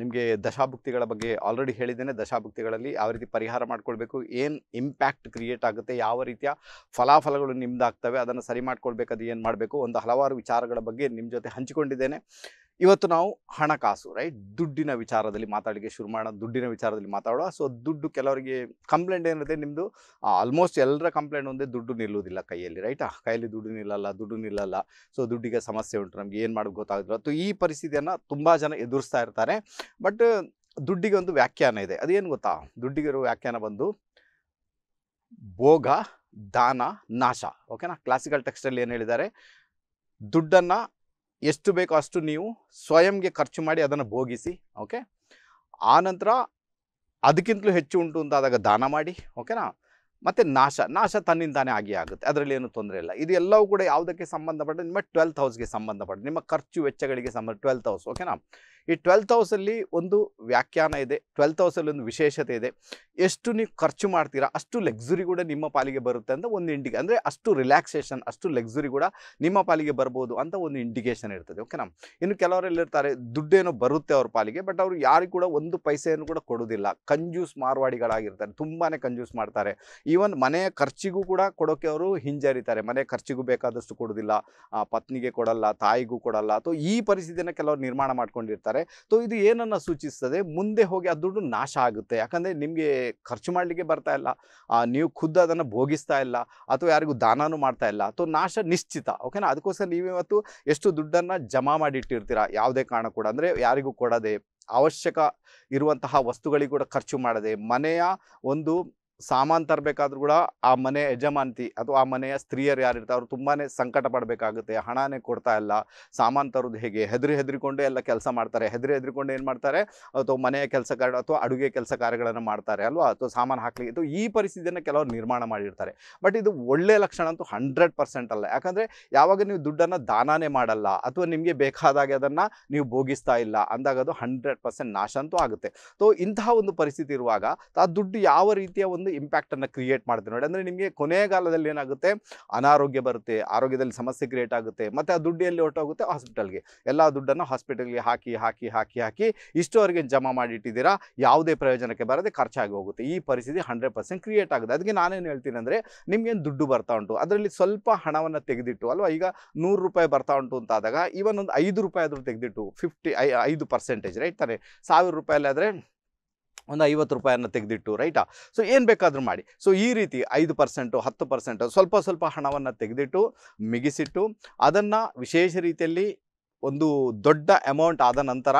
ನಿಮಗೆ ದಶಾಭುಕ್ತಿಗಳ ಬಗ್ಗೆ ಆಲ್ರೆಡಿ ಹೇಳಿದ್ದೇನೆ ದಶಾಭುಕ್ತಿಗಳಲ್ಲಿ ಯಾವ ರೀತಿ ಪರಿಹಾರ ಮಾಡ್ಕೊಳ್ಬೇಕು ಏನು ಇಂಪ್ಯಾಕ್ಟ್ ಕ್ರಿಯೇಟ್ ಆಗುತ್ತೆ ಯಾವ ರೀತಿಯ ಫಲಾಫಲಗಳು ನಿಮ್ದಾಗ್ತವೆ ಅದನ್ನು ಸರಿ ಮಾಡ್ಕೊಳ್ಬೇಕು ಏನು ಮಾಡಬೇಕು ಒಂದು ಹಲವಾರು ವಿಚಾರಗಳ ಬಗ್ಗೆ ನಿಮ್ಮ ಜೊತೆ ಹಂಚಿಕೊಂಡಿದ್ದೇನೆ ಇವತ್ತು ನಾವು ಹಣಕಾಸು ರೈಟ್ ದುಡ್ಡಿನ ವಿಚಾರದಲ್ಲಿ ಮಾತಾಡಲಿಕ್ಕೆ ಶುರು ಮಾಡೋಣ ದುಡ್ಡಿನ ವಿಚಾರದಲ್ಲಿ ಮಾತಾಡೋಣ ಸೊ ದುಡ್ಡು ಕೆಲವರಿಗೆ ಕಂಪ್ಲೇಂಟ್ ಏನಿದೆ ನಿಮ್ಮದು ಆಲ್ಮೋಸ್ಟ್ ಎಲ್ಲರ ಕಂಪ್ಲೇಂಟ್ ಒಂದೇ ದುಡ್ಡು ನಿಲ್ಲುವುದಿಲ್ಲ ಕೈಯಲ್ಲಿ ರೈಟ್ ಕೈಯಲ್ಲಿ ದುಡ್ಡು ನಿಲ್ಲಲ್ಲ ದುಡ್ಡು ನಿಲ್ಲಲ್ಲ ಸೊ ದುಡ್ಡಿಗೆ ಸಮಸ್ಯೆ ಉಂಟು ನಮಗೆ ಏನು ಮಾಡೋದು ಗೊತ್ತಾಗೋದಿಲ್ಲ ಅಥವಾ ಈ ಪರಿಸ್ಥಿತಿಯನ್ನು ತುಂಬ ಜನ ಎದುರಿಸ್ತಾ ಇರ್ತಾರೆ ಬಟ್ ದುಡ್ಡಿಗೆ ಒಂದು ವ್ಯಾಖ್ಯಾನ ಇದೆ ಅದೇನು ಗೊತ್ತಾ ದುಡ್ಡಿಗಿರೋ ವ್ಯಾಖ್ಯಾನ ಬಂದು ಭೋಗ ದಾನ ನಾಶ ಓಕೆನಾ ಕ್ಲಾಸಿಕಲ್ ಟೆಕ್ಸ್ಟಲ್ಲಿ ಏನು ಹೇಳಿದ್ದಾರೆ ದುಡ್ಡನ್ನು ಎಷ್ಟು ಬೇಕೋ ಅಷ್ಟು ನೀವು ಸ್ವಯಂಗೆ ಖರ್ಚು ಮಾಡಿ ಅದನ್ನು ಭೋಗಿಸಿ ಓಕೆ ಆನಂತರ ಅದಕ್ಕಿಂತಲೂ ಹೆಚ್ಚು ಉಂಟು ಅಂತಾದಾಗ ದಾನ ಮಾಡಿ ಓಕೆನಾ ಮತ್ತು ನಾಶ ನಾಶ ತನ್ನಿಂದಾನೇ ಆಗಿ ಆಗುತ್ತೆ ಅದರಲ್ಲಿ ಏನು ತೊಂದರೆ ಇಲ್ಲ ಇದೆಲ್ಲವೂ ಕೂಡ ಯಾವುದಕ್ಕೆ ಸಂಬಂಧಪಟ್ಟ ನಿಮ್ಮ ಟ್ವೆಲ್ತ್ ಹೌಸ್ಗೆ ಸಂಬಂಧಪಟ್ಟ ನಿಮ್ಮ ಖರ್ಚು ವೆಚ್ಚಗಳಿಗೆ ಸಂಬಂಧ ಟ್ವೆಲ್ತ್ ಹೌಸ್ ಓಕೆನಾ ಈ ಟ್ವೆಲ್ತ್ ಹೌಸಲ್ಲಿ ಒಂದು ವ್ಯಾಖ್ಯಾನ ಇದೆ ಟ್ವೆಲ್ತ್ ಹೌಸಲ್ಲಿ ಒಂದು ವಿಶೇಷತೆ ಇದೆ ಎಷ್ಟು ನೀವು ಖರ್ಚು ಮಾಡ್ತೀರಾ ಅಷ್ಟು ಲಕ್ಸುರಿ ಕೂಡ ನಿಮ್ಮ ಪಾಲಿಗೆ ಬರುತ್ತೆ ಅಂತ ಒಂದು ಇಂಡಿಕೆ ಅಂದರೆ ಅಷ್ಟು ರಿಲ್ಯಾಕ್ಸೇಷನ್ ಅಷ್ಟು ಲಕ್ಸುರಿ ಕೂಡ ನಿಮ್ಮ ಪಾಲಿಗೆ ಬರ್ಬೋದು ಅಂತ ಒಂದು ಇಂಡಿಕೇಶನ್ ಇರ್ತದೆ ಓಕೆನಾ ಇನ್ನು ಕೆಲವರೆಲ್ಲಿರ್ತಾರೆ ದುಡ್ಡೇನೋ ಬರುತ್ತೆ ಅವ್ರ ಪಾಲಿಗೆ ಬಟ್ ಅವರು ಯಾರಿಗೂ ಕೂಡ ಒಂದು ಪೈಸೆಯನ್ನು ಕೂಡ ಕೊಡೋದಿಲ್ಲ ಕಂಜೂಸ್ ಮಾರ್ವಾಡಿಗಳಾಗಿರ್ತಾರೆ ತುಂಬಾ ಕಂಜೂಸ್ ಮಾಡ್ತಾರೆ ಈವನ್ ಮನೆಯ ಖರ್ಚಿಗೂ ಕೂಡ ಕೊಡೋಕೆ ಅವರು ಹಿಂಜರಿತಾರೆ ಮನೆ ಖರ್ಚಿಗೂ ಬೇಕಾದಷ್ಟು ಕೊಡೋದಿಲ್ಲ ಪತ್ನಿಗೆ ಕೊಡಲ್ಲ ತಾಯಿಗೂ ಕೊಡಲ್ಲ ಅಥವಾ ಈ ಪರಿಸ್ಥಿತಿಯನ್ನು ಕೆಲವರು ನಿರ್ಮಾಣ ಮಾಡ್ಕೊಂಡಿರ್ತಾರೆ ಮಾಡ್ತಾರೆ ಇದು ಏನನ್ನ ಸೂಚಿಸ್ತದೆ ಮುಂದೆ ಹೋಗಿ ಆ ದುಡ್ಡು ನಾಶ ಆಗುತ್ತೆ ಯಾಕಂದ್ರೆ ನಿಮಗೆ ಖರ್ಚು ಮಾಡಲಿಕ್ಕೆ ಬರ್ತಾ ಇಲ್ಲ ನೀವು ಖುದ್ದು ಅದನ್ನ ಭೋಗಿಸ್ತಾ ಇಲ್ಲ ಅಥವಾ ಯಾರಿಗೂ ದಾನೂ ಮಾಡ್ತಾ ಇಲ್ಲ ಅಥವಾ ನಾಶ ನಿಶ್ಚಿತ ಓಕೆನಾ ಅದಕ್ಕೋಸ್ಕರ ನೀವಿವತ್ತು ಎಷ್ಟು ದುಡ್ಡನ್ನು ಜಮಾ ಇಟ್ಟಿರ್ತೀರಾ ಯಾವುದೇ ಕಾರಣ ಕೂಡ ಅಂದ್ರೆ ಯಾರಿಗೂ ಕೊಡದೆ ಅವಶ್ಯಕ ಇರುವಂತಹ ವಸ್ತುಗಳಿಗೆ ಕೂಡ ಖರ್ಚು ಮಾಡದೆ ಮನೆಯ ಒಂದು ಸಾಮಾನು ತರಬೇಕಾದ್ರೂ ಕೂಡ ಆ ಮನೆ ಯಜಮಾನತಿ ಅಥವಾ ಆ ಮನೆಯ ಸ್ತ್ರೀಯರು ಯಾರಿರ್ತಾರೆ ಅವರು ತುಂಬಾ ಸಂಕಟ ಪಡಬೇಕಾಗುತ್ತೆ ಹಣನೇ ಕೊಡ್ತಾ ಇಲ್ಲ ಸಾಮಾನು ತರೋದು ಹೇಗೆ ಹೆದರಿ ಹೆದರಿಕೊಂಡೇ ಎಲ್ಲ ಕೆಲಸ ಮಾಡ್ತಾರೆ ಹೆದರಿ ಹೆದರಿಕೊಂಡು ಏನು ಮಾಡ್ತಾರೆ ಅಥವಾ ಮನೆಯ ಕೆಲಸ ಕಾರ್ಯ ಅಥವಾ ಅಡುಗೆ ಕೆಲಸ ಕಾರ್ಯಗಳನ್ನು ಮಾಡ್ತಾರೆ ಅಲ್ವಾ ಅಥವಾ ಸಾಮಾನು ಹಾಕಲಿಕ್ಕೆ ಅಥವಾ ಈ ಪರಿಸ್ಥಿತಿಯನ್ನು ಕೆಲವರು ನಿರ್ಮಾಣ ಮಾಡಿರ್ತಾರೆ ಬಟ್ ಇದು ಒಳ್ಳೆಯ ಲಕ್ಷಣ ಅಂತೂ ಹಂಡ್ರೆಡ್ ಪರ್ಸೆಂಟ್ ಅಲ್ಲ ಯಾಕಂದರೆ ಯಾವಾಗ ನೀವು ದುಡ್ಡನ್ನು ದಾನೇ ಮಾಡಲ್ಲ ಅಥವಾ ನಿಮಗೆ ಬೇಕಾದಾಗೆ ಅದನ್ನು ನೀವು ಭೋಗಿಸ್ತಾ ಇಲ್ಲ ಅಂದಾಗ ಅದು ಹಂಡ್ರೆಡ್ ಪರ್ಸೆಂಟ್ ನಾಶ ಅಂತೂ ಆಗುತ್ತೆ ಸೊ ಇಂತಹ ಒಂದು ಪರಿಸ್ಥಿತಿ ಇರುವಾಗ ಆ ದುಡ್ಡು ಯಾವ ರೀತಿಯ ಒಂದು ಒಂದು ಇಂಪ್ಯಾಕ್ಟನ್ನು ಕ್ರಿಯೇಟ್ ಮಾಡುತ್ತೆ ನೋಡಿ ಅಂದರೆ ನಿಮಗೆ ಕೊನೆಗಾಲದಲ್ಲಿ ಏನಾಗುತ್ತೆ ಅನಾರೋಗ್ಯ ಬರುತ್ತೆ ಆರೋಗ್ಯದಲ್ಲಿ ಸಮಸ್ಯೆ ಕ್ರಿಯೇಟ್ ಆಗುತ್ತೆ ಮತ್ತು ಆ ದುಡ್ಡು ಎಲ್ಲಿ ಹೊರಟೋಗುತ್ತೆ ಹಾಸ್ಪಿಟಲ್ಗೆ ಎಲ್ಲ ದುಡ್ಡನ್ನು ಹಾಸ್ಪಿಟಲ್ಗೆ ಹಾಕಿ ಹಾಕಿ ಹಾಕಿ ಹಾಕಿ ಇಷ್ಟುವರೆಗೆ ಜಮಾ ಮಾಡಿಟ್ಟಿದ್ದೀರಾ ಯಾವುದೇ ಪ್ರಯೋಜನಕ್ಕೆ ಬರದೆ ಖರ್ಚಾಗಿ ಹೋಗುತ್ತೆ ಈ ಪರಿಸ್ಥಿತಿ ಹಂಡ್ರೆಡ್ ಪರ್ಸೆಂಟ್ ಕ್ರಿಯೇಟ್ ಆಗುತ್ತೆ ಅದಕ್ಕೆ ನಾನೇನು ಹೇಳ್ತೀನಿ ಅಂದರೆ ನಿಮಗೇನು ದುಡ್ಡು ಬರ್ತಾ ಉಂಟು ಅದರಲ್ಲಿ ಸ್ವಲ್ಪ ಹಣವನ್ನು ತೆಗೆದಿಟ್ಟು ಅಲ್ವಾ ಈಗ ನೂರು ರೂಪಾಯಿ ಬರ್ತಾ ಉಂಟು ಅಂತಾದಾಗ ಈವನ್ ಒಂದು ಐದು ರೂಪಾಯಿ ಆದರೂ ತೆಗೆದಿಟ್ಟು ಫಿಫ್ಟಿ ಐದು ಪರ್ಸೆಂಟೇಜ್ ರೈಟ್ ತಾನೆ ಸಾವಿರ ರೂಪಾಯಲ್ಲಾದರೆ ಒಂದು ಐವತ್ತು ರೂಪಾಯಿಯನ್ನು ತೆಗೆದಿಟ್ಟು ರೈಟಾ ಸೊ ಏನು ಬೇಕಾದರೂ ಮಾಡಿ ಸೊ ಈ ರೀತಿ ಐದು ಪರ್ಸೆಂಟು ಹತ್ತು ಪರ್ಸೆಂಟು ಸ್ವಲ್ಪ ಸ್ವಲ್ಪ ಹಣವನ್ನು ತೆಗೆದಿಟ್ಟು ಮಿಗಿಸಿಟ್ಟು ಅದನ್ನು ವಿಶೇಷ ರೀತಿಯಲ್ಲಿ ಒಂದು ದೊಡ್ಡ ಅಮೌಂಟ್ ಆದ ನಂತರ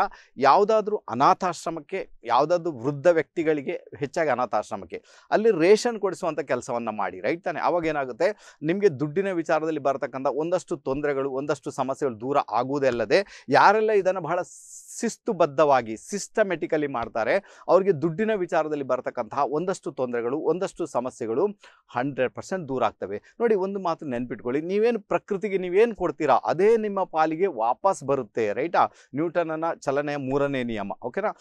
ಯಾವುದಾದ್ರೂ ಅನಾಥಾಶ್ರಮಕ್ಕೆ ಯಾವುದಾದ್ರೂ ವೃದ್ಧ ವ್ಯಕ್ತಿಗಳಿಗೆ ಹೆಚ್ಚಾಗಿ ಅನಾಥಾಶ್ರಮಕ್ಕೆ ಅಲ್ಲಿ ರೇಷನ್ ಕೊಡಿಸುವಂಥ ಕೆಲಸವನ್ನು ಮಾಡಿ ರೈಟ್ ತಾನೆ ಆವಾಗ ಏನಾಗುತ್ತೆ ನಿಮಗೆ ದುಡ್ಡಿನ ವಿಚಾರದಲ್ಲಿ ಬರತಕ್ಕಂಥ ಒಂದಷ್ಟು ತೊಂದರೆಗಳು ಒಂದಷ್ಟು ಸಮಸ್ಯೆಗಳು ದೂರ ಆಗುವುದಲ್ಲದೆ ಯಾರೆಲ್ಲ ಇದನ್ನು ಬಹಳ ಶಿಸ್ತುಬದ್ಧವಾಗಿ ಸಿಸ್ಟಮೆಟಿಕಲಿ ಮಾಡ್ತಾರೆ ಅವರಿಗೆ ದುಡ್ಡಿನ ವಿಚಾರದಲ್ಲಿ ಬರತಕ್ಕಂತಹ ಒಂದಷ್ಟು ತೊಂದರೆಗಳು ಒಂದಷ್ಟು ಸಮಸ್ಯೆಗಳು ಹಂಡ್ರೆಡ್ ಪರ್ಸೆಂಟ್ ದೂರ ಆಗ್ತವೆ ನೋಡಿ ಒಂದು ಮಾತು ನೆನ್ಪಿಟ್ಕೊಳ್ಳಿ ನೀವೇನು ಪ್ರಕೃತಿಗೆ ನೀವೇನು ಕೊಡ್ತೀರಾ ಅದೇ ನಿಮ್ಮ ಪಾಲಿಗೆ ವಾಪಸ್ ಬರುತ್ತೆ ರೈಟಾ ನ್ಯೂಟನ್ನ ಚಲನೆಯ ಮೂರನೇ ನಿಯಮ ಓಕೆನಾ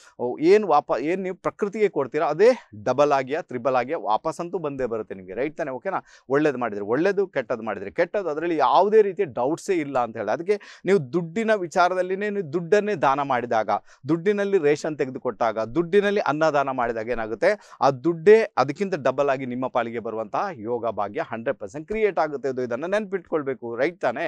ಏನು ವಾಪ ಏನು ನೀವು ಪ್ರಕೃತಿಗೆ ಕೊಡ್ತೀರಾ ಅದೇ ಡಬಲ್ ಆಗಿಯಾ ತ್ರಿಬಲ್ ಆಗಿಯಾ ಅಂತೂ ಬಂದೇ ಬರುತ್ತೆ ನಿಮಗೆ ರೈಟ್ ತಾನೆ ಓಕೆನಾ ಒಳ್ಳೇದು ಮಾಡಿದರೆ ಒಳ್ಳೇದು ಕೆಟ್ಟದ್ದು ಮಾಡಿದರೆ ಕೆಟ್ಟದ್ದು ಅದರಲ್ಲಿ ಯಾವುದೇ ರೀತಿಯ ಡೌಟ್ಸೇ ಇಲ್ಲ ಅಂತ ಹೇಳಿ ಅದಕ್ಕೆ ನೀವು ದುಡ್ಡಿನ ವಿಚಾರದಲ್ಲಿನೇ ನೀವು ದುಡ್ಡನ್ನೇ ದಾನ ಮಾಡಿ ಮಾಡಿದಾಗ ದುಡ್ಡಿನಲ್ಲಿ ರೇಷನ್ ತೆಗೆದುಕೊಟ್ಟಾಗ ದುಡ್ಡಿನಲ್ಲಿ ಅನ್ನದಾನ ಮಾಡಿದಾಗ ಏನಾಗುತ್ತೆ ಆ ದುಡ್ಡೇ ಅದಕ್ಕಿಂತ ಡಬಲ್ ಆಗಿ ನಿಮ್ಮ ಪಾಲಿಗೆ ಬರುವಂತಹ ಯೋಗ ಭಾಗ್ಯ ಹಂಡ್ರೆಡ್ ಪರ್ಸೆಂಟ್ ಕ್ರಿಯೇಟ್ ಆಗುತ್ತೆ ಅದು ಇದನ್ನು ನೆನ್ಪಿಟ್ಕೊಳ್ಬೇಕು ರೈಟ್ ತಾನೆ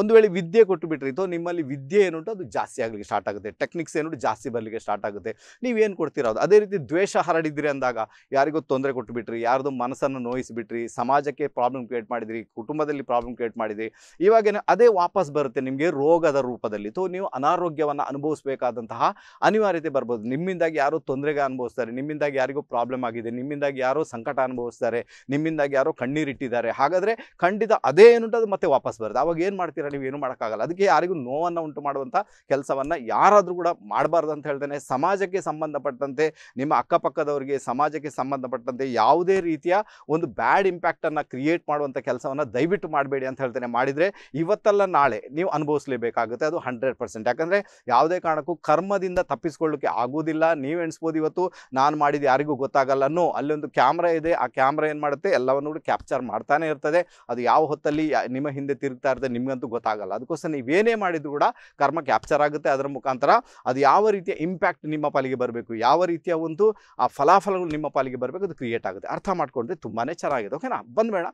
ಒಂದು ವೇಳೆ ವಿದ್ಯೆ ಕೊಟ್ಟು ಬಿಟ್ಟಿರಿತು ನಿಮ್ಮಲ್ಲಿ ವಿದ್ಯೆ ಏನುಂಟು ಅದು ಜಾಸ್ತಿ ಆಗಲಿಕ್ಕೆ ಸ್ಟಾರ್ಟ್ ಆಗುತ್ತೆ ಟೆಕ್ನಿಕ್ಸ್ ಏನು ಜಾಸ್ತಿ ಬರಲಿಕ್ಕೆ ಸ್ಟಾರ್ಟ್ ಆಗುತ್ತೆ ನೀವೇನು ಕೊಡ್ತೀರೋ ಅದು ಅದೇ ರೀತಿ ದ್ವೇಷ ಹರಡಿದ್ರಿ ಅಂದಾಗ ಯಾರಿಗೂ ತೊಂದರೆ ಬಿಟ್ರಿ ಯಾರ್ದು ಮನಸ್ಸನ್ನು ನೋಯಿಸಿಬಿಟ್ರಿ ಸಮಾಜಕ್ಕೆ ಪ್ರಾಬ್ಲಮ್ ಕ್ರಿಯೇಟ್ ಮಾಡಿದ್ರಿ ಕುಟುಂಬದಲ್ಲಿ ಪ್ರಾಬ್ಲಮ್ ಕ್ರಿಯೇಟ್ ಮಾಡಿದ್ರಿ ಇವಾಗೇನು ಅದೇ ವಾಪಸ್ ಬರುತ್ತೆ ನಿಮಗೆ ರೋಗದ ರೂಪದಲ್ಲಿ ತೋ ನೀವು ಅನಾರೋಗ್ಯವನ್ನು ಅನುಭವಿಸ್ಬೇಕು ಮಾಡಬೇಕಾದಂತಹ ಅನಿವಾರ್ಯತೆ ಬರ್ಬೋದು ನಿಮ್ಮಿಂದಾಗಿ ಯಾರೋ ತೊಂದರೆಗೆ ಅನುಭವಿಸ್ತಾರೆ ನಿಮ್ಮಿಂದಾಗಿ ಯಾರಿಗೂ ಪ್ರಾಬ್ಲಮ್ ಆಗಿದೆ ನಿಮ್ಮಿಂದಾಗಿ ಯಾರೋ ಸಂಕಟ ಅನುಭವಿಸ್ತಾರೆ ನಿಮ್ಮಿಂದಾಗಿ ಯಾರೋ ಕಣ್ಣೀರಿಟ್ಟಿದ್ದಾರೆ ಹಾಗಾದರೆ ಖಂಡಿತ ಅದೇ ಏನುಂಟು ಮತ್ತೆ ವಾಪಸ್ ಬರುತ್ತೆ ಅವಾಗ ಏನು ಮಾಡ್ತೀರಾ ನೀವು ಏನು ಮಾಡೋಕ್ಕಾಗಲ್ಲ ಅದಕ್ಕೆ ಯಾರಿಗೂ ನೋವನ್ನು ಉಂಟು ಮಾಡುವಂಥ ಕೆಲಸವನ್ನು ಯಾರಾದರೂ ಕೂಡ ಮಾಡಬಾರ್ದು ಅಂತ ಹೇಳ್ತೇನೆ ಸಮಾಜಕ್ಕೆ ಸಂಬಂಧಪಟ್ಟಂತೆ ನಿಮ್ಮ ಅಕ್ಕಪಕ್ಕದವರಿಗೆ ಸಮಾಜಕ್ಕೆ ಸಂಬಂಧಪಟ್ಟಂತೆ ಯಾವುದೇ ರೀತಿಯ ಒಂದು ಬ್ಯಾಡ್ ಇಂಪ್ಯಾಕ್ಟನ್ನು ಕ್ರಿಯೇಟ್ ಮಾಡುವಂಥ ಕೆಲಸವನ್ನು ದಯವಿಟ್ಟು ಮಾಡಬೇಡಿ ಅಂತ ಹೇಳ್ತೇನೆ ಮಾಡಿದರೆ ಇವತ್ತಲ್ಲ ನಾಳೆ ನೀವು ಅನುಭವಿಸಲೇಬೇಕಾಗುತ್ತೆ ಅದು ಹಂಡ್ರೆಡ್ ಪರ್ಸೆಂಟ್ ಯಾಕಂದರೆ ಯಾವುದೇ ಕಾರಣಕ್ಕೂ ಸಾಕು ಕರ್ಮದಿಂದ ತಪ್ಪಿಸ್ಕೊಳ್ಳೋಕೆ ಆಗೋದಿಲ್ಲ ನೀವು ಎಣಿಸ್ಬೋದು ಇವತ್ತು ನಾನು ಮಾಡಿದ ಯಾರಿಗೂ ಗೊತ್ತಾಗಲ್ಲ ಅನ್ನೋ ಅಲ್ಲೊಂದು ಕ್ಯಾಮ್ರಾ ಇದೆ ಆ ಕ್ಯಾಮ್ರಾ ಏನು ಮಾಡುತ್ತೆ ಎಲ್ಲವನ್ನು ಕೂಡ ಕ್ಯಾಪ್ಚರ್ ಮಾಡ್ತಾನೆ ಇರ್ತದೆ ಅದು ಯಾವ ಹೊತ್ತಲ್ಲಿ ನಿಮ್ಮ ಹಿಂದೆ ತಿರುಗ್ತಾ ಇರ್ತದೆ ನಿಮಗಂತೂ ಗೊತ್ತಾಗಲ್ಲ ಅದಕ್ಕೋಸ್ಕರ ನೀವೇನೇ ಮಾಡಿದ್ರು ಕೂಡ ಕರ್ಮ ಕ್ಯಾಪ್ಚರ್ ಆಗುತ್ತೆ ಅದರ ಮುಖಾಂತರ ಅದು ಯಾವ ರೀತಿಯ ಇಂಪ್ಯಾಕ್ಟ್ ನಿಮ್ಮ ಪಾಲಿಗೆ ಬರಬೇಕು ಯಾವ ರೀತಿಯ ಒಂದು ಆ ಫಲಾಫಲಗಳು ನಿಮ್ಮ ಪಾಲಿಗೆ ಬರಬೇಕು ಅದು ಕ್ರಿಯೇಟ್ ಆಗುತ್ತೆ ಅರ್ಥ ಮಾಡ್ಕೊಂಡ್ರೆ ತುಂಬಾ ಚೆನ್ನಾಗಿದೆ ಓಕೆನಾ ಬೇಡ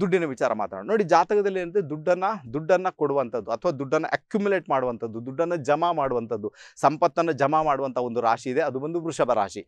ದುಡ್ಡಿನ ವಿಚಾರ ಮಾತಾಡೋಣ ನೋಡಿ ಜಾತಕದಲ್ಲಿ ಏನಿದೆ ದುಡ್ಡನ್ನು ದುಡ್ಡನ್ನು ಕೊಡುವಂಥದ್ದು ಅಥವಾ ದುಡ್ಡನ್ನು ಅಕ್ಯುಮುಲೇಟ್ ಮಾಡುವಂಥದ್ದು ದುಡ್ಡನ್ನು ಜಮಾ ಮಾಡುವಂಥದ್ದು ಸಂಪತ್ತನ್ನು ಜಮಾ ಮಾಡುವಂಥ ಒಂದು ರಾಶಿ ಇದೆ ಅದು ಬಂದು ವೃಷಭ ರಾಶಿ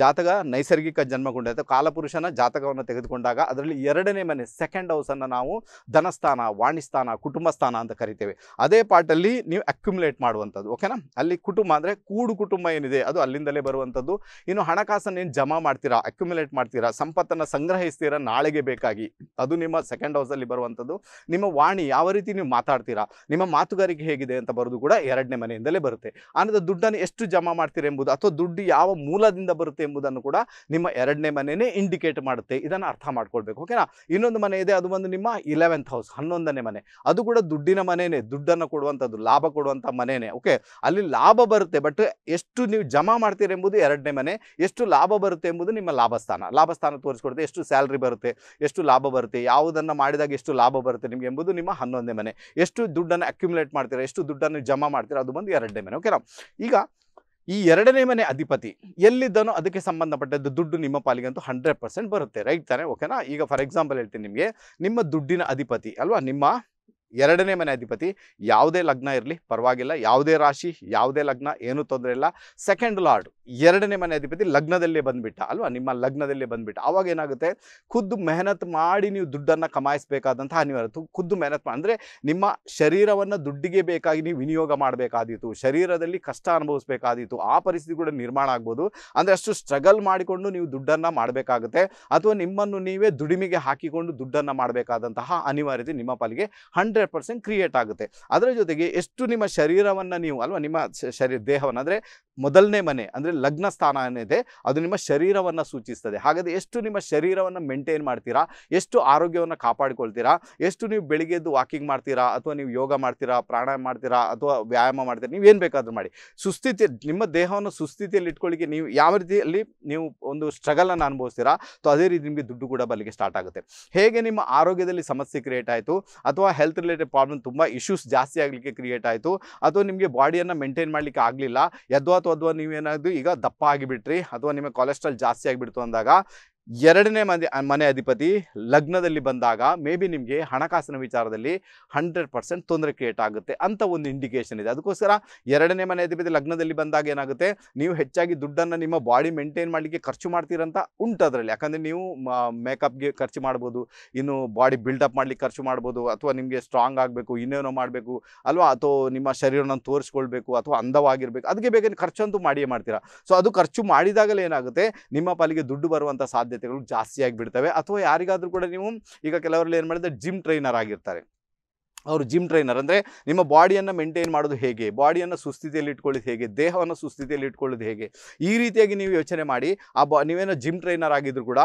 ಜಾತಕ ನೈಸರ್ಗಿಕ ಜನ್ಮಗೊಂಡ ಕಾಲಪುರುಷನ ಜಾತಕವನ್ನು ತೆಗೆದುಕೊಂಡಾಗ ಅದರಲ್ಲಿ ಎರಡನೇ ಮನೆ ಸೆಕೆಂಡ್ ಹೌಸನ್ನು ನಾವು ಧನಸ್ಥಾನ ವಾಣಿಸ್ಥಾನ ಕುಟುಂಬ ಸ್ಥಾನ ಅಂತ ಕರಿತೇವೆ ಅದೇ ಪಾರ್ಟಲ್ಲಿ ನೀವು ಅಕ್ಯುಮುಲೇಟ್ ಮಾಡುವಂಥದ್ದು ಓಕೆನಾ ಅಲ್ಲಿ ಕುಟುಂಬ ಅಂದರೆ ಕೂಡು ಕುಟುಂಬ ಏನಿದೆ ಅದು ಅಲ್ಲಿಂದಲೇ ಬರುವಂಥದ್ದು ಇನ್ನು ಹಣಕಾಸನ್ನು ಏನು ಜಮಾ ಮಾಡ್ತೀರಾ ಅಕ್ಯುಮುಲೇಟ್ ಮಾಡ್ತೀರಾ ಸಂಪತ್ತನ್ನು ಸಂಗ್ರಹಿಸ್ತೀರಾ ನಾಳೆಗೆ ಬೇಕಾಗಿ ಅದು ನಿಮ್ಮ ಸೆಕೆಂಡ್ ಹೌಸಲ್ಲಿ ಬರುವಂಥದ್ದು ನಿಮ್ಮ ವಾಣಿ ಯಾವ ರೀತಿ ನೀವು ಮಾತಾಡ್ತೀರಾ ನಿಮ್ಮ ಮಾತುಗಾರಿಕೆ ಹೇಗಿದೆ ಅಂತ ಬರೋದು ಕೂಡ ಎರಡನೇ ಮನೆಯಿಂದಲೇ ಬರುತ್ತೆ ಆನಂದ ದುಡ್ಡನ್ನು ಎಷ್ಟು ಜಮಾ ಮಾಡ್ತೀರಿ ಎಂಬುದು ಅಥವಾ ದುಡ್ಡು ಯಾವ ಮೂಲದಿಂದ ಬರುತ್ತೆ ಎಂಬುದನ್ನು ಕೂಡ ನಿಮ್ಮ ಎರಡನೇ ಮನೆಯೇ ಇಂಡಿಕೇಟ್ ಮಾಡುತ್ತೆ ಇದನ್ನು ಅರ್ಥ ಮಾಡ್ಕೊಳ್ಬೇಕು ಓಕೆನಾ ಇನ್ನೊಂದು ಮನೆ ಇದೆ ಅದು ಬಂದು ನಿಮ್ಮ ಇಲೆವೆಂತ್ ಹೌಸ್ ಹನ್ನೊಂದನೇ ಮನೆ ಅದು ಕೂಡ ದುಡ್ಡಿನ ಮನೆಯೇ ದುಡ್ಡನ್ನು ಕೊಡುವಂಥದ್ದು ಲಾಭ ಕೊಡುವಂಥ ಮನೆಯೇ ಓಕೆ ಅಲ್ಲಿ ಲಾಭ ಬರುತ್ತೆ ಬಟ್ ಎಷ್ಟು ನೀವು ಜಮಾ ಮಾಡ್ತೀರಿ ಎಂಬುದು ಎರಡನೇ ಮನೆ ಎಷ್ಟು ಲಾಭ ಬರುತ್ತೆ ಎಂಬುದು ನಿಮ್ಮ ಲಾಭಸ್ಥಾನ ಲಾಭಸ್ಥಾನ ತೋರಿಸ್ಕೊಡುತ್ತೆ ಎಷ್ಟು ಸ್ಯಾಲ್ರಿ ಬರುತ್ತೆ ಎಷ್ಟು ಲಾಭ ಬರುತ್ತೆ ಯಾವುದನ್ನು ಮಾಡಿದಾಗ ಎಷ್ಟು ಲಾಭ ಬರುತ್ತೆ ನಿಮಗೆ ಎಂಬುದು ನಿಮ್ಮ ಹನ್ನೊಂದನೇ ಮನೆ ಎಷ್ಟು ದುಡ್ಡನ್ನು ಅಕ್ಯುಮುಲೇಟ್ ಮಾಡ್ತೀರಾ ಎಷ್ಟು ದುಡ್ಡನ್ನು ಜಮಾ ಮಾಡ್ತೀರಾ ಅದು ಬಂದು ಎರಡನೇ ಮನೆ ಓಕೆನಾ ಈಗ ಈ ಎರಡನೇ ಮನೆ ಅಧಿಪತಿ ಎಲ್ಲಿದ್ದಾನೋ ಅದಕ್ಕೆ ಸಂಬಂಧಪಟ್ಟದ್ದು ದುಡ್ಡು ನಿಮ್ಮ ಪಾಲಿಗಂತೂ ಹಂಡ್ರೆಡ್ ಪರ್ಸೆಂಟ್ ಬರುತ್ತೆ ರೈಟ್ ತಾನೆ ಓಕೆನಾ ಈಗ ಫಾರ್ ಎಕ್ಸಾಂಪಲ್ ಹೇಳ್ತೀನಿ ನಿಮಗೆ ನಿಮ್ಮ ದುಡ್ಡಿನ ಅಧಿಪತಿ ಅಲ್ವಾ ನಿಮ್ಮ ಎರಡನೇ ಮನೆ ಅಧಿಪತಿ ಯಾವುದೇ ಲಗ್ನ ಇರಲಿ ಪರವಾಗಿಲ್ಲ ಯಾವುದೇ ರಾಶಿ ಯಾವುದೇ ಲಗ್ನ ಏನು ತೊಂದರೆ ಇಲ್ಲ ಸೆಕೆಂಡ್ ಲಾರ್ಡ್ ಎರಡನೇ ಮನೆ ಅಧಿಪತಿ ಲಗ್ನದಲ್ಲೇ ಬಂದುಬಿಟ್ಟ ಅಲ್ವಾ ನಿಮ್ಮ ಲಗ್ನದಲ್ಲೇ ಬಂದುಬಿಟ್ಟ ಆವಾಗ ಏನಾಗುತ್ತೆ ಖುದ್ದು ಮೆಹನತ್ ಮಾಡಿ ನೀವು ದುಡ್ಡನ್ನು ಕಮಾಯಿಸಬೇಕಾದಂತಹ ಅನಿವಾರ್ಯತು ಖುದ್ದು ಮೆಹನತ್ ಅಂದರೆ ನಿಮ್ಮ ಶರೀರವನ್ನು ದುಡ್ಡಿಗೆ ಬೇಕಾಗಿ ನೀವು ವಿನಿಯೋಗ ಮಾಡಬೇಕಾದೀತು ಶರೀರದಲ್ಲಿ ಕಷ್ಟ ಅನುಭವಿಸಬೇಕಾದೀತು ಆ ಪರಿಸ್ಥಿತಿ ಕೂಡ ನಿರ್ಮಾಣ ಆಗ್ಬೋದು ಅಂದರೆ ಅಷ್ಟು ಸ್ಟ್ರಗಲ್ ಮಾಡಿಕೊಂಡು ನೀವು ದುಡ್ಡನ್ನು ಮಾಡಬೇಕಾಗುತ್ತೆ ಅಥವಾ ನಿಮ್ಮನ್ನು ನೀವೇ ದುಡಿಮೆಗೆ ಹಾಕಿಕೊಂಡು ದುಡ್ಡನ್ನು ಮಾಡಬೇಕಾದಂತಹ ಅನಿವಾರ್ಯತೆ ನಿಮ್ಮ ಪಾಲಿಗೆ ಹಂಡ್ರೆಡ್ ಹಂಡ್ರೆಡ್ ಪರ್ಸೆಂಟ್ ಕ್ರಿಯೇಟ್ ಆಗುತ್ತೆ ಅದರ ಜೊತೆಗೆ ಎಷ್ಟು ನಿಮ್ಮ ಶರೀರವನ್ನು ನೀವು ಅಲ್ವಾ ನಿಮ್ಮ ಶರೀರ ದೇಹವನ್ನು ಅಂದರೆ ಮೊದಲನೇ ಮನೆ ಅಂದರೆ ಲಗ್ನ ಸ್ಥಾನ ಏನಿದೆ ಅದು ನಿಮ್ಮ ಶರೀರವನ್ನು ಸೂಚಿಸ್ತದೆ ಹಾಗಾದರೆ ಎಷ್ಟು ನಿಮ್ಮ ಶರೀರವನ್ನು ಮೇಂಟೈನ್ ಮಾಡ್ತೀರಾ ಎಷ್ಟು ಆರೋಗ್ಯವನ್ನು ಕಾಪಾಡಿಕೊಳ್ತೀರಾ ಎಷ್ಟು ನೀವು ಬೆಳಿಗ್ಗೆ ಎದ್ದು ವಾಕಿಂಗ್ ಮಾಡ್ತೀರಾ ಅಥವಾ ನೀವು ಯೋಗ ಮಾಡ್ತೀರಾ ಪ್ರಾಣಾಯಾಮ ಮಾಡ್ತೀರಾ ಅಥವಾ ವ್ಯಾಯಾಮ ಮಾಡ್ತೀರಾ ನೀವು ಏನು ಬೇಕಾದರೂ ಮಾಡಿ ಸುಸ್ಥಿತಿ ನಿಮ್ಮ ದೇಹವನ್ನು ಸುಸ್ಥಿತಿಯಲ್ಲಿ ಇಟ್ಕೊಳ್ಳಿಕ್ಕೆ ನೀವು ಯಾವ ರೀತಿಯಲ್ಲಿ ನೀವು ಒಂದು ಸ್ಟ್ರಗಲನ್ನು ಅನುಭವಿಸ್ತೀರಾ ಅಥವಾ ಅದೇ ರೀತಿ ನಿಮಗೆ ದುಡ್ಡು ಕೂಡ ಬಲಿಗೆ ಸ್ಟಾರ್ಟ್ ಆಗುತ್ತೆ ಹೇಗೆ ನಿಮ್ಮ ಆರೋಗ್ಯದಲ್ಲಿ ಸಮಸ್ಯೆ ಕ್ರಿಯೇಟ್ ಆಯಿತು ಅಥವಾ ಹೆಲ್ತ್ ರಿಲೇಟೆಡ್ ಪ್ರಾಬ್ಲಮ್ ತುಂಬ ಇಶ್ಯೂಸ್ ಜಾಸ್ತಿ ಆಗಲಿಕ್ಕೆ ಕ್ರಿಯೇಟ್ ಆಯಿತು ಅಥವಾ ನಿಮಗೆ ಬಾಡಿಯನ್ನು ಮೇಂಟೈನ್ ಮಾಡಲಿಕ್ಕೆ ಆಗಲಿಲ್ಲ ಯದ್ವಾ ಅಥವಾ ಅಥವಾ ನೀವೇನಾದ್ರು ಈಗ ದಪ್ಪ ಆಗಿಬಿಟ್ರಿ ಅಥವಾ ನಿಮಗೆ ಕೊಲೆಸ್ಟ್ರಾಲ್ ಜಾಸ್ತಿ ಆಗಿಬಿಡ್ತು ಅಂದಾಗ ಎರಡನೇ ಮನೆ ಮನೆ ಅಧಿಪತಿ ಲಗ್ನದಲ್ಲಿ ಬಂದಾಗ ಮೇ ಬಿ ನಿಮಗೆ ಹಣಕಾಸಿನ ವಿಚಾರದಲ್ಲಿ ಹಂಡ್ರೆಡ್ ಪರ್ಸೆಂಟ್ ತೊಂದರೆ ಕ್ರಿಯೇಟ್ ಆಗುತ್ತೆ ಅಂತ ಒಂದು ಇಂಡಿಕೇಶನ್ ಇದೆ ಅದಕ್ಕೋಸ್ಕರ ಎರಡನೇ ಮನೆ ಅಧಿಪತಿ ಲಗ್ನದಲ್ಲಿ ಬಂದಾಗ ಏನಾಗುತ್ತೆ ನೀವು ಹೆಚ್ಚಾಗಿ ದುಡ್ಡನ್ನು ನಿಮ್ಮ ಬಾಡಿ ಮೇಂಟೈನ್ ಮಾಡಲಿಕ್ಕೆ ಖರ್ಚು ಮಾಡ್ತೀರಂತ ಉಂಟು ಅದರಲ್ಲಿ ಯಾಕಂದರೆ ನೀವು ಮೇಕಪ್ಗೆ ಖರ್ಚು ಮಾಡ್ಬೋದು ಇನ್ನು ಬಾಡಿ ಬಿಲ್ಡಪ್ ಮಾಡಲಿಕ್ಕೆ ಖರ್ಚು ಮಾಡ್ಬೋದು ಅಥವಾ ನಿಮಗೆ ಸ್ಟ್ರಾಂಗ್ ಆಗಬೇಕು ಇನ್ನೇನೋ ಮಾಡಬೇಕು ಅಲ್ವಾ ಅಥವಾ ನಿಮ್ಮ ಶರೀರನ ತೋರಿಸ್ಕೊಳ್ಬೇಕು ಅಥವಾ ಅಂದವಾಗಿರಬೇಕು ಅದಕ್ಕೆ ಬೇಗ ಖರ್ಚಂತೂ ಮಾಡಿಯೇ ಮಾಡ್ತೀರಾ ಸೊ ಅದು ಖರ್ಚು ಮಾಡಿದಾಗಲೇ ಏನಾಗುತ್ತೆ ನಿಮ್ಮ ಪಾಲಿಗೆ ದುಡ್ಡು ಬರುವಂಥ ಸಾಧ್ಯ ಸಾಧ್ಯತೆಗಳು ಜಾಸ್ತಿ ಆಗಿಬಿಡ್ತವೆ ಅಥವಾ ಯಾರಿಗಾದರೂ ಕೂಡ ನೀವು ಈಗ ಕೆಲವರಲ್ಲಿ ಏನು ಮಾಡಿದ್ರೆ ಜಿಮ್ ಟ್ರೈನರ್ ಆಗಿರ್ತಾರೆ ಅವರು ಜಿಮ್ ಟ್ರೈನರ್ ಅಂದರೆ ನಿಮ್ಮ ಬಾಡಿಯನ್ನು ಮೇಂಟೈನ್ ಮಾಡೋದು ಹೇಗೆ ಬಾಡಿಯನ್ನು ಸುಸ್ಥಿತಿಯಲ್ಲಿ ಇಟ್ಕೊಳ್ಳೋದು ಹೇಗೆ ದೇಹವನ್ನು ಸುಸ್ಥಿತಿಯಲ್ಲಿ ಇಟ್ಕೊಳ್ಳೋದು ಹೇಗೆ ಈ ರೀತಿಯಾಗಿ ನೀವು ಯೋಚನೆ ಮಾಡಿ ಆ ಬಾ ನೀವೇನೋ ಜಿಮ್ ಟ್ರೈನರ್ ಆಗಿದ್ರು ಕೂಡ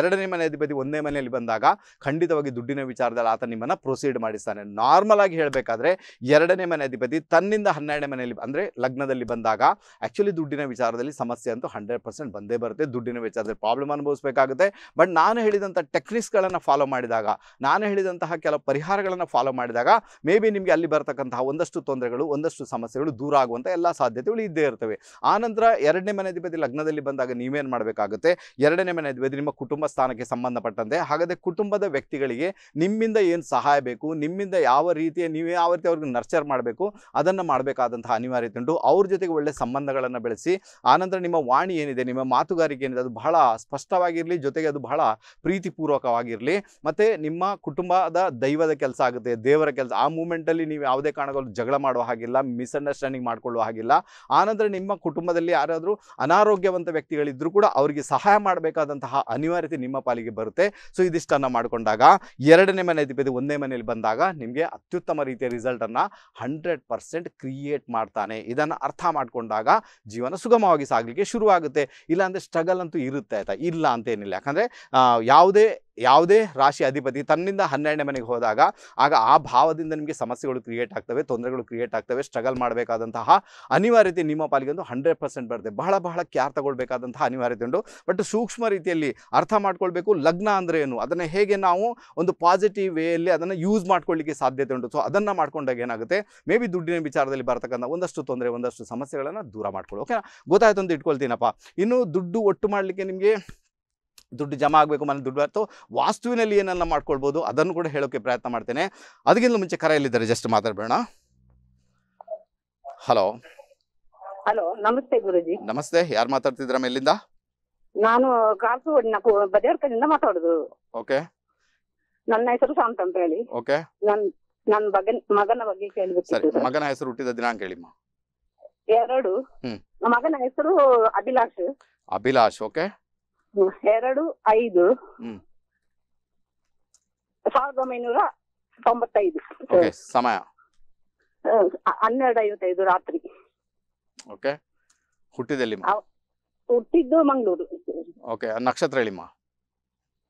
ಎರಡನೇ ಮನೆ ಅಧಿಪತಿ ಒಂದನೇ ಮನೆಯಲ್ಲಿ ಬಂದಾಗ ಖಂಡಿತವಾಗಿ ದುಡ್ಡಿನ ವಿಚಾರದಲ್ಲಿ ಆತ ನಿಮ್ಮನ್ನು ಪ್ರೊಸೀಡ್ ಮಾಡಿಸ್ತಾನೆ ನಾರ್ಮಲ್ ಆಗಿ ಹೇಳಬೇಕಾದ್ರೆ ಎರಡನೇ ಮನೆ ಅಧಿಪತಿ ತನ್ನಿಂದ ಹನ್ನೆರಡನೇ ಮನೆಯಲ್ಲಿ ಅಂದರೆ ಲಗ್ನದಲ್ಲಿ ಬಂದಾಗ ಆ್ಯಕ್ಚುಲಿ ದುಡ್ಡಿನ ವಿಚಾರದಲ್ಲಿ ಸಮಸ್ಯೆ ಅಂತೂ ಹಂಡ್ರೆಡ್ ಪರ್ಸೆಂಟ್ ಬಂದೇ ಬರುತ್ತೆ ದುಡ್ಡಿನ ವಿಚಾರದಲ್ಲಿ ಪ್ರಾಬ್ಲಮ್ ಅನುಭವಿಸಬೇಕಾಗುತ್ತೆ ಬಟ್ ನಾನು ಹೇಳಿದಂಥ ಟೆಕ್ನಿಕ್ಸ್ಗಳನ್ನು ಫಾಲೋ ಮಾಡಿದಾಗ ನಾನು ಹೇಳಿದಂತಹ ಕೆಲವು ಪರಿಹಾರಗಳನ್ನು ಫಾಲೋ ಮಾಡಿದಾಗ ಮಾಡಿದಾಗ ಮೇ ಬಿ ನಿಮಗೆ ಅಲ್ಲಿ ಬರತಕ್ಕಂತಹ ಒಂದಷ್ಟು ತೊಂದರೆಗಳು ಒಂದಷ್ಟು ಸಮಸ್ಯೆಗಳು ದೂರ ಆಗುವಂಥ ಎಲ್ಲ ಸಾಧ್ಯತೆಗಳು ಇದ್ದೇ ಇರ್ತವೆ ಆನಂತರ ಎರಡನೇ ಮನೆ ಅಧಿಪತಿ ಲಗ್ನದಲ್ಲಿ ಬಂದಾಗ ನೀವೇನು ಮಾಡಬೇಕಾಗುತ್ತೆ ಎರಡನೇ ಮನೆ ಅಧಿಪತಿ ನಿಮ್ಮ ಕುಟುಂಬ ಸ್ಥಾನಕ್ಕೆ ಸಂಬಂಧಪಟ್ಟಂತೆ ಹಾಗಾದರೆ ಕುಟುಂಬದ ವ್ಯಕ್ತಿಗಳಿಗೆ ನಿಮ್ಮಿಂದ ಏನು ಸಹಾಯ ಬೇಕು ನಿಮ್ಮಿಂದ ಯಾವ ರೀತಿಯ ನೀವು ಯಾವ ರೀತಿ ಅವ್ರಿಗೆ ನರ್ಚರ್ ಮಾಡಬೇಕು ಅದನ್ನು ಮಾಡಬೇಕಾದಂತಹ ಅನಿವಾರ್ಯತೆ ಉಂಟು ಅವ್ರ ಜೊತೆಗೆ ಒಳ್ಳೆ ಸಂಬಂಧಗಳನ್ನು ಬೆಳೆಸಿ ಆನಂತರ ನಿಮ್ಮ ವಾಣಿ ಏನಿದೆ ನಿಮ್ಮ ಮಾತುಗಾರಿಕೆ ಏನಿದೆ ಅದು ಬಹಳ ಸ್ಪಷ್ಟವಾಗಿರಲಿ ಜೊತೆಗೆ ಅದು ಬಹಳ ಪ್ರೀತಿಪೂರ್ವಕವಾಗಿರಲಿ ಮತ್ತು ನಿಮ್ಮ ಕುಟುಂಬದ ದೈವದ ಕೆಲಸ ಆಗುತ್ತೆ ದೇವರ ಬರೋ ಕೆಲಸ ಆ ಮೂಮೆಂಟಲ್ಲಿ ನೀವು ಯಾವುದೇ ಕಾರಣಗಳು ಜಗಳ ಮಾಡೋ ಹಾಗಿಲ್ಲ ಮಿಸ್ಅಂಡರ್ಸ್ಟ್ಯಾಂಡಿಂಗ್ ಮಾಡ್ಕೊಳ್ಳೋ ಹಾಗಿಲ್ಲ ಆನಂತರ ನಿಮ್ಮ ಕುಟುಂಬದಲ್ಲಿ ಯಾರಾದರೂ ಅನಾರೋಗ್ಯವಂತ ವ್ಯಕ್ತಿಗಳಿದ್ದರೂ ಕೂಡ ಅವರಿಗೆ ಸಹಾಯ ಮಾಡಬೇಕಾದಂತಹ ಅನಿವಾರ್ಯತೆ ನಿಮ್ಮ ಪಾಲಿಗೆ ಬರುತ್ತೆ ಸೊ ಇದಿಷ್ಟನ್ನು ಮಾಡಿಕೊಂಡಾಗ ಎರಡನೇ ಮನೆ ಅಧಿಪತಿ ಒಂದೇ ಮನೆಯಲ್ಲಿ ಬಂದಾಗ ನಿಮಗೆ ಅತ್ಯುತ್ತಮ ರೀತಿಯ ರಿಸಲ್ಟನ್ನು ಹಂಡ್ರೆಡ್ ಪರ್ಸೆಂಟ್ ಕ್ರಿಯೇಟ್ ಮಾಡ್ತಾನೆ ಇದನ್ನು ಅರ್ಥ ಮಾಡಿಕೊಂಡಾಗ ಜೀವನ ಸುಗಮವಾಗಿ ಸಾಗಲಿಕ್ಕೆ ಶುರುವಾಗುತ್ತೆ ಇಲ್ಲಾಂದರೆ ಸ್ಟ್ರಗಲ್ ಅಂತೂ ಇರುತ್ತೆ ಆಯಿತಾ ಇಲ್ಲ ಅಂತೇನಿಲ್ಲ ಯಾಕಂದರೆ ಯಾವುದೇ ಯಾವುದೇ ರಾಶಿ ಅಧಿಪತಿ ತನ್ನಿಂದ ಹನ್ನೆರಡನೇ ಮನೆಗೆ ಹೋದಾಗ ಆಗ ಆ ಭಾವದಿಂದ ನಿಮಗೆ ಸಮಸ್ಯೆಗಳು ಕ್ರಿಯೇಟ್ ಆಗ್ತವೆ ತೊಂದರೆಗಳು ಕ್ರಿಯೇಟ್ ಆಗ್ತವೆ ಸ್ಟ್ರಗಲ್ ಮಾಡಬೇಕಾದಂತಹ ಅನಿವಾರ್ಯತೆ ನಿಮ್ಮ ಪಾಲಿಗೆ ಒಂದು ಹಂಡ್ರೆಡ್ ಪರ್ಸೆಂಟ್ ಬರುತ್ತೆ ಬಹಳ ಬಹಳ ಕ್ಯಾರ್ ತಗೊಳ್ಬೇಕಾದಂತಹ ಅನಿವಾರ್ಯತೆ ಉಂಟು ಬಟ್ ಸೂಕ್ಷ್ಮ ರೀತಿಯಲ್ಲಿ ಅರ್ಥ ಮಾಡ್ಕೊಳ್ಬೇಕು ಲಗ್ನ ಅಂದರೆ ಏನು ಅದನ್ನು ಹೇಗೆ ನಾವು ಒಂದು ಪಾಸಿಟಿವ್ ವೇಯಲ್ಲಿ ಅದನ್ನು ಯೂಸ್ ಮಾಡ್ಕೊಳ್ಳಿಕ್ಕೆ ಸಾಧ್ಯತೆ ಉಂಟು ಸೊ ಅದನ್ನು ಮಾಡ್ಕೊಂಡಾಗ ಏನಾಗುತ್ತೆ ಮೇ ಬಿ ದುಡ್ಡಿನ ವಿಚಾರದಲ್ಲಿ ಬರ್ತಕ್ಕಂಥ ಒಂದಷ್ಟು ತೊಂದರೆ ಒಂದಷ್ಟು ಸಮಸ್ಯೆಗಳನ್ನು ದೂರ ಮಾಡ್ಕೊಳ್ಳಿ ಓಕೆನಾ ಗೊತ್ತಾಯ್ತು ಅಂತ ಇಟ್ಕೊಳ್ತೀನಪ್ಪ ಇನ್ನು ದುಡ್ಡು ಒಟ್ಟು ಮಾಡಲಿಕ್ಕೆ ನಿಮಗೆ ದುಡ್ಡು ಜಮಾ ಆಗಬೇಕು ಮನೆ ದುಡ್ಡು ಅಥವಾ ವಾಸ್ತುವಿನಲ್ಲಿ ಏನೆಲ್ಲ ಮಾಡ್ಕೊಳ್ಬೋದು ಅದನ್ನು ಕೂಡ ಹೇಳೋಕ್ಕೆ ಪ್ರಯತ್ನ ಮಾಡ್ತೇನೆ ಅದಕ್ಕಿಂತ ಮುಂಚೆ ಕರೆಯಲ್ಲಿದ್ದಾರೆ ಜಸ್ಟ್ ಮಾತಾಡ್ಬೇಡ ಹಲೋ ಹಲೋ ನಮಸ್ತೆ ಗುರುಜಿ ನಮಸ್ತೆ ಯಾರು ಮಾತಾಡ್ತಿದ್ರ ಮೇಲಿಂದ ನಾನು ಕಾಸರಗೋಡಿನ ಬದಿಯರ್ಕದಿಂದ ಮಾತಾಡುದು ಓಕೆ ನನ್ನ ಹೆಸರು ಶಾಂತ ಅಂತ ಹೇಳಿ ಓಕೆ ನನ್ ನನ್ನ ಮಗನ ಮಗನ ಬಗ್ಗೆ ಮಗನ ಹೆಸರು ಹುಟ್ಟಿದ ದಿನಾಂಕ ಹೇಳಿಮ್ಮ ಎರಡು ಮಗನ ಹೆಸರು ಅಭಿಲಾಷ್ ಅಭಿಲಾಷ್ ಓಕೆ ಎರಡು ಐದು ಸಾವಿರದ ಒಂಬೈನೂರ ತೊಂಬತ್ತೈದು ಸಮಯ ಹನ್ನೆರಡು ಐವತ್ತೈದು ರಾತ್ರಿ ಓಕೆ ಹುಟ್ಟಿದ್ದು ಮಂಗಳೂರು ನಕ್ಷತ್ರ ಹೇಳಿಮ್ಮ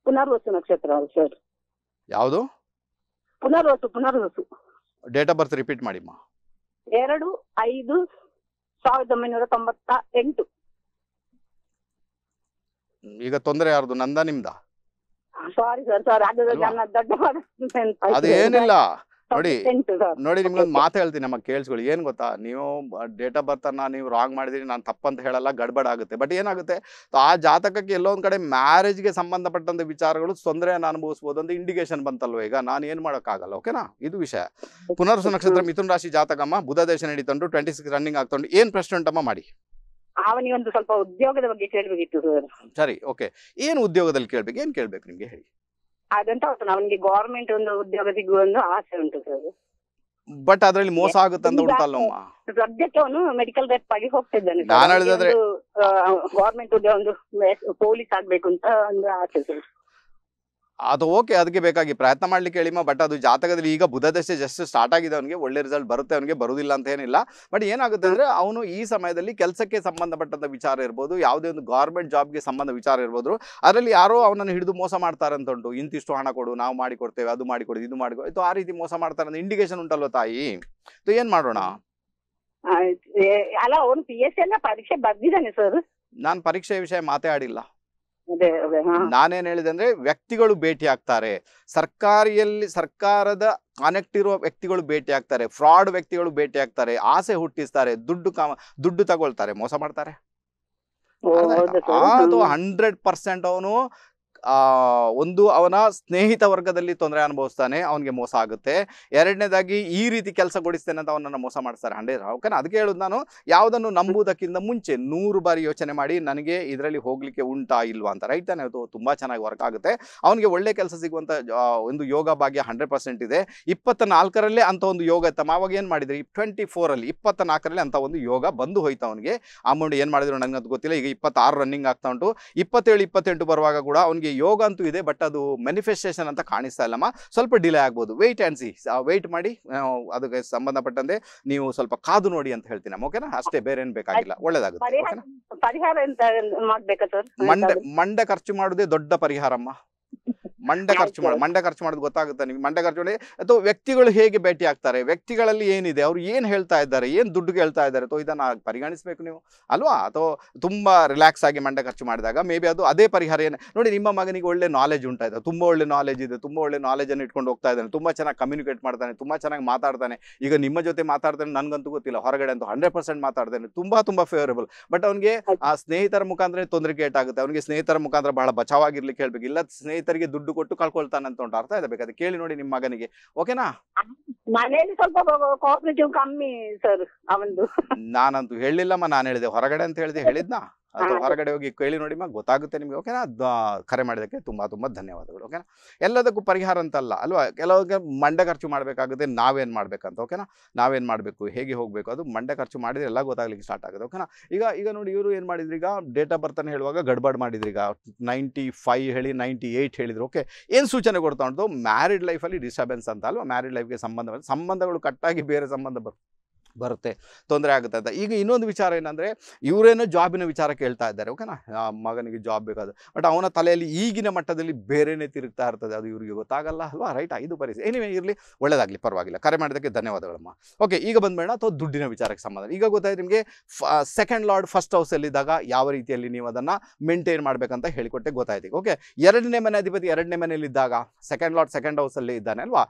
ಪುನರ್ವಸು ನಕ್ಷತ್ರ ಸರ್ ಯಾವುದು Punarvasu Punarvasu date of birth repeat ಮಾಡಿಮ್ಮ ಎರಡು ಐದು ಸಾವಿರದ ಒಂಬೈನೂರ ತೊಂಬತ್ತ ಎಂಟು ಈಗ ತೊಂದರೆ ಯಾರ್ದು ನಂದ ನಿಮ್ದ ಅದೇನಿಲ್ಲ ನೋಡಿ ನೋಡಿ ನಿಮ್ಗೊಂದು ಮಾತು ಹೇಳ್ತೀನಿ ನಮ್ಮ ಕೇಳಿಸ್ಕೊಳ್ಳಿ ಏನ್ ಗೊತ್ತಾ ನೀವು ಡೇಟ್ ಆಫ್ ಬರ್ತ್ ನೀವು ರಾಂಗ್ ಮಾಡಿದಿರಿ ನಾನು ತಪ್ಪಂತ ಹೇಳಲ್ಲ ಗಡ್ಬಡ್ ಆಗುತ್ತೆ ಬಟ್ ಏನಾಗುತ್ತೆ ಆ ಜಾತಕಕ್ಕೆ ಎಲ್ಲೋ ಒಂದ್ ಕಡೆ ಮ್ಯಾರೇಜ್ಗೆ ಸಂಬಂಧಪಟ್ಟಂತ ವಿಚಾರಗಳು ತೊಂದರೆಯನ್ನು ಅನುಭವಿಸಬಹುದು ಅಂತ ಇಂಡಿಕೇಶನ್ ಬಂತಲ್ವ ಈಗ ನಾನು ಏನ್ ಮಾಡೋಕ್ಕಾಗಲ್ಲ ಓಕೆನಾ ಇದು ವಿಷಯ ಪುನರ್ಸು ನಕ್ಷತ್ರ ಮಿಥುನ್ ರಾಶಿ ಜಾತಕಮ್ಮ ಬುಧ ದೇಶ ನಡೀತಂಡು ಟ್ವೆಂಟಿ ಸಿಕ್ಸ್ ರನ್ನಿಂಗ್ ಆಗ್ತಂಡು ಏನ್ ಪ್ರಶ್ನೆ ಉಂಟಮ್ಮ ಮಾಡಿ ಒಂದು ಸ್ವಲ್ಪ ಉದ್ಯೋಗದ ಬಗ್ಗೆ ಕೇಳಬೇಕಿತ್ತು ಸರ್ ಸರಿ ಓಕೆ ಏನು ಉದ್ಯೋಗದಲ್ಲಿ ಕೇಳಬೇಕು ಏನು ಕೇಳಬೇಕು ನಿಮಗೆ ಹೇಳಿ ಅದಂತ ಅವನಿಗೆ ಗೌರ್ಮೆಂಟ್ ಒಂದು ಉದ್ಯೋಗ ಸಿಗುವ ಒಂದು ಆಸೆ ಉಂಟು ಸರ್ ಬಟ್ ಅದರಲ್ಲಿ ಮೋಸ ಆಗುತ್ತೆ ಅಂತ ಸದ್ಯಕ್ಕೆ ಅವನು ಮೆಡಿಕಲ್ ರೆಪ್ ಆಗಿ ಹೋಗ್ತಿದ್ದಾನೆ ನಾನು ಹೇಳಿದ್ರೆ ಗೌರ್ಮೆಂಟ್ ಉದ್ಯೋಗ ಒಂದು ಪೊಲೀಸ್ ಆಗ್ಬೇಕು ಅಂತ ಒಂದು ಆಸೆ ಸರ್ ಅದು ಓಕೆ ಅದಕ್ಕೆ ಬೇಕಾಗಿ ಪ್ರಯತ್ನ ಮಾಡ್ಲಿಕ್ಕೆ ಹೇಳಿಮ್ಮ ಬಟ್ ಅದು ಜಾತಕದಲ್ಲಿ ಈಗ ಬುಧದಶೆ ಜಸ್ಟ್ ಸ್ಟಾರ್ಟ್ ಆಗಿದೆ ಅವನಿಗೆ ಒಳ್ಳೆ ರಿಸಲ್ಟ್ ಬರುತ್ತೆ ಅವನಿಗೆ ಬರುವುದಿಲ್ಲ ಅಂತ ಏನಿಲ್ಲ ಬಟ್ ಏನಾಗುತ್ತೆ ಅಂದರೆ ಅವನು ಈ ಸಮಯದಲ್ಲಿ ಕೆಲಸಕ್ಕೆ ಸಂಬಂಧಪಟ್ಟಂಥ ವಿಚಾರ ಇರ್ಬೋದು ಯಾವುದೇ ಒಂದು ಗೌರ್ಮೆಂಟ್ ಜಾಬ್ಗೆ ಸಂಬಂಧ ವಿಚಾರ ಇರ್ಬೋದು ಅದರಲ್ಲಿ ಯಾರೋ ಅವನನ್ನು ಹಿಡಿದು ಮೋಸ ಮಾಡ್ತಾರೆ ಅಂತ ಉಂಟು ಇಂತಿಷ್ಟು ಹಣ ಕೊಡು ನಾವು ಮಾಡಿಕೊಡ್ತೇವೆ ಅದು ಮಾಡಿಕೊಡು ಇದು ಮಾಡಿಕೊಡು ಇದು ಆ ರೀತಿ ಮೋಸ ಮಾಡ್ತಾರೆ ಅಂತ ಇಂಡಿಕೇಶನ್ ಉಂಟಲ್ವ ತಾಯಿ ಏನು ಮಾಡೋಣ ಅಲ್ಲ ಅವನು ಪಿ ಎಸ್ ಎಲ್ಲ ಪರೀಕ್ಷೆ ಬರ್ದಿದ್ದಾನೆ ಸರ್ ನಾನು ಪರೀಕ್ಷೆ ವಿಷಯ ಮಾತಾಡಿಲ್ಲ ನಾನೇನ್ ಹೇಳಿದೆ ಅಂದ್ರೆ ವ್ಯಕ್ತಿಗಳು ಭೇಟಿ ಆಗ್ತಾರೆ ಸರ್ಕಾರಿಯಲ್ಲಿ ಸರ್ಕಾರದ ಕನೆಕ್ಟ್ ಇರುವ ವ್ಯಕ್ತಿಗಳು ಭೇಟಿ ಆಗ್ತಾರೆ ಫ್ರಾಡ್ ವ್ಯಕ್ತಿಗಳು ಭೇಟಿ ಆಗ್ತಾರೆ ಆಸೆ ಹುಟ್ಟಿಸ್ತಾರೆ ದುಡ್ಡು ದುಡ್ಡು ತಗೊಳ್ತಾರೆ ಮೋಸ ಮಾಡ್ತಾರೆ ಅದು ಹಂಡ್ರೆಡ್ ಪರ್ಸೆಂಟ್ ಅವನು ಒಂದು ಅವನ ಸ್ನೇಹಿತ ವರ್ಗದಲ್ಲಿ ತೊಂದರೆ ಅನುಭವಿಸ್ತಾನೆ ಅವನಿಗೆ ಮೋಸ ಆಗುತ್ತೆ ಎರಡನೇದಾಗಿ ಈ ರೀತಿ ಕೊಡಿಸ್ತೇನೆ ಅಂತ ಅವನನ್ನು ಮೋಸ ಮಾಡಿಸ್ತಾರೆ ಹಂಡ್ರೆಡ್ ಓಕೆನ ಅದಕ್ಕೆ ಹೇಳೋದು ನಾನು ಯಾವುದನ್ನು ನಂಬುವುದಕ್ಕಿಂತ ಮುಂಚೆ ನೂರು ಬಾರಿ ಯೋಚನೆ ಮಾಡಿ ನನಗೆ ಇದರಲ್ಲಿ ಹೋಗಲಿಕ್ಕೆ ಉಂಟಾ ಇಲ್ವಾ ಅಂತ ರೈಟ್ ತಾನೆ ಅದು ತುಂಬ ಚೆನ್ನಾಗಿ ವರ್ಕ್ ಆಗುತ್ತೆ ಅವನಿಗೆ ಒಳ್ಳೆ ಕೆಲಸ ಸಿಗುವಂಥ ಒಂದು ಯೋಗ ಭಾಗ್ಯ ಹಂಡ್ರೆಡ್ ಪರ್ಸೆಂಟ್ ಇದೆ ಇಪ್ಪತ್ತ ನಾಲ್ಕರಲ್ಲೇ ಅಂತ ಒಂದು ಯೋಗ ತಮ್ಮ ಅವಾಗ ಏನು ಮಾಡಿದ್ರಿ ಟ್ವೆಂಟಿ ಫೋರಲ್ಲಿ ಇಪ್ಪತ್ತ ನಾಲ್ಕರಲ್ಲಿ ಅಂತ ಒಂದು ಯೋಗ ಬಂದು ಹೋಯ್ತು ಅವನಿಗೆ ಅಮೌಂಟ್ ಏನು ಮಾಡಿದ್ರು ನನಗೆ ಗೊತ್ತಿಲ್ಲ ಈಗ ಇಪ್ಪತ್ತಾರು ರನ್ನಿಂಗ್ ಆಗ್ತಾ ಉಂಟು ಇಪ್ಪತ್ತೇಳು ಇಪ್ಪತ್ತೆಂಟು ಬರುವಾಗ ಕೂಡ ಅವನಿಗೆ ನಿಮಗೆ ಯೋಗ ಅಂತೂ ಇದೆ ಬಟ್ ಅದು ಮ್ಯಾನಿಫೆಸ್ಟೇಷನ್ ಅಂತ ಕಾಣಿಸ್ತಾ ಇಲ್ಲಮ್ಮ ಸ್ವಲ್ಪ ಡಿಲೇ ಆಗ್ಬೋದು ವೆಯ್ಟ್ ಆ್ಯಂಡ್ ಸಿ ವೆಯ್ಟ್ ಮಾಡಿ ಅದಕ್ಕೆ ಸಂಬಂಧಪಟ್ಟಂತೆ ನೀವು ಸ್ವಲ್ಪ ಕಾದು ನೋಡಿ ಅಂತ ಹೇಳ್ತೀನಿ ಓಕೆನಾ ಅಷ್ಟೇ ಬೇರೆ ಏನ್ ಬೇಕಾಗಿಲ್ಲ ಒಳ್ಳೇದಾಗುತ್ತೆ ಮಂಡೆ ಮಂಡೆ ಖರ್ಚು ಮಾಡೋದೇ ದೊಡ್ಡ ಪರಿಹಾರಮ್ಮ ಮಂಡ ಖರ್ಚು ಮಾಡ ಮಂಡ ಖರ್ಚು ಮಾಡೋದು ಗೊತ್ತಾಗುತ್ತೆ ನಿಮಗೆ ಮಂಡ ಖರ್ಚು ಮಾಡಿ ಅಥವಾ ವ್ಯಕ್ತಿಗಳು ಹೇಗೆ ಭೇಟಿ ಆಗ್ತಾರೆ ವ್ಯಕ್ತಿಗಳಲ್ಲಿ ಏನಿದೆ ಅವ್ರು ಏನು ಹೇಳ್ತಾ ಇದ್ದಾರೆ ಏನು ದುಡ್ಡು ಹೇಳ್ತಾ ಇದ್ದಾರೆ ಅಥವಾ ಇದನ್ನ ಪರಿಗಣಿಸಬೇಕು ನೀವು ಅಲ್ವಾ ಅಥವಾ ತುಂಬಾ ರಿಲ್ಯಾಕ್ಸ್ ಆಗಿ ಮಂಡ ಖರ್ಚು ಮಾಡಿದಾಗ ಮೇ ಬಿ ಅದು ಅದೇ ಪರಿಹಾರ ಏನು ನೋಡಿ ನಿಮ್ಮ ಮಗನಿಗೆ ಒಳ್ಳೆ ನಾಲೆಜ್ ಉಂಟಾಯ್ತು ತುಂಬಾ ಒಳ್ಳೆ ನಾಲೆಜ್ ಇದೆ ತುಂಬ ಒಳ್ಳೆ ಅನ್ನು ಇಟ್ಕೊಂಡು ಹೋಗ್ತಾ ಇದ್ದಾನೆ ತುಂಬಾ ಚೆನ್ನಾಗಿ ಕಮ್ಯುನಿಕೇಟ್ ಮಾಡ್ತಾನೆ ತುಂಬಾ ಚೆನ್ನಾಗಿ ಮಾತಾಡ್ತಾನೆ ಈಗ ನಿಮ್ಮ ಜೊತೆ ಮಾತಾಡ್ತಾನೆ ನನಗಂತೂ ಗೊತ್ತಿಲ್ಲ ಹೊರಗಡೆ ಅಂತೂ ಹಂಡ್ರೆಡ್ ಪರ್ಸೆಂಟ್ ಮಾತಾಡ್ತಾನೆ ತುಂಬಾ ತುಂಬಾ ಫೇವರೇಬಲ್ ಬಟ್ ಅವ್ನಿಗೆ ಆ ಸ್ನೇಹಿತರ ಮುಖಾಂತರ ತೊಂದರೆ ಆಗುತ್ತೆ ಅವನಿಗೆ ಸ್ನೇಹಿತರ ಮುಖಾಂತರ ಬಹಳ ಬಚಾವಾಗಿರ್ಲಿಕ್ಕೆ ಹೇಳಬೇಕು ಇಲ್ಲ ಸ್ನೇಹಿತರಿಗೆ ದುಡ್ಡು ದುಡ್ಡು ಕೊಟ್ಟು ಅಂತ ಉಂಟು ಅರ್ಥ ಇದೆ ಬೇಕಾದ್ರೆ ಕೇಳಿ ನೋಡಿ ನಿಮ್ಮ ಮಗನಿಗೆ ಓಕೆನಾ ಮನೆಯಲ್ಲಿ ಸ್ವಲ್ಪ ಕೋಪರೇಟಿವ್ ಕಮ್ಮಿ ಸರ್ ಅವನದು ನಾನಂತೂ ಹೇಳಿಲ್ಲಮ್ಮ ನಾನು ಹೇಳಿದೆ ಹೊರಗಡೆ ಅಂತ ಹೇಳಿದೆ ಹೇಳಿದ್ನಾ ಅಥವಾ ಹೊರಗಡೆ ಹೋಗಿ ಕೇಳಿ ನೋಡಿ ಮಾ ಗೊತ್ತಾಗುತ್ತೆ ನಿಮಗೆ ಓಕೆನಾ ಕರೆ ಮಾಡಿದಕ್ಕೆ ತುಂಬ ತುಂಬ ಧನ್ಯವಾದಗಳು ಓಕೆನಾ ಎಲ್ಲದಕ್ಕೂ ಪರಿಹಾರ ಅಂತಲ್ಲ ಅಲ್ವಾ ಕೆಲವರಿಗೆ ಮಂಡೆ ಖರ್ಚು ಮಾಡಬೇಕಾಗುತ್ತೆ ನಾವೇನು ಮಾಡಬೇಕಂತ ಓಕೆನಾ ನಾವೇನು ಮಾಡಬೇಕು ಹೇಗೆ ಹೋಗಬೇಕು ಅದು ಮಂಡೆ ಖರ್ಚು ಮಾಡಿದರೆ ಎಲ್ಲ ಗೊತ್ತಾಗ್ಲಿಕ್ಕೆ ಸ್ಟಾರ್ಟ್ ಆಗುತ್ತೆ ಓಕೆನಾ ಈಗ ಈಗ ನೋಡಿ ಇವರು ಏನು ಮಾಡಿದ್ರು ಈಗ ಡೇಟ್ ಆಫ್ ಹೇಳುವಾಗ ಗಡ್ಬಡ್ ಮಾಡಿದ್ರು ಈಗ ನೈಂಟಿ ಫೈವ್ ಹೇಳಿ ನೈಂಟಿ ಏಯ್ಟ್ ಹೇಳಿದ್ರು ಓಕೆ ಏನು ಸೂಚನೆ ಕೊಡ್ತಾ ಉಂಟು ಮ್ಯಾರಿಡ್ ಲೈಫಲ್ಲಿ ಡಿಸ್ಟರ್ಬೆನ್ಸ್ ಅಂತ ಅಲ್ವಾ ಮ್ಯಾರಿಡ್ ಲೈಫ್ಗೆ ಸಂಬಂಧ ಸಂಬಂಧಗಳು ಕಟ್ಟಾಗಿ ಬೇರೆ ಸಂಬಂಧ ಬರುತ್ತೆ ಬರುತ್ತೆ ತೊಂದರೆ ಆಗುತ್ತೆ ಅಂತ ಈಗ ಇನ್ನೊಂದು ವಿಚಾರ ಏನಂದರೆ ಇವರೇನೋ ಜಾಬಿನ ವಿಚಾರ ಕೇಳ್ತಾ ಇದ್ದಾರೆ ಓಕೆನಾ ಮಗನಿಗೆ ಜಾಬ್ ಬೇಕಾದ ಬಟ್ ಅವನ ತಲೆಯಲ್ಲಿ ಈಗಿನ ಮಟ್ಟದಲ್ಲಿ ಬೇರೆನೇ ತಿರುಗ್ತಾ ಇರ್ತದೆ ಅದು ಇವರಿಗೆ ಗೊತ್ತಾಗಲ್ಲ ಅಲ್ವಾ ರೈಟ್ ಇದು ಪರಿಸ್ಥಿತಿ ಏನಿವೆ ಇರಲಿ ಒಳ್ಳೇದಾಗಲಿ ಪರವಾಗಿಲ್ಲ ಕರೆ ಮಾಡೋದಕ್ಕೆ ಧನ್ಯವಾದಗಳಮ್ಮ ಓಕೆ ಈಗ ಬಂದ್ಬೇಡ ಅಥವಾ ದುಡ್ಡಿನ ವಿಚಾರಕ್ಕೆ ಸಂಬಂಧ ಈಗ ಗೊತ್ತಾಯ್ತು ನಿಮಗೆ ಸೆಕೆಂಡ್ ಲಾರ್ಡ್ ಫಸ್ಟ್ ಹೌಸಲ್ಲಿದ್ದಾಗ ಯಾವ ರೀತಿಯಲ್ಲಿ ನೀವು ಅದನ್ನು ಮೇಂಟೈನ್ ಮಾಡಬೇಕಂತ ಹೇಳಿಕೊಟ್ಟೆ ಗೊತ್ತಾಯ್ತು ಓಕೆ ಎರಡನೇ ಮನೆ ಅಧಿಪತಿ ಎರಡನೇ ಮನೆಯಲ್ಲಿದ್ದಾಗ ಸೆಕೆಂಡ್ ಲಾರ್ಡ್ ಸೆಕೆಂಡ್ ಹೌಸಲ್ಲಿ ಇದ್ದಾನೆ ಅಲ್ವಾ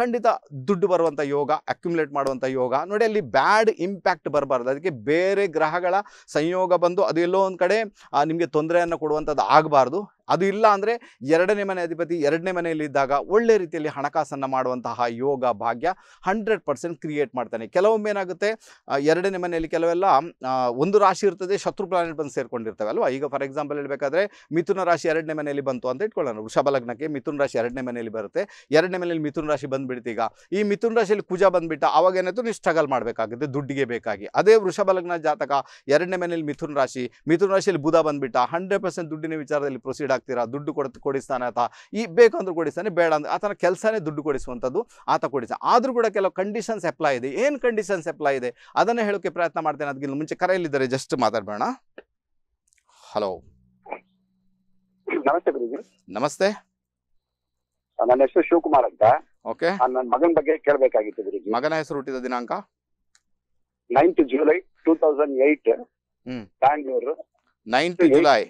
ಖಂಡಿತ ದುಡ್ಡು ಬರುವಂಥ ಯೋಗ ಅಕ್ಯುಮುಲೇಟ್ ಮಾಡುವಂಥ ಯೋಗ ನೋಡಿ ಅಲ್ಲಿ ಬ್ಯಾಡ್ ಇಂಪ್ಯಾಕ್ಟ್ ಬರಬಾರ್ದು ಅದಕ್ಕೆ ಬೇರೆ ಗ್ರಹಗಳ ಸಂಯೋಗ ಬಂದು ಅದು ಎಲ್ಲೋ ಒಂದು ಕಡೆ ನಿಮಗೆ ತೊಂದರೆಯನ್ನು ಕೊಡುವಂಥದ್ದು ಆಗಬಾರ್ದು ಅದು ಇಲ್ಲ ಅಂದರೆ ಎರಡನೇ ಮನೆ ಅಧಿಪತಿ ಎರಡನೇ ಮನೆಯಲ್ಲಿದ್ದಾಗ ಒಳ್ಳೆ ರೀತಿಯಲ್ಲಿ ಹಣಕಾಸನ್ನು ಮಾಡುವಂತಹ ಯೋಗ ಭಾಗ್ಯ ಹಂಡ್ರೆಡ್ ಪರ್ಸೆಂಟ್ ಕ್ರಿಯೇಟ್ ಮಾಡ್ತಾನೆ ಕೆಲವೊಮ್ಮೆ ಏನಾಗುತ್ತೆ ಎರಡನೇ ಮನೆಯಲ್ಲಿ ಕೆಲವೆಲ್ಲ ಒಂದು ರಾಶಿ ಇರ್ತದೆ ಶತ್ರು ಪ್ಲಾನೆಟ್ ಬಂದು ಸೇರ್ಕೊಂಡಿರ್ತವೆ ಅಲ್ವಾ ಈಗ ಫಾರ್ ಎಕ್ಸಾಂಪಲ್ ಹೇಳಬೇಕಾದ್ರೆ ಮಿಥುನ ರಾಶಿ ಎರಡನೇ ಮನೆಯಲ್ಲಿ ಬಂತು ಅಂತ ಇಟ್ಕೊಳ್ಳೋಣ ವೃಷಭ ಲಗ್ನಕ್ಕೆ ಮಿಥುನ ರಾಶಿ ಎರಡನೇ ಮನೆಯಲ್ಲಿ ಬರುತ್ತೆ ಎರಡನೇ ಮನೆಯಲ್ಲಿ ಮಿಥುನ ರಾಶಿ ಬಂದುಬಿಡ್ತೀಗ ಈ ಮಿಥುನ ರಾಶಿಯಲ್ಲಿ ಕುಜ ಬಂದುಬಿಟ್ಟ ಅವಾಗ ಏನಾಯ್ತು ನೀವು ಸ್ಟ್ರಗಲ್ ಮಾಡಬೇಕಾಗುತ್ತೆ ದುಡ್ಡಿಗೆ ಬೇಕಾಗಿ ಅದೇ ವೃಷಭ ಲಗ್ನ ಜಾತಕ ಎರಡನೇ ಮನೆಯಲ್ಲಿ ಮಿಥುನ ರಾಶಿ ಮಿಥುನ ರಾಶಿಯಲ್ಲಿ ಬುಧ ಬಂದುಬಿಟ್ಟ ಹಂಡ್ರೆಡ್ ಪರ್ಸೆಂಟ್ ದುಡ್ಡಿನ ವಿಚಾರದಲ್ಲಿ ಪ್ರೊಸೀಡ್ ಹಾಕ್ತೀರಾ ದುಡ್ಡು ಕೊಡ್ ಕೊಡಿಸ್ತಾನೆ ಆತ ಈ ಬೇಕಂದ್ರೆ ಕೊಡಿಸ್ತಾನೆ ಬೇಡ ಅಂದ್ರೆ ಆತನ ಕೆಲಸನೇ ದುಡ್ಡು ಕೊಡಿಸುವಂಥದ್ದು ಆತ ಕೊಡಿಸ ಆದರೂ ಕೂಡ ಕೆಲವು ಕಂಡೀಷನ್ಸ್ ಅಪ್ಲೈ ಇದೆ ಏನ್ ಕಂಡೀಷನ್ಸ್ ಅಪ್ಲೈ ಇದೆ ಅದನ್ನೇ ಹೇಳೋಕೆ ಪ್ರಯತ್ನ ಮಾಡ್ತೇನೆ ಅದಕ್ಕಿಂತ ಮುಂಚೆ ಕರೆಯಲ್ಲಿದ್ದಾರೆ ಜಸ್ಟ್ ಮಾತಾಡಬೇಡ ಹಲೋ ನಮಸ್ತೆ ನಮಸ್ತೆ ನನ್ನ ಹೆಸರು ಶಿವಕುಮಾರ್ ಅಂತ ಓಕೆ ನನ್ನ ಮಗನ ಬಗ್ಗೆ ಕೇಳಬೇಕಾಗಿತ್ತು ಮಗನ ಹೆಸರು ಹುಟ್ಟಿದ ದಿನಾಂಕ ninth July two thousand eight Bangalore ninth July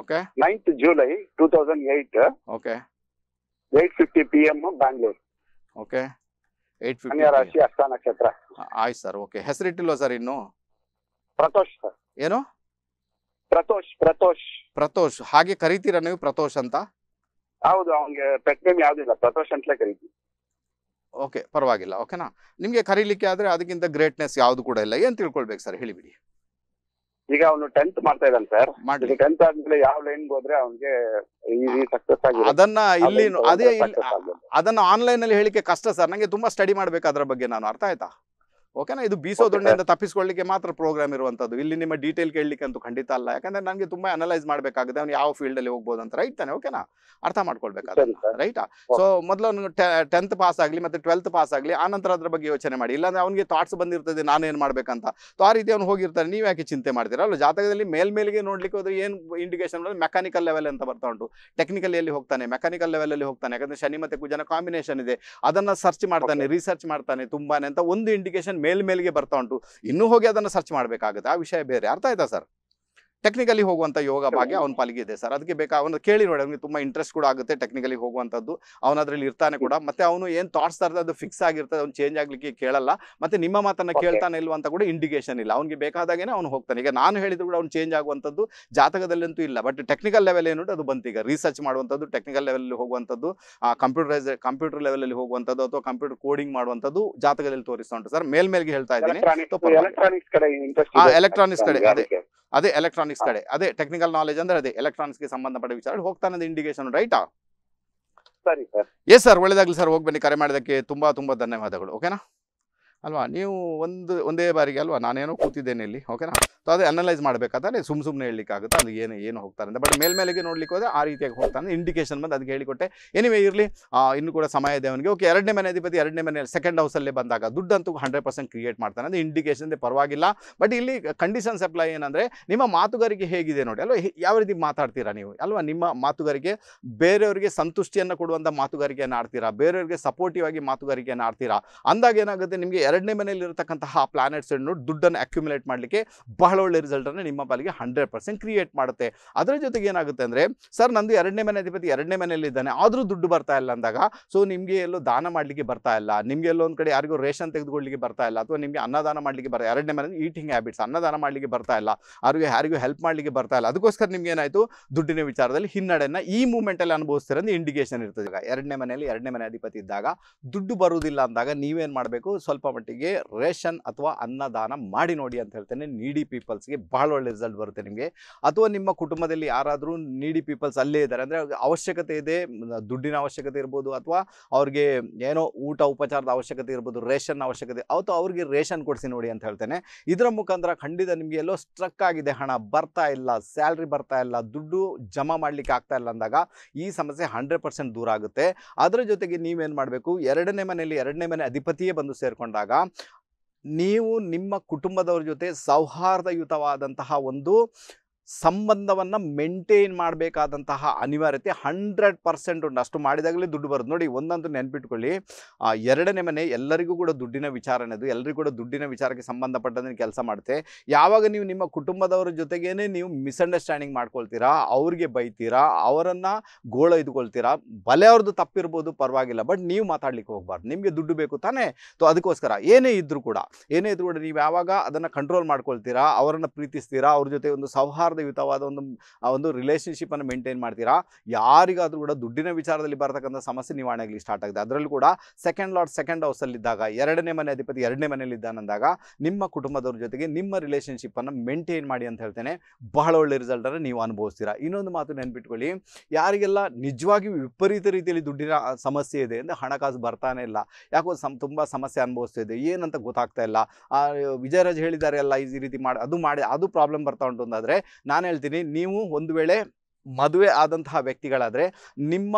okay ninth July two thousand eight okay eight fifty P M Bangalore okay eight fifty ರಾಶಿ ಅಷ್ಟ ನಕ್ಷತ್ರ ಆಯ್ತು ಸರ್ ಓಕೆ ಹೆಸರಿಟ್ಟಿಲ್ವ ಸರ್ ಇನ್ನು ಪ್ರತೋಷ್ ಸರ್ ಏನು ಪ್ರತೋಷ್ ಪ್ರತೋಷ್ ಪ್ರತೋಷ್ ಹಾಗೆ ಕರೀತೀರ ನೀವು ಪ್ರತೋಷ್ ಅಂತ ಹೌದು ಅವ್ನಿಗೆ ಪೆಟ್ ನೇಮ್ ಯಾವ್ದಿಲ್ಲ ಪ್ರತೋಷ್ ಅಂತಲೇ ಕರಿತೀವಿ ಓಕೆ ಪರವಾಗಿಲ್ಲ ಓಕೆನಾ ನಿಮಗೆ ಕರೀಲಿಕ್ಕೆ ಆದರೆ ಅದಕ್ಕಿಂತ ಗ್ರೇಟ್ನೆಸ್ ಯಾವುದು ಕೂಡ ಇಲ್ಲ ಏನು ತಿಳ್ಕೊಳ್ಬೇಕು ಸರ್ ಹೇಳಿಬಿಡಿ ಈಗ ಅವನು ಟೆಂತ್ ಮಾಡ್ತಾ ಇದ್ದಾನೆ ಸರ್ ಮಾಡ್ಲಿ. ಟೆಂತ್ ಆದ್ಮೇಲೆ ಯಾವ ಲೈನ್ ಹೋದ್ರೆ ಅವನಿಗೆ ಈ ಸಕ್ಸಸ್ ಆಗಿ ಅದನ್ನ ಇಲ್ಲಿ ಅದೇ ಅದನ್ನ ಆನ್ಲೈನ್ ಅಲ್ಲಿ ಹೇಳಿಕೆ ಕಷ್ಟ ಸರ್ ನಂಗೆ ತುಂಬಾ ಸ್ಟಡಿ ಮಾಡ್ಬೇಕು ಅದ್ರ ಬಗ್ಗೆ ನಾನು ಅರ್ಥ ಆಯ್ತಾ ಓಕೆನಾ ಇದು ದೊಣ್ಣೆಯಿಂದ ತಪ್ಪಿಸ್ಕೊಳ್ಳಿಕ್ಕೆ ಮಾತ್ರ ಪ್ರೋಗ್ರಾಮ್ ಇರುವಂತದ್ದು ಇಲ್ಲಿ ನಿಮ್ಮ ಡೀಟೇಲ್ ಕೇಳಲಿಕ್ಕೆ ಅಂತೂ ಖಂಡಿತ ಅಲ್ಲ ಯಾಕಂದ್ರೆ ನನಗೆ ತುಂಬ ಅನಲೈಸ್ ಮಾಡಬೇಕಾಗಿದೆ ಅವ್ನು ಯಾವ ಅಲ್ಲಿ ಹೋಗ್ಬೋದು ಅಂತ ರೈಟ್ ತಾನೆ ಓಕೆನಾ ಅರ್ಥ ಮಾಡ್ಕೊಳ್ಬೇಕಾದ ರೈಟ್ ಸೊ ಮೊದಲು ಟೆಂತ್ ಪಾಸ್ ಆಗಲಿ ಮತ್ತೆ ಟ್ವೆಲ್ತ್ ಪಾಸ್ ಆಗಲಿ ಆ ನಂತರ ಅದ್ರ ಬಗ್ಗೆ ಯೋಚನೆ ಮಾಡಿ ಇಲ್ಲಾಂದ್ರೆ ಅವನಿಗೆ ಥಾಟ್ಸ್ ಬಂದಿರ್ತದೆ ನಾನೇನು ಮಾಡಬೇಕಂತ ಸೊ ಆ ರೀತಿ ಅವ್ನು ಹೋಗಿರ್ತಾನೆ ನೀವು ಯಾಕೆ ಚಿಂತೆ ಮಾಡ್ತೀರಾ ಅಲ್ಲ ಜಾತಕದಲ್ಲಿ ಮೇಲ್ಮೇಲಿಗೆ ನೋಡ್ಲಿಕ್ಕೆ ಹೋದ್ರೆ ಏನು ಇಂಡಿಕೇಶನ್ ಅಂದರೆ ಮೆಕ್ಯಾನಿಕಲ್ ಲೆವೆಲ್ ಅಂತ ಬರ್ತಾ ಉಂಟು ಟೆಕ್ನಿಕಲ್ ಅಲ್ಲಿ ಹೋಗ್ತಾನೆ ಮೆಕ್ಯಾನಿಕಲ್ ಅಲ್ಲಿ ಹೋಗ್ತಾನೆ ಯಾಕಂದ್ರೆ ಶನಿ ಮತ್ತೆ ಕುಜನ ಕಾಂಬಿನೇಷನ್ ಇದೆ ಅದನ್ನ ಸರ್ಚ್ ಮಾಡ್ತಾನೆ ರಿಸರ್ಚ್ ಮಾಡ್ತಾನೆ ತುಂಬಾನೇ ಅಂತ ಒಂದು ಇಂಡಿಕೇಶನ್ ಮೇಲ್ಮೇಲಿಗೆ ಬರ್ತಾ ಉಂಟು ಇನ್ನೂ ಹೋಗಿ ಅದನ್ನು ಸರ್ಚ್ ಮಾಡಬೇಕಾಗುತ್ತೆ ಆ ವಿಷಯ ಬೇರೆ ಅರ್ಥ ಆಯ್ತಾ ಸರ್ ಟೆಕ್ನಿಕಲಿ ಹೋಗುವಂಥ ಯೋಗ ಭಾಗ್ಯ ಅವನ ಪಾಲಿಗೆ ಇದೆ ಸರ್ ಅದಕ್ಕೆ ಬೇಕಾ ಅವನು ಕೇಳಿ ನೋಡಿ ಅವನಿಗೆ ತುಂಬಾ ಇಂಟ್ರೆಸ್ಟ್ ಕೂಡ ಆಗುತ್ತೆ ಟೆಕ್ನಿಕಲಿ ಹೋಗುವಂತದ್ದು ಅವನ ಅದರಲ್ಲಿ ಇರ್ತಾನೆ ಕೂಡ ಮತ್ತೆ ಅವನು ಏನು ಥಾಟ್ಸ್ ಅದು ಫಿಕ್ಸ್ ಆಗಿರ್ತದೆ ಅವ್ನು ಚೇಂಜ್ ಆಗಲಿಕ್ಕೆ ಕೇಳಲ್ಲ ಮತ್ತೆ ನಿಮ್ಮ ಮಾತನ್ನ ಕೇಳ್ತಾನೆ ಇಲ್ವಂತ ಕೂಡ ಇಂಡಿಕೇಶನ್ ಇಲ್ಲ ಅವ್ನಿಗೆ ಬೇಕಾದಾಗೇನೆ ಅವನು ಹೋಗ್ತಾನೆ ಈಗ ನಾನು ಹೇಳಿದ್ರು ಕೂಡ ಅವ್ನು ಚೇಂಜ್ ಆಗುವಂತದ್ದು ಜಾತಕದಲ್ಲಂತೂ ಇಲ್ಲ ಬಟ್ ಟೆಕ್ನಿಕಲ್ ಲೆವೆಲ್ ಏನು ಅದು ಬಂತೀಗ ರಿಸರ್ಚ್ ಮಾಡುವಂಥದ್ದು ಟೆಕ್ನಿಕಲ್ ಲೆವೆಲಲ್ಲಿ ಹೋಗುವಂಥದ್ದು ಕಂಪ್ಯೂಟರೈಸ್ ಕಂಪ್ಯೂಟರ್ ಲೆವೆಲಲ್ಲಿ ಹೋಗುವಂಥದ್ದು ಅಥವಾ ಕಂಪ್ಯೂಟರ್ ಕೋಡಿಂಗ್ ಮಾಡುವಂಥದ್ದು ಜಾತಕದಲ್ಲಿ ತೋರಿಸ್ತಾ ಉಂಟು ಸರ್ ಮೇಲ್ಮೇಲ್ಗೆ ಹೇಳ್ತಾ ಇದ್ದೀನಿ ಎಲೆಕ್ಟ್ರಾನಿಕ್ಸ್ ಕಡೆ ಅದೇ ಅದೇ ಎಲೆಕ್ಟ್ರಾನಿಕ್ಸ್ ಎಲೆಕ್ಟ್ರಾನಿಕ್ಸ್ ಕಡೆ ಅದೇ ಟೆಕ್ನಿಕಲ್ ನಾಲೆಜ್ ಅಂದ್ರೆ ಅದೇ ಎಲೆಕ್ಟ್ರಾನಿಕ್ಸ್ ಗೆ ಸಂಬಂಧಪಟ್ಟ ವಿಚಾರ ಹೋಗ್ತಾನೆ ಇಂಡಿಕೇಶನ್ ರೈಟ್ ಸರಿ ಸರ್ ಎಸ್ ಸರ್ ಒಳ್ಳೇದಾಗ್ಲಿ ಸರ್ ಹೋಗ್ಬನ್ನಿ ಕರೆ ಮಾಡೋದಕ್ಕೆ ತುಂಬಾ ತುಂಬಾ ಧನ್ಯವಾದಗಳು ಓಕೆನಾ ಅಲ್ವಾ ನೀವು ಒಂದು ಒಂದೇ ಬಾರಿಗೆ ಅಲ್ವಾ ನಾನೇನೋ ಕೂತಿದ್ದೇನೆ ಇಲ್ಲಿ ಓಕೆನಾ ಸೊ ಅದೇ ಅನಲೈಸ್ ಮಾಡಬೇಕಾದ್ರೆ ಸುಮ್ ಸುಮ್ಮನೆ ಹೇಳಲಿಕ್ಕಾಗುತ್ತೆ ಅದು ಏನು ಏನು ಹೋಗ್ತಾರೆ ಅಂತ ಬಟ್ ಮೇಲ್ಮೇಲೆಗೆ ನೋಡ್ಲಿಕ್ಕೆ ಹೋದರೆ ಆ ರೀತಿಯಾಗಿ ಹೋಗ್ತಾನೆ ಇಂಡಿಕೇಶನ್ ಬಂದು ಅದಕ್ಕೆ ಹೇಳಿಕೊಟ್ಟೆ ಎನಿವೇ ಇರಲಿ ಇನ್ನು ಕೂಡ ಸಮಯ ಇದೆ ಅವನಿಗೆ ಓಕೆ ಎರಡನೇ ಮನೆ ಅಧಿಪತಿ ಎರಡನೇ ಮನೆ ಸೆಕೆಂಡ್ ಹೌಸಲ್ಲೇ ಬಂದಾಗ ದುಡ್ಡಂತೂ ಹಂಡ್ರೆಡ್ ಪರ್ಸೆಂಟ್ ಕ್ರಿಯೇಟ್ ಮಾಡ್ತಾನೆ ಅಂದರೆ ಇಂಡಿಕೇಶನ್ ಪರವಾಗಿಲ್ಲ ಬಟ್ ಇಲ್ಲಿ ಕಂಡೀಷನ್ಸ್ ಅಪ್ಲೈ ಏನಂದರೆ ನಿಮ್ಮ ಮಾತುಗಾರಿಕೆ ಹೇಗಿದೆ ನೋಡಿ ಅಲ್ವಾ ಯಾವ ರೀತಿ ಮಾತಾಡ್ತೀರಾ ನೀವು ಅಲ್ವಾ ನಿಮ್ಮ ಮಾತುಗಾರಿಕೆ ಬೇರೆಯವರಿಗೆ ಸಂತುಷ್ಟಿಯನ್ನು ಕೊಡುವಂಥ ಮಾತುಗಾರಿಕೆಯನ್ನು ಆಡ್ತೀರಾ ಬೇರೆಯವರಿಗೆ ಸಪೋರ್ಟಿವ್ ಆಗಿ ಮಾತುಗಾರಿಕೆಯನ್ನು ಆಡ್ತೀರಾ ಅಂದಾಗ ಏನಾಗುತ್ತೆ ನಿಮಗೆ ಎರಡನೇ ಮನೆಯಲ್ಲಿ ಇರತಕ್ಕಂತಹ ಪ್ಲಾನೆಟ್ಸ್ ಅನ್ನು ದುಡ್ಡನ್ನು ಅಕ್ಯುಮುಲೇಟ್ ಮಾಡಲಿಕ್ಕೆ ಬಹಳ ಒಳ್ಳೆ ರಿಸಲ್ಟನ್ನು ನಿಮ್ಮ ಪಾಲಿಗೆ ಹಂಡ್ರೆಡ್ ಪರ್ಸೆಂಟ್ ಕ್ರಿಯೇಟ್ ಮಾಡುತ್ತೆ ಅದರ ಜೊತೆಗೆ ಏನಾಗುತ್ತೆ ಅಂದರೆ ಸರ್ ನಂದು ಎರಡನೇ ಮನೆ ಅಧಿಪತಿ ಎರಡನೇ ಮನೆಯಲ್ಲಿ ಇದ್ದಾನೆ ಆದರೂ ದುಡ್ಡು ಬರ್ತಾ ಇಲ್ಲ ಅಂದಾಗ ಸೊ ನಿಮಗೆ ಎಲ್ಲೋ ದಾನ ಮಾಡಲಿಕ್ಕೆ ಬರ್ತಾ ಇಲ್ಲ ನಿಮಗೆ ಎಲ್ಲೋ ಒಂದು ಕಡೆ ಯಾರಿಗೂ ರೇಷನ್ ತೆಗೆದುಕೊಳ್ಳಿಕ್ಕೆ ಬರ್ತಾ ಇಲ್ಲ ಅಥವಾ ನಿಮಗೆ ಅನ್ನದಾನ ಮಾಡಲಿಕ್ಕೆ ಬರ್ತಾ ಎರಡನೇ ಮನೆ ಈಟಿಂಗ್ ಹ್ಯಾಬಿಟ್ಸ್ ಅನ್ನದಾನ ಮಾಡಲಿಕ್ಕೆ ಬರ್ತಾ ಇಲ್ಲ ಅವ್ರಿಗೆ ಯಾರಿಗೂ ಹೆಲ್ಪ್ ಮಾಡಲಿಕ್ಕೆ ಬರ್ತಾ ಇಲ್ಲ ಅದಕ್ಕೋಸ್ಕರ ನಿಮ್ಗೆ ಏನಾಯಿತು ದುಡ್ಡಿನ ವಿಚಾರದಲ್ಲಿ ಹಿನ್ನಡೆನ ಈ ಮೂಮೆಂಟಲ್ಲಿ ಅನುಭವಿಸ್ತಿರೋದು ಇಂಡಿಕೇಶನ್ ಇರ್ತದೆ ಎರಡನೇ ಮನೆಯಲ್ಲಿ ಎರಡನೇ ಮನೆ ಅಧಿಪತಿ ಇದ್ದಾಗ ದುಡ್ಡು ಬರುವುದಿಲ್ಲ ಅಂದಾಗ ನೀವೇನು ಮಾಡಬೇಕು ಸ್ವಲ್ಪ ಮಟ್ಟಿಗೆ ರೇಷನ್ ಅಥವಾ ಅನ್ನದಾನ ಮಾಡಿ ನೋಡಿ ಅಂತ ಹೇಳ್ತೇನೆ ನೀಡಿ ಪೀಪಲ್ಸ್ಗೆ ಭಾಳ ಒಳ್ಳೆ ರಿಸಲ್ಟ್ ಬರುತ್ತೆ ನಿಮಗೆ ಅಥವಾ ನಿಮ್ಮ ಕುಟುಂಬದಲ್ಲಿ ಯಾರಾದರೂ ನೀಡಿ ಪೀಪಲ್ಸ್ ಅಲ್ಲೇ ಇದ್ದಾರೆ ಅಂದರೆ ಅವಶ್ಯಕತೆ ಇದೆ ದುಡ್ಡಿನ ಅವಶ್ಯಕತೆ ಇರ್ಬೋದು ಅಥವಾ ಅವ್ರಿಗೆ ಏನೋ ಊಟ ಉಪಚಾರದ ಅವಶ್ಯಕತೆ ಇರ್ಬೋದು ರೇಷನ್ ಅವಶ್ಯಕತೆ ಅವತ್ತು ಅವ್ರಿಗೆ ರೇಷನ್ ಕೊಡಿಸಿ ನೋಡಿ ಅಂತ ಹೇಳ್ತೇನೆ ಇದರ ಮುಖಾಂತರ ಖಂಡಿತ ನಿಮಗೆ ಎಲ್ಲೋ ಸ್ಟ್ರಕ್ ಆಗಿದೆ ಹಣ ಬರ್ತಾ ಇಲ್ಲ ಸ್ಯಾಲ್ರಿ ಬರ್ತಾ ಇಲ್ಲ ದುಡ್ಡು ಜಮಾ ಮಾಡಲಿಕ್ಕೆ ಆಗ್ತಾ ಇಲ್ಲ ಅಂದಾಗ ಈ ಸಮಸ್ಯೆ ಹಂಡ್ರೆಡ್ ಪರ್ಸೆಂಟ್ ದೂರ ಆಗುತ್ತೆ ಅದರ ಜೊತೆಗೆ ನೀವೇನು ಮಾಡಬೇಕು ಎರಡನೇ ಮನೆಯಲ್ಲಿ ಎರಡನೇ ಮನೆ ಅಧಿಪತಿಯೇ ಬಂದು ಸೇರಿಕೊಂಡಾಗ ನೀವು ನಿಮ್ಮ ಕುಟುಂಬದವ್ರ ಜೊತೆ ಸೌಹಾರ್ದಯುತವಾದಂತಹ ಒಂದು ಸಂಬಂಧವನ್ನು ಮೇಂಟೈನ್ ಮಾಡಬೇಕಾದಂತಹ ಅನಿವಾರ್ಯತೆ ಹಂಡ್ರೆಡ್ ಪರ್ಸೆಂಟ್ ಉಂಟು ಅಷ್ಟು ಮಾಡಿದಾಗಲೇ ದುಡ್ಡು ಬರುತ್ತೆ ನೋಡಿ ಒಂದಂತೂ ನೆನ್ಪಿಟ್ಕೊಳ್ಳಿ ಎರಡನೇ ಮನೆ ಎಲ್ಲರಿಗೂ ಕೂಡ ದುಡ್ಡಿನ ವಿಚಾರನೇದು ಎಲ್ಲರಿಗೂ ಕೂಡ ದುಡ್ಡಿನ ವಿಚಾರಕ್ಕೆ ಸಂಬಂಧಪಟ್ಟಂತೆ ಕೆಲಸ ಮಾಡುತ್ತೆ ಯಾವಾಗ ನೀವು ನಿಮ್ಮ ಕುಟುಂಬದವರ ಜೊತೆಗೇ ನೀವು ಮಿಸ್ಅಂಡರ್ಸ್ಟ್ಯಾಂಡಿಂಗ್ ಮಾಡ್ಕೊಳ್ತೀರಾ ಅವ್ರಿಗೆ ಬೈತೀರಾ ಅವರನ್ನು ಇದ್ಕೊಳ್ತೀರಾ ಬಲೆ ಅವ್ರದ್ದು ತಪ್ಪಿರ್ಬೋದು ಪರವಾಗಿಲ್ಲ ಬಟ್ ನೀವು ಮಾತಾಡ್ಲಿಕ್ಕೆ ಹೋಗಬಾರ್ದು ನಿಮಗೆ ದುಡ್ಡು ಬೇಕು ತಾನೇ ತೊ ಅದಕ್ಕೋಸ್ಕರ ಏನೇ ಇದ್ದರೂ ಕೂಡ ಏನೇ ಇದ್ರೂ ಕೂಡ ನೀವು ಯಾವಾಗ ಅದನ್ನು ಕಂಟ್ರೋಲ್ ಮಾಡ್ಕೊಳ್ತೀರಾ ಅವರನ್ನು ಪ್ರೀತಿಸ್ತೀರಾ ಅವ್ರ ಜೊತೆ ಒಂದು ಸೌಹಾರ್ದ ಯುತವಾದ ಒಂದು ಆ ಒಂದು ಅನ್ನು ಮೇಂಟೈನ್ ಮಾಡ್ತೀರಾ ಯಾರಿಗಾದರೂ ಕೂಡ ದುಡ್ಡಿನ ವಿಚಾರದಲ್ಲಿ ಬರತಕ್ಕಂಥ ಸಮಸ್ಯೆ ನಿವಾರಣೆ ಆಗಲಿ ಸ್ಟಾರ್ಟ್ ಆಗಿದೆ ಅದರಲ್ಲೂ ಕೂಡ ಸೆಕೆಂಡ್ ಲಾರ್ಡ್ ಸೆಕೆಂಡ್ ಹೌಸ್ ಹೌಸಲ್ಲಿದ್ದಾಗ ಎರಡನೇ ಮನೆ ಅಧಿಪತಿ ಎರಡನೇ ಮನೆಯಲ್ಲಿದ್ದಾನಂದಾಗ ನಿಮ್ಮ ಕುಟುಂಬದವ್ರ ಜೊತೆಗೆ ನಿಮ್ಮ ಅನ್ನು ಮೇಂಟೈನ್ ಮಾಡಿ ಅಂತ ಹೇಳ್ತೇನೆ ಬಹಳ ಒಳ್ಳೆ ರಿಸಲ್ಟನ್ನು ನೀವು ಅನುಭವಿಸ್ತೀರಾ ಇನ್ನೊಂದು ಮಾತು ನೆನ್ಪಿಟ್ಕೊಳ್ಳಿ ಯಾರಿಗೆಲ್ಲ ನಿಜವಾಗಿ ವಿಪರೀತ ರೀತಿಯಲ್ಲಿ ದುಡ್ಡಿನ ಸಮಸ್ಯೆ ಇದೆ ಅಂದರೆ ಹಣಕಾಸು ಬರ್ತಾನೆ ಇಲ್ಲ ಯಾಕೋ ಸಮ್ ತುಂಬ ಸಮಸ್ಯೆ ಅನುಭವಿಸ್ತಾ ಇದೆ ಏನಂತ ಗೊತ್ತಾಗ್ತಾ ಇಲ್ಲ ವಿಜಯರಾಜ್ ಹೇಳಿದ್ದಾರೆ ಅಲ್ಲ ಈ ರೀತಿ ಮಾಡಿ ಅದು ಮಾಡಿ ಅದು ಪ್ರಾಬ್ಲಮ್ ಬರ್ತಾ ಉಂಟು ಅಂತಾದರೆ ನಾನು ಹೇಳ್ತೀನಿ ನೀವು ಒಂದು ವೇಳೆ ಮದುವೆ ಆದಂತಹ ವ್ಯಕ್ತಿಗಳಾದರೆ ನಿಮ್ಮ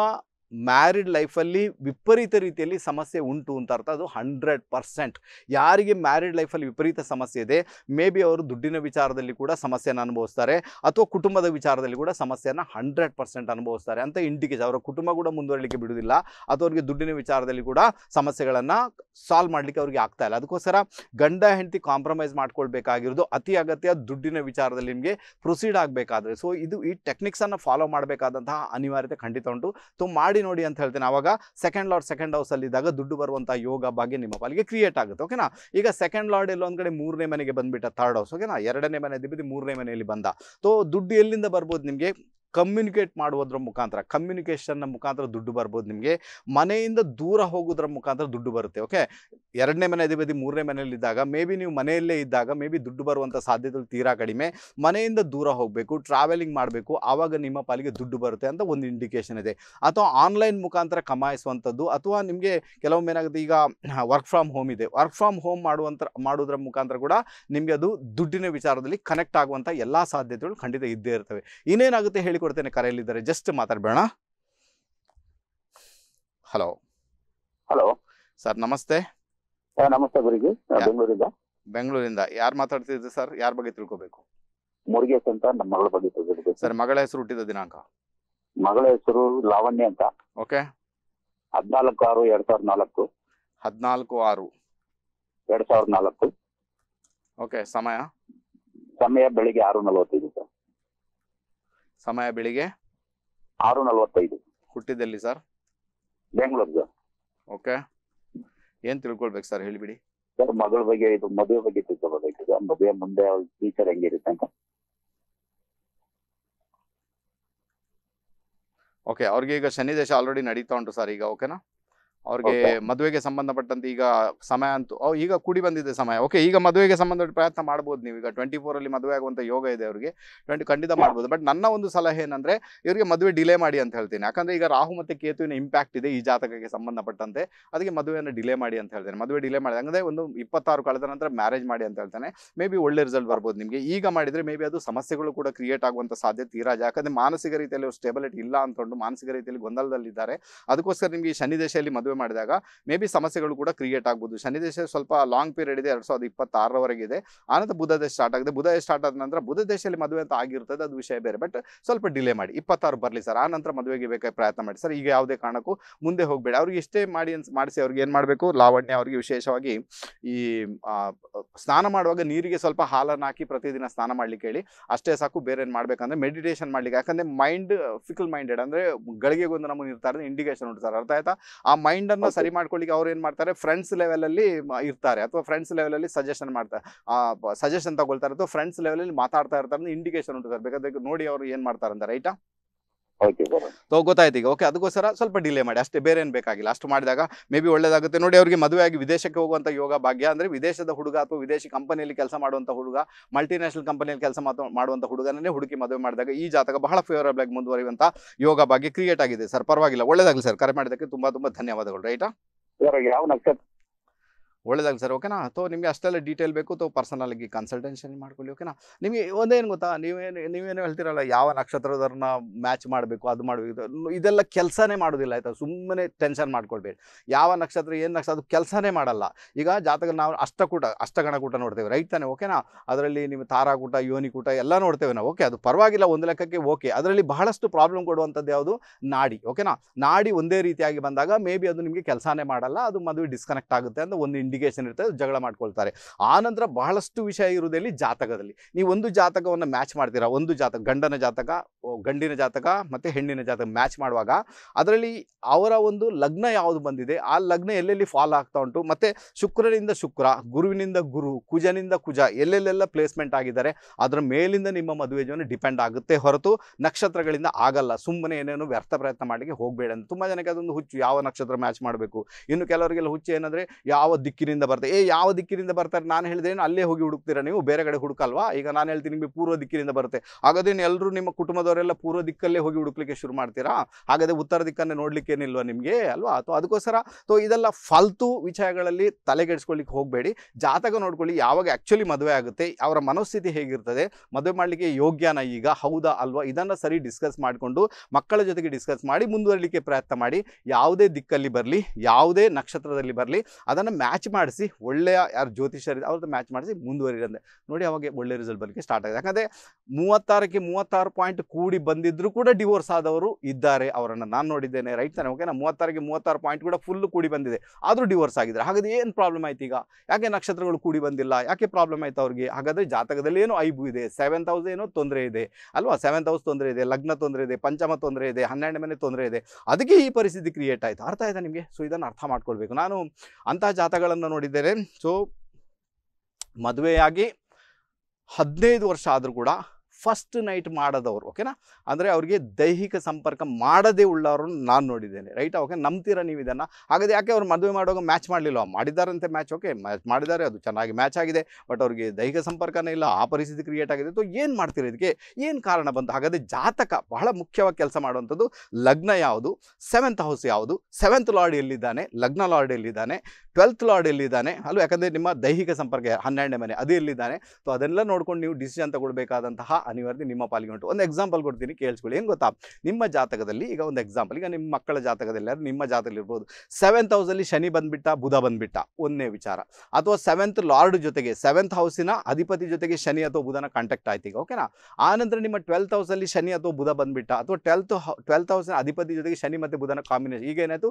ಮ್ಯಾರಿಡ್ ಲೈಫಲ್ಲಿ ವಿಪರೀತ ರೀತಿಯಲ್ಲಿ ಸಮಸ್ಯೆ ಉಂಟು ಅಂತ ಅರ್ಥ ಅದು ಹಂಡ್ರೆಡ್ ಪರ್ಸೆಂಟ್ ಯಾರಿಗೆ ಮ್ಯಾರಿಡ್ ಲೈಫಲ್ಲಿ ವಿಪರೀತ ಸಮಸ್ಯೆ ಇದೆ ಮೇ ಬಿ ಅವರು ದುಡ್ಡಿನ ವಿಚಾರದಲ್ಲಿ ಕೂಡ ಸಮಸ್ಯೆಯನ್ನು ಅನುಭವಿಸ್ತಾರೆ ಅಥವಾ ಕುಟುಂಬದ ವಿಚಾರದಲ್ಲಿ ಕೂಡ ಸಮಸ್ಯೆಯನ್ನು ಹಂಡ್ರೆಡ್ ಪರ್ಸೆಂಟ್ ಅನುಭವಿಸ್ತಾರೆ ಅಂತ ಇಂಡಿಕೇಜ್ ಅವರ ಕುಟುಂಬ ಕೂಡ ಮುಂದುವರಲಿಕ್ಕೆ ಬಿಡುವುದಿಲ್ಲ ಅಥವಾ ಅವರಿಗೆ ದುಡ್ಡಿನ ವಿಚಾರದಲ್ಲಿ ಕೂಡ ಸಮಸ್ಯೆಗಳನ್ನು ಸಾಲ್ವ್ ಮಾಡಲಿಕ್ಕೆ ಅವ್ರಿಗೆ ಆಗ್ತಾ ಇಲ್ಲ ಅದಕ್ಕೋಸ್ಕರ ಗಂಡ ಹೆಂಡತಿ ಕಾಂಪ್ರಮೈಸ್ ಮಾಡ್ಕೊಳ್ಬೇಕಾಗಿರೋದು ಅತಿ ಅಗತ್ಯ ದುಡ್ಡಿನ ವಿಚಾರದಲ್ಲಿ ನಿಮಗೆ ಪ್ರೊಸೀಡ್ ಆಗಬೇಕಾದ್ರೆ ಸೊ ಇದು ಈ ಟೆಕ್ನಿಕ್ಸನ್ನು ಫಾಲೋ ಮಾಡಬೇಕಾದಂತಹ ಅನಿವಾರ್ಯತೆ ಖಂಡಿತ ಉಂಟು ಸೊ ಮಾಡಿ ಮಾಡಿ ನೋಡಿ ಅಂತ ಹೇಳ್ತೇನೆ ಆವಾಗ ಸೆಕೆಂಡ್ ಲಾರ್ಡ್ ಸೆಕೆಂಡ್ ಹೌಸ್ ಅಲ್ಲಿ ಇದ್ದಾಗ ದುಡ್ಡು ಬರುವಂತಹ ಯೋಗ ಭಾಗ್ಯ ನಿಮ್ಮ ಪಾಲಿಗೆ ಕ್ರಿಯೇಟ್ ಆಗುತ್ತೆ ಓಕೆನಾ ಈಗ ಸೆಕೆಂಡ್ ಲಾರ್ಡ್ ಒಂದ್ ಕಡೆ ಮೂರನೇ ಮನೆಗೆ ಬಂದ್ಬಿಟ್ಟ ಥರ್ಡ್ ಹೌಸ್ ಓಕೆನಾ ಎರಡನೇ ಮನೆ ದಿಬ್ಬಿ ಮೂರನೇ ಮನೆಯಲ್ಲಿ ಬಂದ ತೋ ದುಡ್ಡು ಎಲ್ಲಿಂದ ಬರ್ಬೋದು ನಿಮಗೆ ಕಮ್ಯುನಿಕೇಟ್ ಮಾಡುವುದರ ಮುಖಾಂತರ ಕಮ್ಯುನಿಕೇಷನ್ನ ಮುಖಾಂತರ ದುಡ್ಡು ಬರ್ಬೋದು ನಿಮಗೆ ಮನೆಯಿಂದ ದೂರ ಹೋಗೋದ್ರ ಮುಖಾಂತರ ದುಡ್ಡು ಬರುತ್ತೆ ಓಕೆ ಎರಡನೇ ಮನೆ ಅಧಿಪತಿ ಮೂರನೇ ಮನೆಯಲ್ಲಿ ಇದ್ದಾಗ ಮೇ ಬಿ ನೀವು ಮನೆಯಲ್ಲೇ ಇದ್ದಾಗ ಮೇ ಬಿ ದುಡ್ಡು ಬರುವಂಥ ಸಾಧ್ಯತೆಗಳು ತೀರಾ ಕಡಿಮೆ ಮನೆಯಿಂದ ದೂರ ಹೋಗಬೇಕು ಟ್ರಾವೆಲಿಂಗ್ ಮಾಡಬೇಕು ಆವಾಗ ನಿಮ್ಮ ಪಾಲಿಗೆ ದುಡ್ಡು ಬರುತ್ತೆ ಅಂತ ಒಂದು ಇಂಡಿಕೇಶನ್ ಇದೆ ಅಥವಾ ಆನ್ಲೈನ್ ಮುಖಾಂತರ ಕಮಾಯಿಸುವಂಥದ್ದು ಅಥವಾ ನಿಮಗೆ ಕೆಲವೊಮ್ಮೆ ಏನಾಗುತ್ತೆ ಈಗ ವರ್ಕ್ ಫ್ರಮ್ ಹೋಮ್ ಇದೆ ವರ್ಕ್ ಫ್ರಮ್ ಹೋಮ್ ಮಾಡುವಂಥ ಮಾಡೋದ್ರ ಮುಖಾಂತರ ಕೂಡ ನಿಮಗೆ ಅದು ದುಡ್ಡಿನ ವಿಚಾರದಲ್ಲಿ ಕನೆಕ್ಟ್ ಆಗುವಂಥ ಎಲ್ಲ ಸಾಧ್ಯತೆಗಳು ಖಂಡಿತ ಇದ್ದೇ ಇರ್ತವೆ ಇನ್ನೇನಾಗುತ್ತೆ ಹೇಳಿ ಕೊಡ್ತೇನೆ ಕರೆಯಲ್ಲಿದ್ದಾರೆ ಜಸ್ಟ್ ಮಾತಾಡ್ಬೇಡ ಹಲೋ ಹಲೋ ಸರ್ ನಮಸ್ತೆ ನಮಸ್ತೆ ಅವರಿಗೆ ಬೆಂಗಳೂರಿಂದ ಬೆಂಗಳೂರಿಂದ ಯಾರು ಮಾತಾಡ್ತಿದ್ರಿ ಸರ್ ಯಾರ ಬಗ್ಗೆ ತಿಳ್ಕೋಬೇಕು ಮುರುಗೇಶ್ ಅಂತ ನಮ್ಮ ಮಗಳ ಬಗ್ಗೆ ತಿಳ್ಕೊಬೇಕು ಸರ್ ಮಗಳ ಹೆಸರು ಹುಟ್ಟಿದ ದಿನಾಂಕ ಮಗಳ ಹೆಸರು ಲಾವಣ್ಯ ಅಂತ ಓಕೆ ಹದಿನಾಲ್ಕು ಆರು ಎರಡ್ ಸಾವಿರದ ನಾಲ್ಕು ಹದಿನಾಲ್ಕು ಆರು ಎರಡ್ ಸಾವಿರದ ನಾಲ್ಕು ಓಕೆ ಸಮಯ ಸಮಯ ಬೆಳಿಗ್ಗೆ ಆರು ನಲವತ್ತೈದು ಸಮಯ ಬೆಳಿಗ್ಗೆ ಆರು ನಲವತ್ತೈದು ಹುಟ್ಟಿದಲ್ಲಿ ಸರ್ ಬೆಂಗಳೂರು ಸರ್ ಓಕೆ ಏನ್ ತಿಳ್ಕೊಳ್ಬೇಕು ಸರ್ ಹೇಳಿಬಿಡಿ ಸರ್ ಮಗಳ ಬಗ್ಗೆ ಇದು ಮದುವೆ ಬಗ್ಗೆ ತಿಳ್ಕೊಳ್ಬೇಕು ಸರ್ ಮದುವೆ ಮುಂದೆ ಅವ್ರ ಫ್ಯೂಚರ್ ಹೆಂಗಿರುತ್ತೆ ಅಂತ ಓಕೆ ಅವ್ರಿಗೆ ಈಗ ಶನಿ ದೇಶ ಆಲ್ರೆಡಿ ನಡೀತಾ ಉಂಟು ಸರ್ ಈಗ ಓಕೆನಾ ಅವ್ರಿಗೆ ಮದುವೆಗೆ ಸಂಬಂಧಪಟ್ಟಂತೆ ಈಗ ಸಮಯ ಅಂತೂ ಈಗ ಕೂಡಿ ಬಂದಿದೆ ಸಮಯ ಓಕೆ ಈಗ ಮದುವೆಗೆ ಸಂಬಂಧಪಟ್ಟ ಪ್ರಯತ್ನ ಮಾಡ್ಬೋದು ನೀವು ಈಗ ಟ್ವೆಂಟಿ ಫೋರ್ ಅಲ್ಲಿ ಮದುವೆ ಆಗುವಂತ ಯೋಗ ಇದೆ ಅವರಿಗೆ ಟ್ವೆಂಟಿ ಖಂಡಿತ ಮಾಡ್ಬೋದು ಬಟ್ ನನ್ನ ಒಂದು ಸಲಹೆ ಏನಂದ್ರೆ ಇವರಿಗೆ ಮದುವೆ ಡಿಲೇ ಮಾಡಿ ಅಂತ ಹೇಳ್ತೀನಿ ಯಾಕಂದ್ರೆ ಈಗ ರಾಹು ಮತ್ತೆ ಕೇತುವಿನ ಇಂಪ್ಯಾಕ್ಟ್ ಇದೆ ಈ ಜಾತಕಕ್ಕೆ ಸಂಬಂಧಪಟ್ಟಂತೆ ಅದಕ್ಕೆ ಮದುವೆಯನ್ನು ಡಿಲೇ ಮಾಡಿ ಅಂತ ಹೇಳ್ತೇನೆ ಮದುವೆ ಡಿಲೇ ಮಾಡಿದೆ ಅಂದ್ರೆ ಒಂದು ಇಪ್ಪತ್ತಾರು ಕಳೆದ ನಂತರ ಮ್ಯಾರೇಜ್ ಮಾಡಿ ಅಂತ ಹೇಳ್ತಾನೆ ಮೇ ಬಿ ಒಳ್ಳೆ ರಿಸಲ್ಟ್ ಬರ್ಬೋದು ನಿಮಗೆ ಈಗ ಮಾಡಿದ್ರೆ ಮೇ ಬಿ ಅದು ಸಮಸ್ಯೆಗಳು ಕೂಡ ಕ್ರಿಯೇಟ್ ಆಗುವಂತ ಸಾಧ್ಯತೆ ತೀರಾ ಯಾಕಂದ್ರೆ ಮಾನಸಿಕ ರೀತಿಯಲ್ಲಿ ಸ್ಟೆಬಿಲಿಟಿ ಇಲ್ಲ ಅಂತಕೊಂಡು ಮಾನಸಿಕ ರೀತಿಯಲ್ಲಿ ಗೊಂದಲದಲ್ಲಿದ್ದಾರೆ ಅದಕ್ಕೋಸ್ಕರ ನಿಮಗೆ ಶನಿ ದೇಶದಲ್ಲಿ ಮದುವೆ ಮದುವೆ ಮಾಡಿದಾಗ ಮೇ ಬಿ ಸಮಸ್ಯೆಗಳು ಕೂಡ ಕ್ರಿಯೇಟ್ ಆಗ್ಬೋದು ಶನಿದೇಶ ಸ್ವಲ್ಪ ಲಾಂಗ್ ಪೀರಿಯಡ್ ಇದೆ ಎರಡ್ ಸಾವಿರದ ಇಪ್ಪತ್ತಾರರವರೆಗೆ ಇದೆ ಆನಂತರ ಬುಧ ದೇಶ ಸ್ಟಾರ್ಟ್ ಆಗಿದೆ ಬುಧ ದೇಶ ಸ್ಟಾರ್ಟ್ ಆದ ನಂತರ ಬುಧ ದೇಶದಲ್ಲಿ ಮದುವೆ ಅಂತ ಆಗಿರ್ತದೆ ಅದು ವಿಷಯ ಬೇರೆ ಬಟ್ ಸ್ವಲ್ಪ ಡಿಲೇ ಮಾಡಿ ಇಪ್ಪತ್ತಾರು ಬರಲಿ ಸರ್ ಆನಂತರ ನಂತರ ಮದುವೆಗೆ ಬೇಕಾದ ಪ್ರಯತ್ನ ಮಾಡಿ ಸರ್ ಈಗ ಯಾವುದೇ ಕಾರಣಕ್ಕೂ ಮುಂದೆ ಹೋಗಬೇಡಿ ಅವ್ರಿಗೆ ಇಷ್ಟೇ ಮಾಡಿ ಮಾಡಿಸಿ ಅವ್ರಿಗೆ ಏನು ಮಾಡಬೇಕು ಲಾವಣ್ಯ ಅವರಿಗೆ ವಿಶೇಷವಾಗಿ ಈ ಸ್ನಾನ ಮಾಡುವಾಗ ನೀರಿಗೆ ಸ್ವಲ್ಪ ಹಾಲನ್ನು ಹಾಕಿ ಪ್ರತಿದಿನ ಸ್ನಾನ ಮಾಡ್ಲಿಕ್ಕೆ ಹೇಳಿ ಅಷ್ಟೇ ಸಾಕು ಬೇರೆ ಏನು ಮಾಡಬೇಕಂದ್ರೆ ಮೆಡಿಟೇಷನ್ ಮಾಡ್ಲಿಕ್ಕೆ ಯಾಕಂದರೆ ಮೈಂಡ್ ಫಿಕಲ್ ಮೈಂಡೆಡ್ ಅಂದರೆ ಗಳಿಗೆಗೊಂದು ನಮಗೆ ಇರ್ತಾರೆ ಇಂಡಿಕೇಶನ್ ಉಂಟು ಸರ್ ಅರ್ಥ ಆಯ್ತಾ ಆ ಮೈಂಡ್ ಮೈಂಡ್ ಅನ್ನ ಸರಿ ಮಾಡ್ಕೊಳ್ಳಿಕ್ಕೆ ಅವ್ರು ಏನ್ ಮಾಡ್ತಾರೆ ಫ್ರೆಂಡ್ಸ್ ಲೆವೆಲ್ ಅಲ್ಲಿ ಇರ್ತಾರೆ ಅಥವಾ ಫ್ರೆಂಡ್ಸ್ ಲೆವೆಲ್ ಅಲ್ಲಿ ಸಜೆಷನ್ ಮಾಡ್ತಾರೆ ಸಜೆಷನ್ ತಗೊಳ್ತಾರೆ ಅಥವಾ ಫ್ರೆಂಡ್ಸ್ ಲೆವೆಲ್ ಅಲ್ಲಿ ಮಾತಾಡ್ತಾ ಇರ್ತಾರೆ ಇಂಡಿಕೇಶನ್ ಉಂಟು ಸರ್ ಬೇಕಾದ್ರೆ ನೋಡಿ ಅವ್ರು ಏನ್ ಮಾಡ್ತಾರೆ ಅಂತ ರೈಟಾ ಓಕೆ ಗೊತ್ತಾಯ್ತು ಈಗ ಓಕೆ ಅದಕ್ಕೋಸ್ಕರ ಸ್ವಲ್ಪ ಡಿಲೇ ಮಾಡಿ ಅಷ್ಟೇ ಬೇರೆ ಏನು ಬೇಕಾಗಿಲ್ಲ ಅಷ್ಟು ಮಾಡಿದಾಗ ಮೇ ಬಿ ಒಳ್ಳೇದಾಗುತ್ತೆ ನೋಡಿ ಅವರಿಗೆ ಮದುವೆ ಆಗಿ ವಿದೇಶಕ್ಕೆ ಹೋಗುವಂತ ಯೋಗ ಭಾಗ್ಯ ಅಂದ್ರೆ ವಿದೇಶದ ಹುಡುಗ ಅಥವಾ ವಿದೇಶಿ ಕಂಪನಿಯಲ್ಲಿ ಕೆಲಸ ಮಾಡುವಂತ ಹುಡುಗ ಮಲ್ಟಿನ್ಯಾಷನಲ್ ಕಂಪನಿಯಲ್ಲಿ ಕೆಲಸ ಮಾಡುವಂತ ಹುಡುಗನೇ ಹುಡುಕಿ ಮದುವೆ ಮಾಡಿದಾಗ ಈ ಜಾತಕ ಬಹಳ ಫೇವರಬಲ್ ಆಗಿ ಮುಂದುವರಿಯುವಂಥ ಯೋಗ ಭಾಗ್ಯ ಕ್ರಿಯೇಟ್ ಆಗಿದೆ ಸರ್ ಪರವಾಗಿಲ್ಲ ಒಳ್ಳೇದಾಗಲಿ ಸರ್ ಕರೆ ಮಾಡಿದಕ್ಕೆ ತುಂಬಾ ತುಂಬಾ ಧನ್ಯವಾದಗಳು ರೈಟಾ ಯಾವ ನಕ್ಷತ್ರ ಒಳ್ಳೇದಾಗಲಿ ಸರ್ ಓಕೆನಾ ಅಥವಾ ನಿಮಗೆ ಅಷ್ಟೆಲ್ಲ ಡೀಟೇಲ್ ಬೇಕು ಅಥವಾ ಪರ್ಸನಲಾಗಿ ಕನ್ಸಲ್ಟೇಷನ್ ಮಾಡ್ಕೊಳ್ಳಿ ಓಕೆನಾ ನಿಮಗೆ ಒಂದೇನು ಗೊತ್ತಾ ನೀವೇನು ನೀವೇನು ಹೇಳ್ತೀರಲ್ಲ ಯಾವ ನಕ್ಷತ್ರದವ್ರನ್ನ ಮ್ಯಾಚ್ ಮಾಡಬೇಕು ಅದು ಮಾಡಬೇಕು ಇದೆಲ್ಲ ಕೆಲಸನೇ ಮಾಡೋದಿಲ್ಲ ಆಯಿತಾ ಸುಮ್ಮನೆ ಟೆನ್ಷನ್ ಮಾಡ್ಕೊಳ್ಬೇಡಿ ಯಾವ ನಕ್ಷತ್ರ ಏನು ನಕ್ಷತ್ರ ಅದು ಕೆಲಸನೇ ಮಾಡಲ್ಲ ಈಗ ಜಾತಕ ನಾವು ಅಷ್ಟಕೂಟ ಅಷ್ಟಗಣಕೂಟ ನೋಡ್ತೇವೆ ರೈಟ್ ಓಕೆನಾ ಅದರಲ್ಲಿ ನಿಮ್ಮ ತಾರಾಕೂಟ ಕೂಟ ಎಲ್ಲ ನೋಡ್ತೇವೆ ನಾವು ಓಕೆ ಅದು ಪರವಾಗಿಲ್ಲ ಒಂದು ಲೆಕ್ಕಕ್ಕೆ ಓಕೆ ಅದರಲ್ಲಿ ಬಹಳಷ್ಟು ಪ್ರಾಬ್ಲಮ್ ಕೊಡುವಂಥದ್ದು ಯಾವುದು ನಾಡಿ ಓಕೆನಾ ನಾಡಿ ಒಂದೇ ರೀತಿಯಾಗಿ ಬಂದಾಗ ಮೇ ಬಿ ಅದು ನಿಮಗೆ ಕೆಲಸನೇ ಮಾಡಲ್ಲ ಅದು ಮದುವೆ ಡಿಸ್ಕನೆಕ್ಟ್ ಆಗುತ್ತೆ ಅಂತ ಒಂದು ಇಂಡಿಕೇಶನ್ ಇರ್ತದೆ ಜಗಳ ಮಾಡ್ಕೊಳ್ತಾರೆ ಆನಂತರ ಬಹಳಷ್ಟು ವಿಷಯ ಇರುವುದಲ್ಲಿ ಜಾತಕದಲ್ಲಿ ನೀವು ಒಂದು ಜಾತಕವನ್ನು ಮ್ಯಾಚ್ ಮಾಡ್ತೀರಾ ಒಂದು ಜಾತಕ ಗಂಡನ ಜಾತಕ ಗಂಡಿನ ಜಾತಕ ಮತ್ತು ಹೆಣ್ಣಿನ ಜಾತಕ ಮ್ಯಾಚ್ ಮಾಡುವಾಗ ಅದರಲ್ಲಿ ಅವರ ಒಂದು ಲಗ್ನ ಯಾವುದು ಬಂದಿದೆ ಆ ಲಗ್ನ ಎಲ್ಲೆಲ್ಲಿ ಫಾಲೋ ಆಗ್ತಾ ಉಂಟು ಮತ್ತು ಶುಕ್ರನಿಂದ ಶುಕ್ರ ಗುರುವಿನಿಂದ ಗುರು ಕುಜನಿಂದ ಕುಜ ಎಲ್ಲೆಲ್ಲೆಲ್ಲ ಪ್ಲೇಸ್ಮೆಂಟ್ ಆಗಿದ್ದಾರೆ ಅದರ ಮೇಲಿಂದ ನಿಮ್ಮ ಮದುವೆ ಜೀವನ ಡಿಪೆಂಡ್ ಆಗುತ್ತೆ ಹೊರತು ನಕ್ಷತ್ರಗಳಿಂದ ಆಗಲ್ಲ ಸುಮ್ಮನೆ ಏನೇನು ವ್ಯರ್ಥ ಪ್ರಯತ್ನ ಮಾಡಲಿಕ್ಕೆ ಹೋಗಬೇಡ ಅಂತ ತುಂಬ ಜನಕ್ಕೆ ಅದೊಂದು ಹುಚ್ಚು ಯಾವ ನಕ್ಷತ್ರ ಮ್ಯಾಚ್ ಮಾಡಬೇಕು ಇನ್ನು ಕೆಲವರಿಗೆಲ್ಲ ಹುಚ್ಚು ಏನಂದರೆ ಯಾವ ದಿಕ್ಕು ದಿಕ್ಕಿನಿಂದ ಬರ್ತಾರೆ ಏ ಯಾವ ದಿಕ್ಕಿನಿಂದ ಬರ್ತಾರೆ ನಾನು ಹೇಳಿದ್ರೆ ಅಲ್ಲೇ ಹೋಗಿ ಹುಡುಕ್ತೀರಾ ನೀವು ಬೇರೆ ಕಡೆ ಹುಡುಕಲ್ವಾ ಈಗ ನಾನು ಹೇಳ್ತೀನಿ ನಿಮಗೆ ಪೂರ್ವ ದಿಕ್ಕಿನಿಂದ ಬರುತ್ತೆ ಹಾಗಾದ್ರೆ ಎಲ್ಲರೂ ನಿಮ್ಮ ಕುಟುಂಬದವರೆಲ್ಲ ಪೂರ್ವ ದಿಕ್ಕಲ್ಲೇ ಹೋಗಿ ಹುಡುಕ್ಲಿಕ್ಕೆ ಶುರು ಮಾಡ್ತೀರಾ ಹಾಗಾದ್ರೆ ಉತ್ತರ ದಿಕ್ಕನ್ನೇ ನೋಡ್ಲಿಕ್ಕೇನಿಲ್ವಾ ನಿಮಗೆ ಅಲ್ವಾ ಅಥವಾ ಅದಕ್ಕೋಸ್ಕರ ಸೊ ಇದೆಲ್ಲ ಫಲ್ತು ವಿಷಯಗಳಲ್ಲಿ ತಲೆಗೆಡಿಸ್ಕೊಳ್ಳಿಕ್ಕೆ ಹೋಗಬೇಡಿ ಜಾತಕ ನೋಡ್ಕೊಳ್ಳಿ ಯಾವಾಗ ಆ್ಯಕ್ಚುಲಿ ಮದುವೆ ಆಗುತ್ತೆ ಅವರ ಮನಸ್ಥಿತಿ ಹೇಗಿರ್ತದೆ ಮದುವೆ ಮಾಡಲಿಕ್ಕೆ ಯೋಗ್ಯನ ಈಗ ಹೌದಾ ಅಲ್ವಾ ಇದನ್ನು ಸರಿ ಡಿಸ್ಕಸ್ ಮಾಡಿಕೊಂಡು ಮಕ್ಕಳ ಜೊತೆಗೆ ಡಿಸ್ಕಸ್ ಮಾಡಿ ಮುಂದುವರಲಿಕ್ಕೆ ಪ್ರಯತ್ನ ಮಾಡಿ ಯಾವುದೇ ದಿಕ್ಕಲ್ಲಿ ಬರಲಿ ಯಾವುದೇ ನಕ್ಷತ್ರದಲ್ಲಿ ಬರಲಿ ಅದನ್ನು ಮ್ಯಾಚ್ ಮಾಡಿಸಿ ಒಳ್ಳೆಯ ಯಾರು ಜ್ಯೋತಿಷರು ಅವ್ರದ್ದು ಮ್ಯಾಚ್ ಮಾಡಿಸಿ ಮುಂದುವರಿದಂತೆ ನೋಡಿ ಅವಾಗ ಒಳ್ಳೆ ರಿಸಲ್ಟ್ ಬರಲಿಕ್ಕೆ ಸ್ಟಾರ್ಟ್ ಆಗಿದೆ ಯಾಕಂದರೆ ಮೂವತ್ತಾರಕ್ಕೆ ಮೂವತ್ತಾರು ಪಾಯಿಂಟ್ ಕೂಡಿ ಬಂದಿದ್ದರೂ ಕೂಡ ಡಿವೋರ್ಸ್ ಆದವರು ಇದ್ದಾರೆ ಅವರನ್ನು ನಾನು ನೋಡಿದ್ದೇನೆ ರೈಟ್ ತಾನೆ ಓಕೆನಾ ಮೂವತ್ತಾರಕ್ಕೆ ಮೂವತ್ತಾರು ಪಾಯಿಂಟ್ ಕೂಡ ಫುಲ್ ಕೂಡಿ ಬಂದಿದೆ ಆದರೂ ಡಿವೋರ್ಸ್ ಆಗಿದ್ದಾರೆ ಹಾಗಾದ್ರೆ ಏನು ಪ್ರಾಬ್ಲಮ್ ಆಯ್ತು ಈಗ ಯಾಕೆ ನಕ್ಷತ್ರಗಳು ಕೂಡಿ ಬಂದಿಲ್ಲ ಯಾಕೆ ಪ್ರಾಬ್ಲಮ್ ಆಯ್ತು ಅವ್ರಿಗೆ ಹಾಗಾದರೆ ಜಾತಕದಲ್ಲಿ ಏನೋ ಐಬು ಇದೆ ಸೆವೆಂತ್ ಹೌಸ್ ಏನೋ ತೊಂದರೆ ಇದೆ ಅಲ್ವಾ ಸೆವೆಂತ್ ಹೌಸ್ ತೊಂದರೆ ಇದೆ ಲಗ್ನ ತೊಂದರೆ ಇದೆ ಪಂಚಮ ತೊಂದರೆ ಇದೆ ಹನ್ನೆರಡು ಮನೆ ತೊಂದರೆ ಇದೆ ಅದಕ್ಕೆ ಈ ಪರಿಸ್ಥಿತಿ ಕ್ರಿಯೇಟ್ ಆಯಿತು ಅರ್ಥ ಆಯ್ತಾ ನಿಮಗೆ ಸೊ ಇದನ್ನು ಅರ್ಥ ಮಾಡ್ಕೊಳ್ಬೇಕು ನಾನು ಅಂತಹ ಜಾತಗಳನ್ನು ಮಗಳನ್ನು ನೋಡಿದ್ದೇನೆ ಸೊ ಮದುವೆಯಾಗಿ ಹದಿನೈದು ವರ್ಷ ಆದರೂ ಕೂಡ ಫಸ್ಟ್ ನೈಟ್ ಮಾಡದವರು ಓಕೆನಾ ಅಂದರೆ ಅವರಿಗೆ ದೈಹಿಕ ಸಂಪರ್ಕ ಮಾಡದೇ ಉಳ್ಳವ್ರನ್ನ ನಾನು ನೋಡಿದ್ದೇನೆ ರೈಟ್ ಓಕೆ ನಂಬ್ತೀರಾ ನೀವು ಇದನ್ನು ಹಾಗಾದ್ರೆ ಯಾಕೆ ಅವ್ರು ಮದುವೆ ಮಾಡುವಾಗ ಮ್ಯಾಚ್ ಮಾಡಲಿಲ್ಲ ಮಾಡಿದ್ದಾರಂತೆ ಮ್ಯಾಚ್ ಓಕೆ ಮ್ಯಾಚ್ ಮಾಡಿದ್ದಾರೆ ಅದು ಚೆನ್ನಾಗಿ ಮ್ಯಾಚ್ ಆಗಿದೆ ಬಟ್ ಅವ್ರಿಗೆ ದೈಹಿಕ ಸಂಪರ್ಕನೇ ಇಲ್ಲ ಆ ಪರಿಸ್ಥಿತಿ ಕ್ರಿಯೇಟ್ ಆಗಿದೆ ಅಥವಾ ಏನು ಮಾಡ್ತೀರಾ ಇದಕ್ಕೆ ಏನು ಕಾರಣ ಬಂತು ಹಾಗಾದರೆ ಜಾತಕ ಬಹಳ ಮುಖ್ಯವಾಗಿ ಕೆಲಸ ಮಾಡುವಂಥದ್ದು ಲಗ್ನ ಯಾವುದು ಸೆವೆಂತ್ ಹೌಸ್ ಯಾವುದು ಸೆವೆಂತ್ ಲಾರ್ಡ್ ಎಲ್ಲಿದ್ದಾನೆ ಲಗ್ನ ಲಾರ್ಡ್ ಎಲ್ಲಿದ್ದಾನೆ ಟ್ವೆಲ್ತ್ ಲಾರ್ಡ್ ಎಲ್ಲಿದ್ದಾನೆ ಅಲ್ಲೂ ಯಾಕಂದರೆ ನಿಮ್ಮ ದೈಹಿಕ ಸಂಪರ್ಕ ಹನ್ನೆರಡನೇ ಮನೆ ಅದು ಎಲ್ಲಿದ್ದಾನೆ ಸೊ ಅದೆಲ್ಲ ನೋಡ್ಕೊಂಡು ನೀವು ಡಿಸಿಷನ್ ತಗೊಳ್ಬೇಕಾದಂತಹ ಅನಿವಾರ್ಯ ನಿಮ್ಮ ಪಾಲಿಗೆ ಉಂಟು ಒಂದು ಎಕ್ಸಾಂಪಲ್ ಕೊಡ್ತೀನಿ ಕೇಳಿಸ್ಕೊಳ್ಳಿ ಹೆಂಗ್ ಗೊತ್ತಾ ನಿಮ್ಮ ಜಾತಕದಲ್ಲಿ ಈಗ ಒಂದು ಎಕ್ಸಾಂಪಲ್ ಈಗ ನಿಮ್ಮ ಮಕ್ಕಳ ಜಾತಕದಲ್ಲಿ ನಿಮ್ಮ ಜಾತಕದಲ್ಲಿ ಇರ್ಬೋದು ಸೆವೆಂತ್ ಹೌಸಲ್ಲಿ ಶನಿ ಬಂದುಬಿಟ್ಟ ಬುಧ ಬಂದುಬಿಟ್ಟ ಒಂದನೇ ವಿಚಾರ ಅಥವಾ ಸೆವೆಂತ್ ಲಾರ್ಡ್ ಜೊತೆಗೆ ಸೆವೆಂತ್ ಹೌಸಿನ ಅಧಿಪತಿ ಜೊತೆಗೆ ಶನಿ ಅಥವಾ ಬುಧನ ಕಾಂಟ್ಯಾಕ್ಟ್ ಆಯ್ತು ಈಗ ಓಕೆನಾ ಆನಂತರ ನಿಮ್ಮ ಟ್ವೆಲ್ತ್ ಹೌಸಲ್ಲಿ ಶನಿ ಅಥವಾ ಬುಧ ಬಂದುಬಿಟ್ಟ ಅಥವಾ ಟ್ವೆಲ್ತ್ ಟ್ವೆಲ್ತ್ ಹೌಸಿನ ಅಧಿಪತಿ ಜೊತೆಗೆ ಶನಿ ಮತ್ತು ಬುಧನ ಕಾಂಬಿನೇಷನ್ ಈಗ ಏನಾಯಿತು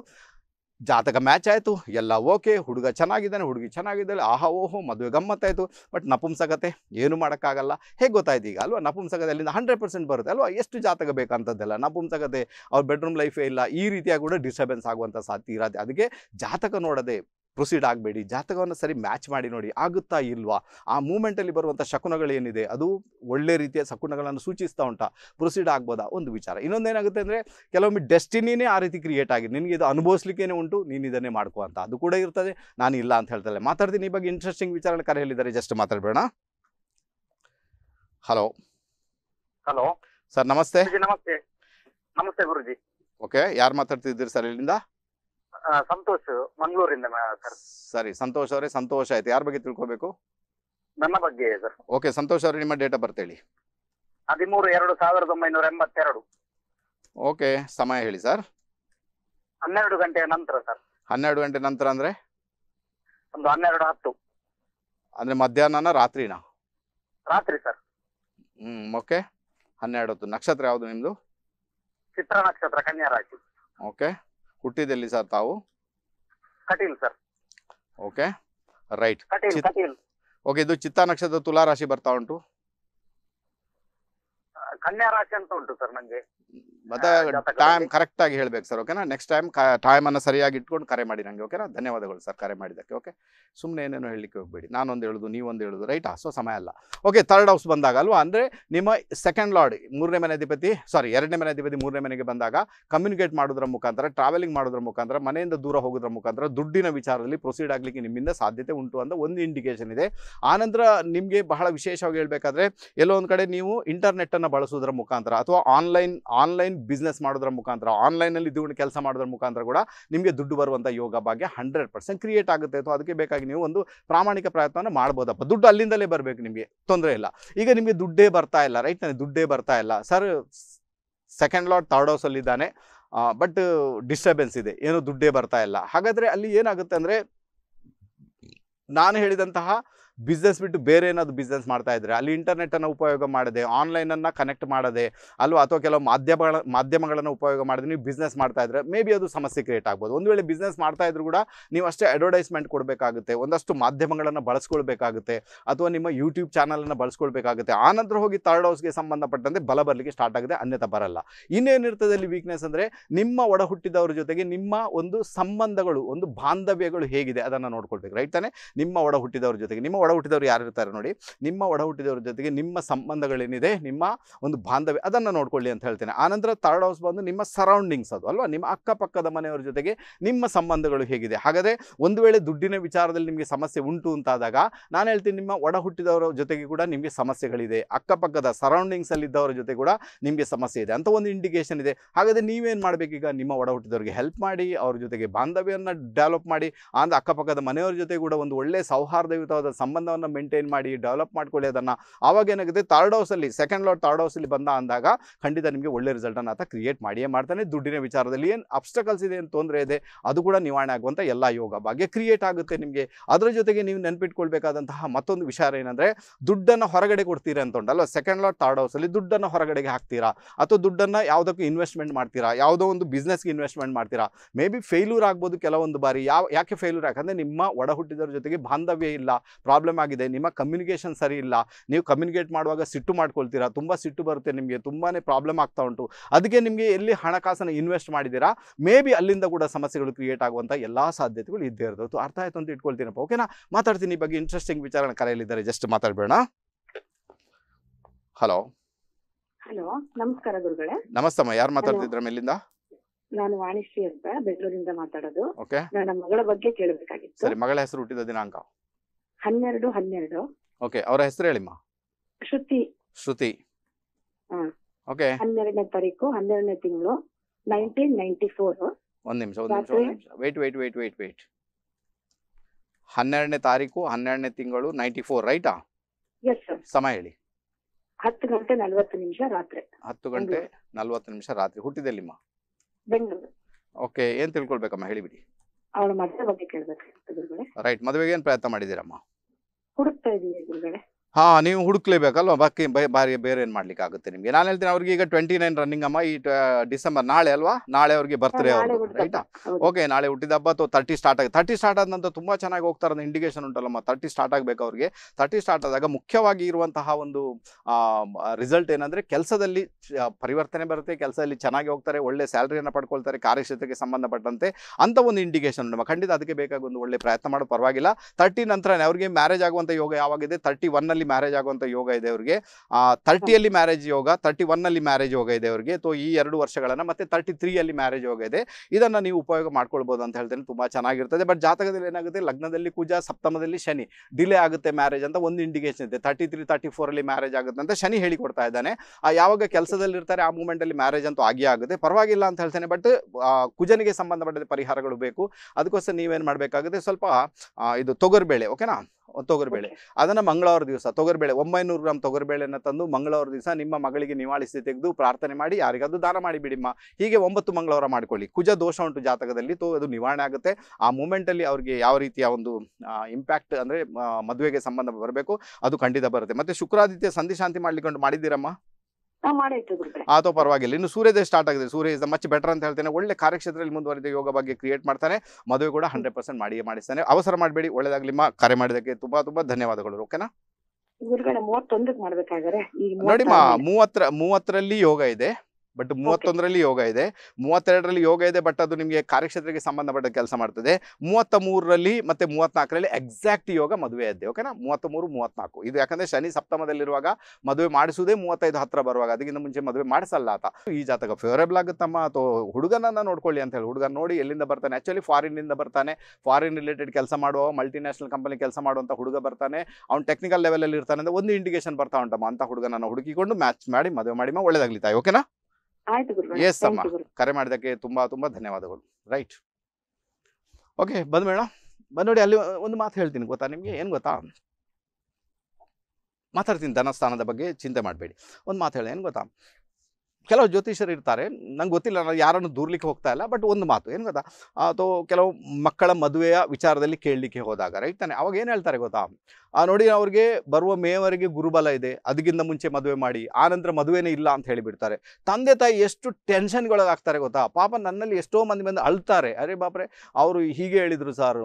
ಜಾತಕ ಮ್ಯಾಚ್ ಆಯಿತು ಎಲ್ಲ ಓಕೆ ಹುಡುಗ ಚೆನ್ನಾಗಿದ್ದಾನೆ ಹುಡುಗಿ ಚೆನ್ನಾಗಿದ್ದಾಳೆ ಆಹಾ ಓಹೋ ಮದುವೆ ಗಮ್ಮತ್ತಾಯಿತು ಬಟ್ ನಪುಂಸಕತೆ ಏನು ಮಾಡೋಕ್ಕಾಗಲ್ಲ ಹೇಗೆ ಗೊತ್ತಾಯ್ತು ಈಗ ಅಲ್ವಾ ನಪುಂಸಕತೆ ಅಲ್ಲಿಂದ ಹಂಡ್ರೆಡ್ ಪರ್ಸೆಂಟ್ ಬರುತ್ತೆ ಅಲ್ವಾ ಎಷ್ಟು ಜಾತಕ ಬೇಕಂಥದ್ದೆಲ್ಲ ನಪುಂಸಕತೆ ಅವ್ರ ಬೆಡ್ರೂಮ್ ಲೈಫೇ ಇಲ್ಲ ಈ ರೀತಿಯಾಗಿ ಕೂಡ ಡಿಸ್ಟರ್ಬೆನ್ಸ್ ಆಗುವಂಥ ಸಾಧ್ಯ ಇರತ್ತೆ ಅದಕ್ಕೆ ಜಾತಕ ನೋಡದೆ ಪ್ರೊಸೀಡ್ ಆಗಬೇಡಿ ಜಾತಕವನ್ನು ಸರಿ ಮ್ಯಾಚ್ ಮಾಡಿ ನೋಡಿ ಆಗುತ್ತಾ ಇಲ್ವಾ ಆ ಮೂಮೆಂಟಲ್ಲಿ ಬರುವಂಥ ಶಕುನಗಳೇನಿದೆ ಅದು ಒಳ್ಳೆ ರೀತಿಯ ಶಕುನಗಳನ್ನು ಸೂಚಿಸ್ತಾ ಉಂಟಾ ಪ್ರೊಸೀಡ್ ಆಗ್ಬೋದಾ ಒಂದು ವಿಚಾರ ಇನ್ನೊಂದೇನಾಗುತ್ತೆ ಅಂದರೆ ಕೆಲವೊಮ್ಮೆ ಡೆಸ್ಟಿನಿನೇ ಆ ರೀತಿ ಕ್ರಿಯೇಟ್ ಆಗಿದೆ ನಿನಗೆ ಇದು ಅನುಭವಿಸ್ಲಿಕ್ಕೇನೆ ಉಂಟು ನೀನು ಇದನ್ನೇ ಮಾಡ್ಕೋ ಅಂತ ಅದು ಕೂಡ ಇರ್ತದೆ ನಾನು ಇಲ್ಲ ಅಂತ ಹೇಳ್ತಾರೆ ಮಾತಾಡ್ತೀನಿ ಈ ಬಗ್ಗೆ ಇಂಟ್ರೆಸ್ಟಿಂಗ್ ವಿಚಾರಗಳ ಕರೆ ಹೇಳಿದ್ದಾರೆ ಜಸ್ಟ್ ಮಾತಾಡಬೇಡ ಹಲೋ ಹಲೋ ಸರ್ ನಮಸ್ತೆ ನಮಸ್ತೆ ನಮಸ್ತೆ ಗುರುಜಿ ಓಕೆ ಯಾರು ಮಾತಾಡ್ತಿದ್ದೀರಿ ಸರ್ ಇಲ್ಲಿಂದ ಸಂತೋಷ್ ಮಂಗಳೂರಿಂದ ಸರ್ ಸರಿ ಸಂತೋಷ್ ಅವರೇ ಸಂತೋಷ ಆಯ್ತು ಯಾರ ಬಗ್ಗೆ ತಿಳ್ಕೋಬೇಕು ನನ್ನ ಬಗ್ಗೆ ಸರ್ ಓಕೆ ಸಂತೋಷ್ ಅವರೇ ನಿಮ್ಮ ಡೇಟ್ ಆಫ್ ಬರ್ತ್ ಹೇಳಿ ಹದಿಮೂರು ಎರಡು ಸಾವಿರದ ಒಂಬೈನೂರ ಎಂಬತ್ತೆರಡು ಓಕೆ ಸಮಯ ಹೇಳಿ ಸರ್ ಹನ್ನೆರಡು ಗಂಟೆ ನಂತರ ಸರ್ ಹನ್ನೆರಡು ಗಂಟೆ ನಂತರ ಅಂದ್ರೆ ಒಂದು ಹನ್ನೆರಡು ಹತ್ತು ಅಂದ್ರೆ ಮಧ್ಯಾಹ್ನನ ರಾತ್ರಿನಾ ರಾತ್ರಿ ಸರ್ ಹ್ಞೂ ಓಕೆ ಹನ್ನೆರಡು ಹತ್ತು ನಕ್ಷತ್ರ ಯಾವುದು ನಿಮ್ಮದು ಚಿತ್ರ ನಕ್ಷತ್ರ ಕನ್ಯಾ ರಾಶಿ ಓಕೆ ಹುಟ್ಟಿದಲ್ಲಿ ಸರ್ ತಾವು Kateel sir okay right Kateel Kateel okay ಇದು ಚಿತ್ತ ನಕ್ಷತ್ರ ತುಲಾ ರಾಶಿ ಬರ್ತಾ ಉಂಟು ಕನ್ಯಾ ರಾಶಿ ಅಂತ ಉಂಟು ಸರ್ ನಂಗೆ ಮತ್ತೆ ಟೈಮ್ ಕರೆಕ್ಟ್ ಆಗಿ ಹೇಳ್ಬೇಕು ಸರ್ ಓಕೆನಾ ನೆಕ್ಸ್ಟ್ ಟೈಮ್ ಟೈಮ್ ಅನ್ನು ಸರಿಯಾಗಿ ಇಟ್ಕೊಂಡು ಕರೆ ಮಾಡಿ ನಂಗೆ ಓಕೆನಾ ಧನ್ಯವಾದಗಳು ಸರ್ ಕರೆ ಮಾಡಿದ್ದಕ್ಕೆ ಓಕೆ ಸುಮ್ಮನೆ ಏನೇನು ಹೇಳಲಿಕ್ಕೆ ಹೋಗ್ಬೇಡಿ ನಾನೊಂದು ಹೇಳುದು ನೀವೊಂದು ಹೇಳುದು ರೈಟಾ ಸೊ ಸಮಯ ಅಲ್ಲ ಓಕೆ ಥರ್ಡ್ ಹೌಸ್ ಬಂದಾಗ ಅಲ್ವಾ ಅಂದರೆ ನಿಮ್ಮ ಸೆಕೆಂಡ್ ಲಾರ್ಡ್ ಮೂರನೇ ಮನೆ ಅಧಿಪತಿ ಸಾರಿ ಎರಡನೇ ಮನೆ ಅಧಿಪತಿ ಮೂರನೇ ಮನೆಗೆ ಬಂದಾಗ ಕಮ್ಯುನಿಕೇಟ್ ಮಾಡೋದ್ರ ಮುಖಾಂತರ ಟ್ರಾವೆಲಿಂಗ್ ಮಾಡೋದ್ರ ಮುಖಾಂತರ ಮನೆಯಿಂದ ದೂರ ಹೋಗೋದ್ರ ಮುಖಾಂತರ ದುಡ್ಡಿನ ವಿಚಾರದಲ್ಲಿ ಪ್ರೊಸೀಡ್ ಆಗ್ಲಿಕ್ಕೆ ನಿಮ್ಮಿಂದ ಸಾಧ್ಯತೆ ಉಂಟು ಅಂತ ಒಂದು ಇಂಡಿಕೇಶನ್ ಇದೆ ಆನಂತರ ನಿಮಗೆ ಬಹಳ ವಿಶೇಷವಾಗಿ ಹೇಳಬೇಕಾದ್ರೆ ಎಲ್ಲೋ ಒಂದು ಕಡೆ ನೀವು ಇಂಟರ್ನೆಟ್ಟನ್ನು ಬಳಸೋದ್ರ ಮುಖಾಂತರ ಅಥವಾ ಆನ್ಲೈನ್ ಆನ್ಲೈನ್ ಬಿಸ್ನೆಸ್ ಮಾಡೋದ್ರ ಮುಖಾಂತರ ಆನ್ಲೈನಲ್ಲಿ ಇದ್ದು ಕೆಲಸ ಮಾಡೋದ್ರ ಮುಖಾಂತರ ಕೂಡ ನಿಮಗೆ ದುಡ್ಡು ಬರುವಂಥ ಯೋಗ ಬಗ್ಗೆ ಹಂಡ್ರೆಡ್ ಪರ್ಸೆಂಟ್ ಕ್ರಿಯೇಟ್ ಆಗುತ್ತೆ ಅಥವಾ ಅದಕ್ಕೆ ಬೇಕಾಗಿ ನೀವು ಒಂದು ಪ್ರಾಮಾಣಿಕ ಪ್ರಯತ್ನವನ್ನು ಮಾಡ್ಬೋದಪ್ಪ ದುಡ್ಡು ಅಲ್ಲಿಂದಲೇ ಬರಬೇಕು ನಿಮಗೆ ತೊಂದರೆ ಇಲ್ಲ ಈಗ ನಿಮಗೆ ದುಡ್ಡೇ ಬರ್ತಾ ಇಲ್ಲ ರೈಟ್ ನನಗೆ ದುಡ್ಡೇ ಬರ್ತಾ ಇಲ್ಲ ಸರ್ ಸೆಕೆಂಡ್ ಲಾಟ್ ಥರ್ಡ್ ಹೌಸಲ್ಲಿದ್ದಾನೆ ಬಟ್ ಡಿಸ್ಟರ್ಬೆನ್ಸ್ ಇದೆ ಏನೋ ದುಡ್ಡೇ ಬರ್ತಾ ಇಲ್ಲ ಹಾಗಾದರೆ ಅಲ್ಲಿ ಏನಾಗುತ್ತೆ ಅಂದರೆ ನಾನು ಹೇಳಿದಂತಹ ಬಿಸ್ನೆಸ್ ಬಿಟ್ಟು ಬೇರೆ ಏನಾದರೂ ಬಿಸ್ನೆಸ್ ಮಾಡ್ತಾ ಇದ್ದರೆ ಅಲ್ಲಿ ಇಂಟರ್ನೆಟನ್ನು ಉಪಯೋಗ ಮಾಡದೆ ಆನ್ಲೈನನ್ನು ಕನೆಕ್ಟ್ ಮಾಡದೆ ಅಲ್ವಾ ಅಥವಾ ಕೆಲವು ಮಾಧ್ಯಮಗಳ ಮಾಧ್ಯಮಗಳನ್ನು ಉಪಯೋಗ ಮಾಡದೆ ನೀವು ಬಿಸ್ನೆಸ್ ಮಾಡ್ತಾ ಇದ್ದರೆ ಮೇ ಬಿ ಅದು ಸಮಸ್ಯೆ ಕ್ರಿಯೇಟ್ ಆಗ್ಬೋದು ಒಂದು ವೇಳೆ ಬಿಸ್ನೆಸ್ ಮಾಡ್ತಾ ಇದ್ರು ಕೂಡ ನೀವು ಅಷ್ಟೇ ಅಡ್ವರ್ಟೈಸ್ಮೆಂಟ್ ಕೊಡಬೇಕಾಗುತ್ತೆ ಒಂದಷ್ಟು ಮಾಧ್ಯಮಗಳನ್ನು ಬಳಸ್ಕೊಳ್ಬೇಕಾಗುತ್ತೆ ಅಥವಾ ನಿಮ್ಮ ಯೂಟ್ಯೂಬ್ ಚಾನಲನ್ನು ಬಳಸ್ಕೊಳ್ಬೇಕಾಗುತ್ತೆ ಆನಂತರ ಹೋಗಿ ಥರ್ಡ್ ಹೌಸ್ಗೆ ಸಂಬಂಧಪಟ್ಟಂತೆ ಬಲ ಬರಲಿಕ್ಕೆ ಸ್ಟಾರ್ಟ್ ಆಗಿದೆ ಅನ್ಯತ ಬರಲ್ಲ ಇನ್ನೇನಿರ್ತದೆ ಅಲ್ಲಿ ವೀಕ್ನೆಸ್ ಅಂದರೆ ನಿಮ್ಮ ಒಡ ಹುಟ್ಟಿದವರ ಜೊತೆಗೆ ನಿಮ್ಮ ಒಂದು ಸಂಬಂಧಗಳು ಒಂದು ಬಾಂಧವ್ಯಗಳು ಹೇಗಿದೆ ಅದನ್ನು ನೋಡ್ಕೊಳ್ಬೇಕು ರೈಟ್ ತಾನೆ ನಿಮ್ಮ ಒಡ ಹುಟ್ಟಿದವರ ಜೊತೆಗೆ ನಿಮ್ಮ ಒಡ ಒಡ ಹುಟ್ಟಿದವರು ಯಾರು ಇರ್ತಾರೆ ನೋಡಿ ನಿಮ್ಮ ಒಡ ಹುಟ್ಟಿದವರ ಜೊತೆಗೆ ನಿಮ್ಮ ಸಂಬಂಧಗಳೇನಿದೆ ನಿಮ್ಮ ಒಂದು ಬಾಂಧವ್ಯ ಅದನ್ನು ನೋಡ್ಕೊಳ್ಳಿ ಅಂತ ಹೇಳ್ತೇನೆ ಆನಂತರ ಥರ್ಡ್ ಹೌಸ್ ಬಂದು ನಿಮ್ಮ ಸರೌಂಡಿಂಗ್ಸ್ ಅದು ಅಲ್ವಾ ನಿಮ್ಮ ಅಕ್ಕಪಕ್ಕದ ಮನೆಯವರ ಜೊತೆಗೆ ನಿಮ್ಮ ಸಂಬಂಧಗಳು ಹೇಗಿದೆ ಹಾಗಾದರೆ ಒಂದು ವೇಳೆ ದುಡ್ಡಿನ ವಿಚಾರದಲ್ಲಿ ನಿಮಗೆ ಸಮಸ್ಯೆ ಉಂಟು ಅಂತಾದಾಗ ನಾನು ಹೇಳ್ತೀನಿ ನಿಮ್ಮ ಒಡ ಹುಟ್ಟಿದವರ ಜೊತೆಗೆ ಕೂಡ ನಿಮಗೆ ಸಮಸ್ಯೆಗಳಿದೆ ಅಕ್ಕಪಕ್ಕದ ಇದ್ದವರ ಜೊತೆ ಕೂಡ ನಿಮಗೆ ಸಮಸ್ಯೆ ಇದೆ ಅಂತ ಒಂದು ಇಂಡಿಕೇಷನ್ ಇದೆ ಹಾಗಾದರೆ ನೀವೇನು ಮಾಡಬೇಕೀಗ ನಿಮ್ಮ ಒಡ ಹುಟ್ಟಿದವರಿಗೆ ಹೆಲ್ಪ್ ಮಾಡಿ ಅವ್ರ ಜೊತೆಗೆ ಬಾಂಧವ್ಯವನ್ನು ಡೆವಲಪ್ ಮಾಡಿ ಅಂದರೆ ಅಕ್ಕಪಕ್ಕದ ಮನೆಯವರ ಜೊತೆ ಕೂಡ ಒಂದು ಒಳ್ಳೆಯ ಸೌಹಾರ್ದಯುತವಾದ ಸಂಬಂಧ ಸಂಬಂಧವನ್ನು ಮೇಂಟೈನ್ ಮಾಡಿ ಡೆವಲಪ್ ಮಾಡ್ಕೊಳ್ಳಿ ಅದನ್ನು ಆವಾಗ ಏನಾಗುತ್ತೆ ಥರ್ಡ್ ಹೌಸಲ್ಲಿ ಸೆಕೆಂಡ್ ಲಾಟ್ ಥರ್ಡ್ ಹೌಸಲ್ಲಿ ಬಂದ ಅಂದಾಗ ಖಂಡಿತ ನಿಮಗೆ ಒಳ್ಳೆ ರಿಸಲ್ಟ್ ಆತ ಕ್ರಿಯೇಟ್ ಮಾಡಿಯೇ ಮಾಡ್ತಾನೆ ದುಡ್ಡಿನ ವಿಚಾರದಲ್ಲಿ ಏನು ಅಬ್ಸ್ಟಕಲ್ಸ್ ಇದೆ ಏನು ತೊಂದರೆ ಇದೆ ಅದು ಕೂಡ ನಿವಾರಣೆ ಆಗುವಂಥ ಎಲ್ಲ ಯೋಗ ಭಾಗ್ಯ ಕ್ರಿಯೇಟ್ ಆಗುತ್ತೆ ನಿಮಗೆ ಅದರ ಜೊತೆಗೆ ನೀವು ನೆನಪಿಟ್ಕೊಳ್ಬೇಕಾದಂತಹ ಮತ್ತೊಂದು ವಿಚಾರ ಏನಂದರೆ ದುಡ್ಡನ್ನು ಹೊರಗಡೆ ಕೊಡ್ತೀರಾ ಅಂತ ಉಂಟಲ್ಲ ಸೆಕೆಂಡ್ ಲಾಟ್ ಥರ್ಡ್ ಹೌಸಲ್ಲಿ ದುಡ್ಡನ್ನು ಹೊರಗಡೆಗೆ ಹಾಕ್ತೀರಾ ಅಥವಾ ದುಡ್ಡನ್ನು ಯಾವುದಕ್ಕೂ ಇನ್ವೆಸ್ಟ್ಮೆಂಟ್ ಮಾಡ್ತೀರಾ ಯಾವುದೋ ಒಂದು ಬಿಸ್ನೆಸ್ಗೆ ಇನ್ವೆಸ್ಟ್ಮೆಂಟ್ ಮಾಡ್ತೀರಾ ಮೇ ಬಿ ಫೇಲ್ಯೂರ್ ಆಗ್ಬೋದು ಕೆಲವೊಂದು ಬಾರಿ ಯಾವ ಯಾಕೆ ಫೇಲ್ಯೂರ್ ಯಾಕಂದರೆ ನಿಮ್ಮ ಒಡ ಜೊತೆಗೆ ಬಾಂಧವ್ಯ ಇಲ್ಲ ಪ್ರಾಬ್ಲಮ್ ಆಗಿದೆ ನಿಮ್ಮ ಕಮ್ಯುನಿಕೇಷನ್ ಸರಿ ಇಲ್ಲ ನೀವು ಕಮ್ಯುನಿಕೇಟ್ ಮಾಡುವಾಗ ಸಿಟ್ಟು ಮಾಡ್ಕೊಳ್ತೀರಾ ತುಂಬ ಸಿಟ್ಟು ಬರುತ್ತೆ ನಿಮಗೆ ತುಂಬಾ ಪ್ರಾಬ್ಲಮ್ ಆಗ್ತಾ ಉಂಟು ಅದಕ್ಕೆ ನಿಮಗೆ ಎಲ್ಲಿ ಹಣಕಾಸನ್ನು ಇನ್ವೆಸ್ಟ್ ಮಾಡಿದ್ದೀರಾ ಮೇ ಬಿ ಅಲ್ಲಿಂದ ಕೂಡ ಸಮಸ್ಯೆಗಳು ಕ್ರಿಯೇಟ್ ಆಗುವಂಥ ಎಲ್ಲ ಸಾಧ್ಯತೆಗಳು ಇದ್ದೇ ಇರ್ತವೆ ಅರ್ಥ ಆಯ್ತು ಅಂತ ಇಟ್ಕೊಳ್ತೀನಪ್ಪ ಓಕೆನಾ ಮಾತಾಡ್ತೀನಿ ಈ ಬಗ್ಗೆ ಇಂಟ್ರೆಸ್ಟಿಂಗ್ ವಿಚಾರಣೆ ಕರೆಯಲಿದ್ದಾರೆ ಜಸ್ಟ್ ಮಾತಾಡಬೇಡ ಹಲೋ ಹಲೋ ನಮಸ್ಕಾರ ಗುರುಗಳೇ ನಮಸ್ತಮ್ಮ ಯಾರು ಮಾತಾಡ್ತಿದ್ರ ಮೇಲಿಂದ ನಾನು ವಾಣಿಶ್ರೀ ಅಂತ ಬೆಂಗಳೂರಿಂದ ಮಾತಾಡೋದು ನನ್ನ ಮಗಳ ಬಗ್ಗೆ ಕೇಳಬೇಕಾಗಿತ್ತು ಸರಿ ಮಗಳ ಹೆಸರು ಹುಟ್ಟಿದ ದಿನಾಂಕ ಹನ್ನೆರಡು ಹನ್ನೆರಡು ಓಕೆ ಅವರ ಹೆಸರು ಹೇಳಿಮ್ಮ ಶ್ರುತಿ ಶ್ರುತಿ ಹಾ ಓಕೆ ಹನ್ನೆರಡನೇ ತಾರೀಕು ಹನ್ನೆರಡನೇ ತಿಂಗಳು ನೈನ್ಟೀನ್ ನೈನ್ಟಿ ಫೋರ್ ಒಂದ್ ನಿಮಿಷ ಒಂದ್ ನಿಮಿಷ ಒಂದ್ ನಿಮಿಷ wait wait wait wait wait ಹನ್ನೆರಡನೇ ತಾರೀಕು ಹನ್ನೆರಡನೇ ತಿಂಗಳು ನೈಂಟಿ ಫೋರ್ ರೈಟಾ ಎಸ್ ಸಮಯ ಹೇಳಿ ಹತ್ತು ಗಂಟೆ ನಲವತ್ತು ನಿಮಿಷ ರಾತ್ರಿ ಹತ್ತು ಗಂಟೆ ನಲ್ವತ್ತು ನಿಮಿಷ ರಾತ್ರಿ ಹುಟ್ಟಿದೆಲ್ಲಿಮ್ಮ ಬೆಂಗಳೂರು ಓಕೆ ಏನ್ ತಿಳ್ಕೊಳ್ಬೇಕಮ್ಮ ಹೇಳಿಬಿಡಿ ಅವಳ ಮದುವೆ ಬಗ್ಗೆ ಕೇಳ್ಬೇಕು ರೈಟ್ ಮದುವೆಗೆ ಏನ್ ಪ್ರಯತ್ನ ಮಾಡಿದ್ದೀರಮ್ಮ ಹುಡುಕ್ತಾ ಇದೀವಿ ಗುರುಗಳೇ ಹಾ ನೀವು ಹುಡುಕ್ಲೇಬೇಕಲ್ವ ಬಾಕಿ ಬಾರಿ ಬೇರೆ ಏನು ಮಾಡ್ಲಿಕ್ಕೆ ಆಗುತ್ತೆ ನಿಮಗೆ ನಾನು ಹೇಳ್ತೀನಿ ಅವ್ರಿಗೆ ಈಗ ಟ್ವೆಂಟಿ ನೈನ್ ರನ್ನಿಂಗ್ ಅಮ್ಮ ಈ ಡಿಸೆಂಬರ್ ನಾಳೆ ಅಲ್ವಾ ನಾಳೆ ಅವ್ರಿಗೆ ಬರ್ತಾರೆ ಅವರು ರೈಟಾ ಓಕೆ ನಾಳೆ ಹುಟ್ಟಿದ ಹಬ್ಬ ಅಥವಾ ತರ್ಟಿ ಸ್ಟಾರ್ಟ್ ಆಗಿ ತರ್ಟಿ ಸ್ಟಾರ್ಟ್ ಆದ ನಂತರ ತುಂಬ ಚೆನ್ನಾಗಿ ಹೋಗ್ತಾರ ಇಂಡಿಕೇಷನ್ ಇಂಡಿಕೇಶನ್ ಉಂಟಲ್ಲಮ್ಮ ತರ್ಟಿ ಸ್ಟಾರ್ಟ್ ಆಗಬೇಕು ಅವ್ರಿಗೆ ತರ್ಟಿ ಸ್ಟಾರ್ಟ್ ಆದಾಗ ಮುಖ್ಯವಾಗಿ ಇರುವಂತಹ ಒಂದು ರಿಸಲ್ಟ್ ಏನಂದ್ರೆ ಕೆಲಸದಲ್ಲಿ ಪರಿವರ್ತನೆ ಬರುತ್ತೆ ಕೆಲಸದಲ್ಲಿ ಚೆನ್ನಾಗಿ ಹೋಗ್ತಾರೆ ಒಳ್ಳೆ ಸ್ಯಾಲ್ರಿಯನ್ನು ಪಡ್ಕೊಳ್ತಾರೆ ಕಾರ್ಯಕ್ಷೇತ್ರಕ್ಕೆ ಸಂಬಂಧಪಟ್ಟಂತೆ ಅಂತ ಒಂದು ಇಂಡಿಕೇಶನ್ ಉಂಟಮ್ಮ ಖಂಡಿತ ಅದಕ್ಕೆ ಬೇಕಾಗಿ ಒಂದು ಒಳ್ಳೆ ಪ್ರಯತ್ನ ಮಾಡೋ ಪರವಾಗಿಲ್ಲ ತರ್ಟಿ ನಂತರ ಅವ್ರಿಗೆ ಮ್ಯಾರೇಜ್ ಆಗುವಂತ ಯೋಗ ಯಾವಾಗಿದೆ ತರ್ಟಿ ಒನ್ನಲ್ಲಿ ಮ್ಯಾರೇಜ್ ಆಗುವಂತ ಯೋಗ ಇದೆ ಅವರಿಗೆ ತರ್ಟಿಯಲ್ಲಿ ಮ್ಯಾರೇಜ್ ಯೋಗ ತರ್ಟಿ ಒನ್ ಅಲ್ಲಿ ಮ್ಯಾರೇಜ್ ಯೋಗ ಇದೆ ಅವರಿಗೆ ಸೊ ಈ ಎರಡು ವರ್ಷಗಳನ್ನ ಮತ್ತೆ ತರ್ಟಿ ತ್ರೀ ಅಲ್ಲಿ ಮ್ಯಾರೇಜ್ ಯೋಗ ಇದೆ ಇದನ್ನ ನೀವು ಉಪಯೋಗ ಮಾಡ್ಕೊಳ್ಬಹುದು ಅಂತ ಹೇಳ್ತೇನೆ ತುಂಬಾ ಚೆನ್ನಾಗಿರ್ತದೆ ಬಟ್ ಜಾತಕದಲ್ಲಿ ಏನಾಗುತ್ತೆ ಲಗ್ನದಲ್ಲಿ ಕುಜ ಸಪ್ತಮದಲ್ಲಿ ಶನಿ ಡಿಲೇ ಆಗುತ್ತೆ ಮ್ಯಾರೇಜ್ ಅಂತ ಒಂದು ಇಂಡಿಕೇಶನ್ ಇದೆ ತರ್ಟಿ ತ್ರೀ ತರ್ಟಿ ಫೋರ್ ಅಲ್ಲಿ ಮ್ಯಾರೇಜ್ ಆಗುತ್ತೆ ಅಂತ ಶನಿ ಹೇಳಿಕೊಡ್ತಾ ಇದ್ದಾನೆ ಆ ಯಾವಾಗ ಕೆಲಸದಲ್ಲಿ ಇರ್ತಾರೆ ಆ ಮೂಮೆಂಟ್ ಅಲ್ಲಿ ಮ್ಯಾರೇಜ್ ಅಂತೂ ಆಗಿ ಆಗುತ್ತೆ ಪರವಾಗಿಲ್ಲ ಅಂತ ಹೇಳ್ತೇನೆ ಬಟ್ ಕುಜನಿಗೆ ಸಂಬಂಧಪಟ್ಟ ಪರಿಹಾರಗಳು ಬೇಕು ಅದಕ್ಕೋಸ್ಕರ ನೀವೇನ್ ಮಾಡಬೇಕಾಗುತ್ತೆ ಸ್ವಲ್ಪ ಇದು ತೊಗರ್ಬೇಳೆ ಓಕೆನಾ ತೊಗರಿಬೇಳೆ ಅದನ್ನ ಮಂಗಳವಾರ ದಿವಸ ತೊಗರಿಬೇಳೆ ಒಂಬೈನೂರು ಗ್ರಾಮ್ ತೊಗರಿಬೇಳೆನ ತಂದು ಮಂಗಳವಾರ ದಿವಸ ನಿಮ್ಮ ಮಗಳಿಗೆ ನಿವಾಳಿಸಿ ತೆಗೆದು ಪ್ರಾರ್ಥನೆ ಮಾಡಿ ಯಾರಿಗಾದ್ರು ದಾನ ಮಾಡಿಬಿಡಿಮ್ಮ ಹೀಗೆ ಒಂಬತ್ತು ಮಂಗಳವಾರ ಮಾಡ್ಕೊಳ್ಳಿ ಕುಜ ದೋಷ ಉಂಟು ಜಾತಕದಲ್ಲಿ ತೋ ಅದು ನಿವಾರಣೆ ಆಗುತ್ತೆ ಆ ಮೂಮೆಂಟಲ್ಲಿ ಅವ್ರಿಗೆ ಯಾವ ರೀತಿಯ ಒಂದು ಇಂಪ್ಯಾಕ್ಟ್ ಅಂದರೆ ಮದುವೆಗೆ ಸಂಬಂಧ ಬರಬೇಕು ಅದು ಖಂಡಿತ ಬರುತ್ತೆ ಮತ್ತೆ ಶುಕ್ರಾದಿತ್ಯ ಸಂಧಿಶಾಂತಿ ಮಾಡ್ಲಿಕ್ಕೆ ಮಾಡಿದ್ದೀರಮ್ಮ ಆತೋ ಪರವಾಗಿಲ್ಲ ಇನ್ನು ಸೂರ್ಯದೇ ಸ್ಟಾರ್ಟ್ ಆಗಿದೆ ಸೂರ್ಯ ಇಸ್ ಮಚ್ ಬೆಟರ್ ಅಂತ ಹೇಳ್ತೇನೆ ಒಳ್ಳೆ ಕಾರ್ಯಕ್ಷೇತ್ರದಲ್ಲಿ ಮುಂದುವರೆದ ಯೋಗ ಬಗ್ಗೆ ಕ್ರಿಯೇಟ್ ಮಾಡ್ತಾನೆ ಮದುವೆ ಕೂಡ ಹಂಡ್ರೆಡ್ ಪರ್ಸೆಂಟ್ ಮಾಡಿ ಮಾಡಿಸ್ತಾನೆ ಅವಸರ ಮಾಡಬೇಡಿ ಒಳ್ಳೇದಾಗ್ಲಿ ಕರೆ ಮಾಡಿದಕ್ಕೆ ತುಂಬಾ ತುಂಬಾ ಧನ್ಯವಾದಗಳು ಓಕೆನಾ ಮಾ ಮೂವತ್ತರ ಮೂವತ್ತರಲ್ಲಿ ಯೋಗ ಇದೆ ಬಟ್ ಮೂವತ್ತೊಂದರಲ್ಲಿ ಯೋಗ ಇದೆ ಮೂವತ್ತೆರಡರಲ್ಲಿ ಯೋಗ ಇದೆ ಬಟ್ ಅದು ನಿಮಗೆ ಕಾರ್ಯಕ್ಷೇತ್ರಕ್ಕೆ ಸಂಬಂಧಪಟ್ಟ ಕೆಲಸ ಮಾಡ್ತದೆ ಮೂವತ್ತ ಮೂರರಲ್ಲಿ ಮತ್ತೆ ಮೂವತ್ನಾಲ್ಕರಲ್ಲಿ ಎಕ್ಸಾಕ್ಟ್ ಯೋಗ ಮದುವೆ ಇದೆ ಓಕೆನಾ ಮೂವತ್ತ್ ಮೂರು ಮೂವತ್ನಾಲ್ಕು ಇದು ಯಾಕಂದ್ರೆ ಶನಿ ಸಪ್ತಮದಲ್ಲಿರುವಾಗ ಮದುವೆ ಮಾಡಿಸುವುದೇ ಮೂವತ್ತೈದು ಹತ್ತಿರ ಬರುವಾಗ ಅದಕ್ಕಿಂತ ಮುಂಚೆ ಮದುವೆ ಮಾಡಿಸಲ್ಲ ಆತ ಈ ಜಾತಕ ಫೇವರೇಬಲ್ ಆಗುತ್ತಮ್ಮ ಅಥವಾ ಹುಡುಗನನ್ನ ನೋಡ್ಕೊಳ್ಳಿ ಅಂತ ಹೇಳಿ ಹುಡುಗನ ನೋಡಿ ಎಲ್ಲಿಂದ ಬರ್ತಾನೆ ಆಕ್ಚುಲಿ ಫಾರಿನ್ ಇಂದ ಬರ್ತಾನೆ ಫಾರಿನ್ ರಿಲೇಟೆಡ್ ಕೆಲಸ ಮಾಡುವ ಮಲ್ಟಿನ್ಯಾಷನಲ್ ಕಂಪನಿ ಕೆಲಸ ಮಾಡುವಂತ ಹುಡುಗ ಬರ್ತಾನೆ ಅವ್ನು ಟೆಕ್ನಿಕಲ್ ಲೆವೆಲ್ ಅಲ್ಲಿ ಇರ್ತಾನೆ ಅಂದ್ರೆ ಒಂದು ಇಂಡಿಕೇಶನ್ ಬರ್ತಾ ಉಂಟಮ್ಮ ಅಂತ ಹುಡುಗನನ್ನು ಹುಡುಕಿಕೊಂಡು ಮ್ಯಾಚ್ ಮಾಡಿ ಮದುವೆ ಮಾಡಿ ಒಳ್ಳೇದಾಗ್ಲಿ ತಾಯಿ ಓಕೆನಾ ಎಸ್ ಅಮ್ಮ ಕರೆ ಮಾಡಿದಕ್ಕೆ ತುಂಬಾ ತುಂಬಾ ಧನ್ಯವಾದಗಳು ರೈಟ್ ಓಕೆ ಬಂದ್ ಮೇಡಮ್ ಬಂದ್ ನೋಡಿ ಅಲ್ಲಿ ಒಂದು ಮಾತು ಹೇಳ್ತೀನಿ ಗೊತ್ತಾ ನಿಮ್ಗೆ ಏನ್ ಗೊತ್ತಾ ಮಾತಾಡ್ತೀನಿ ಧನಸ್ಥಾನದ ಬಗ್ಗೆ ಚಿಂತೆ ಮಾಡಬೇಡಿ ಒಂದು ಮಾತು ಹೇಳಿ ಏನು ಗೊತ್ತಾ ಕೆಲವು ಜ್ಯೋತಿಷರು ಇರ್ತಾರೆ ನಂಗೆ ಗೊತ್ತಿಲ್ಲ ನಾನು ಯಾರನ್ನು ದೂರ್ಲಿಕ್ಕೆ ಹೋಗ್ತಾ ಇಲ್ಲ ಬಟ್ ಒಂದು ಮಾತು ಏನು ಗೊತ್ತಾ ಅಥವಾ ಕೆಲವು ಮಕ್ಕಳ ಮದುವೆಯ ವಿಚಾರದಲ್ಲಿ ಕೇಳಲಿಕ್ಕೆ ಹೋದಾಗ ರೈಟ್ ತಾನೆ ಅವಾಗ ಏನು ಹೇಳ್ತಾರೆ ಗೊತ್ತಾ ಆ ನೋಡಿ ಅವ್ರಿಗೆ ಬರುವ ಮೇವರೆಗೆ ಗುರುಬಲ ಇದೆ ಅದಕ್ಕಿಂತ ಮುಂಚೆ ಮದುವೆ ಮಾಡಿ ಆ ನಂತರ ಮದುವೆನೇ ಇಲ್ಲ ಅಂತ ಹೇಳಿಬಿಡ್ತಾರೆ ತಂದೆ ತಾಯಿ ಎಷ್ಟು ಟೆನ್ಷನ್ಗಳಾಗ್ತಾರೆ ಗೊತ್ತಾ ಪಾಪ ನನ್ನಲ್ಲಿ ಎಷ್ಟೋ ಮಂದಿ ಬಂದು ಅಳ್ತಾರೆ ಅರೆ ಬಾಪ್ರೆ ಅವರು ಹೀಗೆ ಹೇಳಿದರು ಸರ್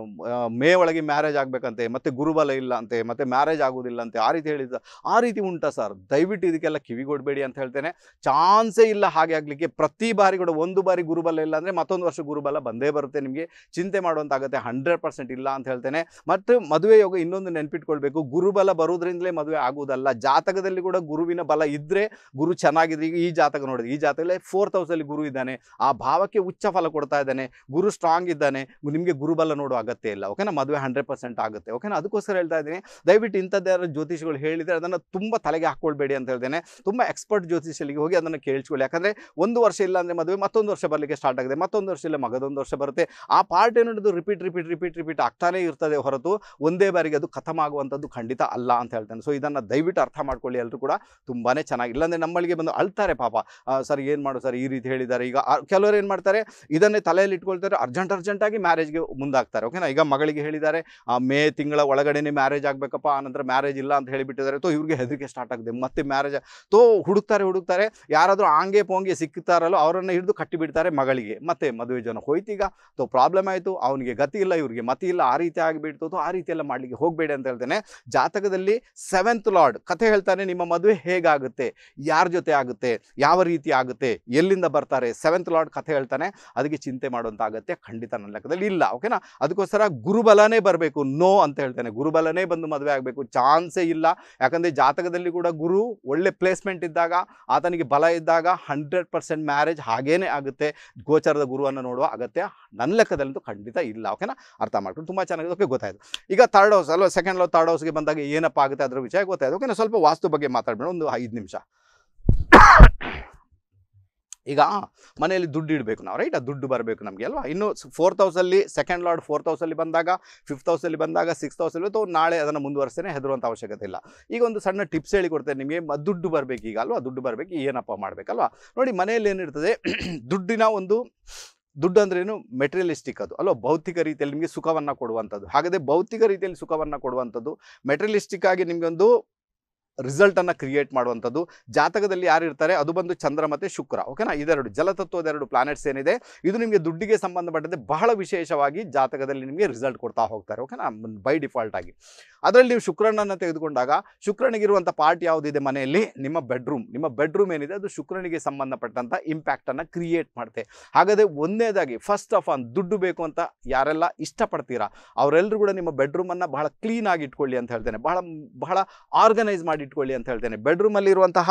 ಮೇ ಒಳಗೆ ಮ್ಯಾರೇಜ್ ಆಗಬೇಕಂತೆ ಮತ್ತೆ ಗುರುಬಲ ಇಲ್ಲ ಅಂತೆ ಮತ್ತೆ ಮ್ಯಾರೇಜ್ ಆಗೋದಿಲ್ಲ ಅಂತೆ ಆ ರೀತಿ ಹೇಳಿದ್ದ ಆ ರೀತಿ ಉಂಟಾ ಸರ್ ದಯವಿಟ್ಟು ಇದಕ್ಕೆಲ್ಲ ಕಿವಿಗೊಡಬೇಡಿ ಅಂತ ಹೇಳ್ತೇನೆ ಚಾನ್ಸೇ ಇಲ್ಲ ಹಾಗೆ ಆಗಲಿಕ್ಕೆ ಪ್ರತಿ ಬಾರಿ ಕೂಡ ಒಂದು ಬಾರಿ ಗುರುಬಲ ಇಲ್ಲ ಅಂದರೆ ಮತ್ತೊಂದು ವರ್ಷ ಗುರುಬಲ ಬಂದೇ ಬರುತ್ತೆ ನಿಮಗೆ ಚಿಂತೆ ಮಾಡುವಂತಾಗುತ್ತೆ ಹಂಡ್ರೆಡ್ ಪರ್ಸೆಂಟ್ ಇಲ್ಲ ಅಂತ ಹೇಳ್ತೇನೆ ಮತ್ತು ಮದುವೆ ಯೋಗ ಇನ್ನೊಂದು ನೆನ್ಪಿಟ್ಕೊಂಡು ಮಾಡ್ಕೊಳ್ಬೇಕು ಗುರುಬಲ ಬರೋದ್ರಿಂದಲೇ ಮದುವೆ ಆಗುವುದಲ್ಲ ಜಾತಕದಲ್ಲಿ ಕೂಡ ಗುರುವಿನ ಬಲ ಇದ್ರೆ ಗುರು ಚೆನ್ನಾಗಿದೆ ಈ ಜಾತಕ ನೋಡಿದ್ರೆ ಈ ಜಾತಕದಲ್ಲಿ ಫೋರ್ತ್ ಹೌಸಲ್ಲಿ ಗುರು ಇದ್ದಾನೆ ಆ ಭಾವಕ್ಕೆ ಉಚ್ಚ ಫಲ ಕೊಡ್ತಾ ಇದ್ದಾನೆ ಗುರು ಸ್ಟ್ರಾಂಗ್ ಇದ್ದಾನೆ ನಿಮಗೆ ಗುರುಬಲ ನೋಡುವ ಅಗತ್ಯ ಇಲ್ಲ ಓಕೆನಾ ಮದುವೆ ಹಂಡ್ರೆಡ್ ಪರ್ಸೆಂಟ್ ಆಗುತ್ತೆ ಓಕೆನಾ ಅದಕ್ಕೋಸ್ಕರ ಹೇಳ್ತಾ ಇದ್ದೀನಿ ದಯವಿಟ್ಟು ಇಂಥದ್ದಾರು ಜ್ಯೋತಿಷಿಗಳು ಹೇಳಿದರೆ ಅದನ್ನು ತುಂಬ ತಲೆಗೆ ಹಾಕ್ಕೊಳ್ಬೇಡಿ ಅಂತ ಹೇಳ್ತೇನೆ ತುಂಬ ಎಕ್ಸ್ಪರ್ಟ್ ಜ್ಯೋತಿಷಿಗಳಿಗೆ ಹೋಗಿ ಅದನ್ನು ಕೇಳಿಸ್ಕೊಳ್ಳಿ ಯಾಕಂದರೆ ಒಂದು ವರ್ಷ ಇಲ್ಲ ಅಂದರೆ ಮದುವೆ ಮತ್ತೊಂದು ವರ್ಷ ಬರಲಿಕ್ಕೆ ಸ್ಟಾರ್ಟ್ ಆಗಿದೆ ಮತ್ತೊಂದು ವರ್ಷ ಇಲ್ಲ ಮಗದೊಂದು ವರ್ಷ ಬರುತ್ತೆ ಆ ಪಾರ್ಟ್ ಏನಿದ್ದು ರಿಪೀಟ್ ರಿಪೀಟ್ ರಿಪೀಟ್ ರಿಪೀಟ್ ಆಗ್ತಾನೇ ಇರ್ತದೆ ಹೊರತು ಒಂದೇ ಬಾರಿಗೆ ಅದು ಖತಮಾಗುವಂಥ ಖಂಡಿತ ಅಲ್ಲ ಅಂತ ಹೇಳ್ತಾನೆ ಸೊ ಇದನ್ನು ದಯವಿಟ್ಟು ಅರ್ಥ ಮಾಡ್ಕೊಳ್ಳಿ ಎಲ್ಲರೂ ಕೂಡ ತುಂಬಾ ಚೆನ್ನಾಗಿ ಇಲ್ಲಾಂದರೆ ನಮ್ಮಳಿಗೆ ಬಂದು ಅಳ್ತಾರೆ ಪಾಪ ಸರ್ ಏನು ಮಾಡು ಸರ್ ಈ ರೀತಿ ಹೇಳಿದ್ದಾರೆ ಈಗ ಕೆಲವರು ಏನು ಮಾಡ್ತಾರೆ ಇದನ್ನೇ ತಲೆಯಲ್ಲಿ ಇಟ್ಕೊಳ್ತಾರೆ ಅರ್ಜೆಂಟ್ ಅರ್ಜೆಂಟಾಗಿ ಮ್ಯಾರೇಜ್ಗೆ ಮುಂದಾಗ್ತಾರೆ ಓಕೆನಾ ಈಗ ಮಗಳಿಗೆ ಹೇಳಿದ್ದಾರೆ ಮೇ ತಿಂಗಳ ಒಳಗಡೆನೇ ಮ್ಯಾರೇಜ್ ಆಗಬೇಕಪ್ಪ ಆನಂತರ ಮ್ಯಾರೇಜ್ ಇಲ್ಲ ಅಂತ ಹೇಳಿಬಿಟ್ಟಿದ್ದಾರೆ ತೋ ಇವ್ರಿಗೆ ಹೆದರಿಕೆ ಸ್ಟಾರ್ಟ್ ಆಗಿದೆ ಮತ್ತೆ ಮ್ಯಾರೇಜ್ ತೋ ಹುಡುಕ್ತಾರೆ ಹುಡುಕ್ತಾರೆ ಯಾರಾದರೂ ಆಂಗೆ ಪೋಂಗೆ ಸಿಕ್ತಾರಲ್ಲೋ ಅವರನ್ನು ಹಿಡಿದು ಕಟ್ಟಿಬಿಡ್ತಾರೆ ಮಗಳಿಗೆ ಮತ್ತೆ ಮದುವೆ ಜನ ಹೋಯ್ತೀಗ ತೋ ಪ್ರಾಬ್ಲಮ್ ಆಯಿತು ಅವನಿಗೆ ಗತಿ ಇಲ್ಲ ಇವರಿಗೆ ಮತಿ ಇಲ್ಲ ಆ ರೀತಿ ಆಗಿಬಿಡ್ತು ಆ ರೀತಿ ಎಲ್ಲ ಮಾಡಲಿಕ್ಕೆ ಹೋಗಬೇಡಿ ಅಂತ ಹೇಳ್ತೇನೆ ಹೇಳ್ತಾನೆ ಜಾತಕದಲ್ಲಿ ಸೆವೆಂತ್ ಲಾರ್ಡ್ ಕಥೆ ಹೇಳ್ತಾನೆ ನಿಮ್ಮ ಮದುವೆ ಹೇಗಾಗುತ್ತೆ ಯಾರ ಜೊತೆ ಆಗುತ್ತೆ ಯಾವ ರೀತಿ ಆಗುತ್ತೆ ಎಲ್ಲಿಂದ ಬರ್ತಾರೆ ಸೆವೆಂತ್ ಲಾರ್ಡ್ ಕಥೆ ಹೇಳ್ತಾನೆ ಅದಕ್ಕೆ ಚಿಂತೆ ಮಾಡುವಂತ ಆಗತ್ತೆ ಖಂಡಿತ ನನ್ನ ಲೆಕ್ಕದಲ್ಲಿ ಇಲ್ಲ ಓಕೆನಾ ಅದಕ್ಕೋಸ್ಕರ ಗುರುಬಲನೇ ಬರಬೇಕು ನೋ ಅಂತ ಹೇಳ್ತಾನೆ ಗುರುಬಲನೇ ಬಂದು ಮದುವೆ ಆಗಬೇಕು ಚಾನ್ಸೇ ಇಲ್ಲ ಯಾಕಂದರೆ ಜಾತಕದಲ್ಲಿ ಕೂಡ ಗುರು ಒಳ್ಳೆ ಪ್ಲೇಸ್ಮೆಂಟ್ ಇದ್ದಾಗ ಆತನಿಗೆ ಬಲ ಇದ್ದಾಗ ಹಂಡ್ರೆಡ್ ಪರ್ಸೆಂಟ್ ಮ್ಯಾರೇಜ್ ಹಾಗೇನೇ ಆಗುತ್ತೆ ಗೋಚರದ ಗುರುವನ್ನು ನೋಡುವ ಅಗತ್ಯ ನನ್ನ ಲೆಕ್ಕದಲ್ಲಂತೂ ಖಂಡಿತ ಇಲ್ಲ ಓಕೆನಾ ಅರ್ಥ ಮಾಡ್ಕೊಂಡು ತುಂಬ ಚೆನ್ನಾಗಿದೆ ಓಕೆ ಗೊತ್ತಾಯಿತು ಈಗ ತರ್ಡ್ ಹೌಸ್ ಅಲ್ವಾ ಸೆಕೆಂಡ್ ಲೋ ತರ್ಡ್ ಹೌಸ್ಗೆ ಬಂದಾಗ ಏನಪ್ಪ ಆಗುತ್ತೆ ಅದರ ವಿಷಯ ಗೊತ್ತಾಯ್ತು ಓಕೆ ಸ್ವಲ್ಪ ವಾಸ್ತು ಬಗ್ಗೆ ಮಾತಾಡ್ಬೇಡ ಒಂದು ಐದು ನಿಮಿಷ ಈಗ ಮನೆಯಲ್ಲಿ ದುಡ್ಡು ಇಡಬೇಕು ನಾವು ರೈಟ್ ಆ ದುಡ್ಡು ಬರಬೇಕು ನಮಗೆ ಅಲ್ವಾ ಇನ್ನು ಫೋರ್ತ್ ಹೌಸಲ್ಲಿ ಸೆಕೆಂಡ್ ಲಾರ್ಡ್ ಫೋರ್ತ್ ಹೌಸಲ್ಲಿ ಬಂದಾಗ ಫಿಫ್ತ್ ಹೌಸಲ್ಲಿ ಬಂದಾಗ ಸಿಕ್ಸ್ತ್ ಹೌಸಲ್ಲಿ ತೋ ನಾಳೆ ಅದನ್ನು ಮುಂದುವರಿಸ್ತೇನೆ ಹೆದರುವಂಥ ಅವಶ್ಯಕತೆ ಇಲ್ಲ ಈಗ ಒಂದು ಸಣ್ಣ ಟಿಪ್ಸ್ ಹೇಳಿ ಹೇಳಿಕೊಡ್ತೇನೆ ನಿಮಗೆ ದುಡ್ಡು ಬರಬೇಕು ಈಗ ಅಲ್ವಾ ದುಡ್ಡು ಬರಬೇಕು ಏನಪ್ಪ ಮಾಡಬೇಕಲ್ವಾ ನೋಡಿ ಮನೆಯಲ್ಲಿ ಏನಿರ್ತದೆ ದುಡ್ಡಿನ ಒಂದು ದುಡ್ಡು ಏನು ಮೆಟೀರಿಯಲಿಸ್ಟಿಕ್ ಅದು ಅಲ್ವಾ ಭೌತಿಕ ರೀತಿಯಲ್ಲಿ ನಿಮಗೆ ಸುಖವನ್ನು ಕೊಡುವಂಥದ್ದು ಹಾಗಾದರೆ ಭೌತಿಕ ರೀತಿಯಲ್ಲಿ ಸುಖವನ್ನು ಕೊಡುವಂಥದ್ದು ಮೆಟೀರಿಯಲಿಸ್ಟಿಕ್ ಆಗಿ ನಿಮಗೊಂದು ರಿಸಲ್ಟನ್ನು ಕ್ರಿಯೇಟ್ ಮಾಡುವಂಥದ್ದು ಜಾತಕದಲ್ಲಿ ಯಾರು ಇರ್ತಾರೆ ಅದು ಬಂದು ಚಂದ್ರ ಮತ್ತು ಶುಕ್ರ ಓಕೆನಾ ಇದೆರಡು ಜಲತತ್ವದ ಎರಡು ಪ್ಲಾನೆಟ್ಸ್ ಏನಿದೆ ಇದು ನಿಮಗೆ ದುಡ್ಡಿಗೆ ಸಂಬಂಧಪಟ್ಟಂತೆ ಬಹಳ ವಿಶೇಷವಾಗಿ ಜಾತಕದಲ್ಲಿ ನಿಮಗೆ ರಿಸಲ್ಟ್ ಕೊಡ್ತಾ ಹೋಗ್ತಾರೆ ಓಕೆನಾ ಬೈ ಡಿಫಾಲ್ಟ್ ಆಗಿ ಅದರಲ್ಲಿ ನೀವು ಶುಕ್ರನನ್ನು ತೆಗೆದುಕೊಂಡಾಗ ಶುಕ್ರನಿಗಿರುವಂಥ ಪಾರ್ಟ್ ಯಾವುದಿದೆ ಮನೆಯಲ್ಲಿ ನಿಮ್ಮ ಬೆಡ್ರೂಮ್ ನಿಮ್ಮ ಬೆಡ್ರೂಮ್ ಏನಿದೆ ಅದು ಶುಕ್ರನಿಗೆ ಸಂಬಂಧಪಟ್ಟಂಥ ಇಂಪ್ಯಾಕ್ಟನ್ನು ಕ್ರಿಯೇಟ್ ಮಾಡುತ್ತೆ ಹಾಗಾದರೆ ಒಂದೇದಾಗಿ ಫಸ್ಟ್ ಆಫ್ ಆಲ್ ದುಡ್ಡು ಬೇಕು ಅಂತ ಯಾರೆಲ್ಲ ಇಷ್ಟಪಡ್ತೀರಾ ಅವರೆಲ್ಲರೂ ಕೂಡ ನಿಮ್ಮ ಬೆಡ್ರೂಮನ್ನು ಬಹಳ ಆಗಿ ಇಟ್ಕೊಳ್ಳಿ ಅಂತ ಹೇಳ್ತೇನೆ ಬಹಳ ಬಹಳ ಆರ್ಗನೈಸ್ ಮಾಡಿ ಇಟ್ಕೊಳ್ಳಿ ಅಂತ ಹೇಳ್ತೇನೆ ಅಲ್ಲಿ ಇರುವಂತಹ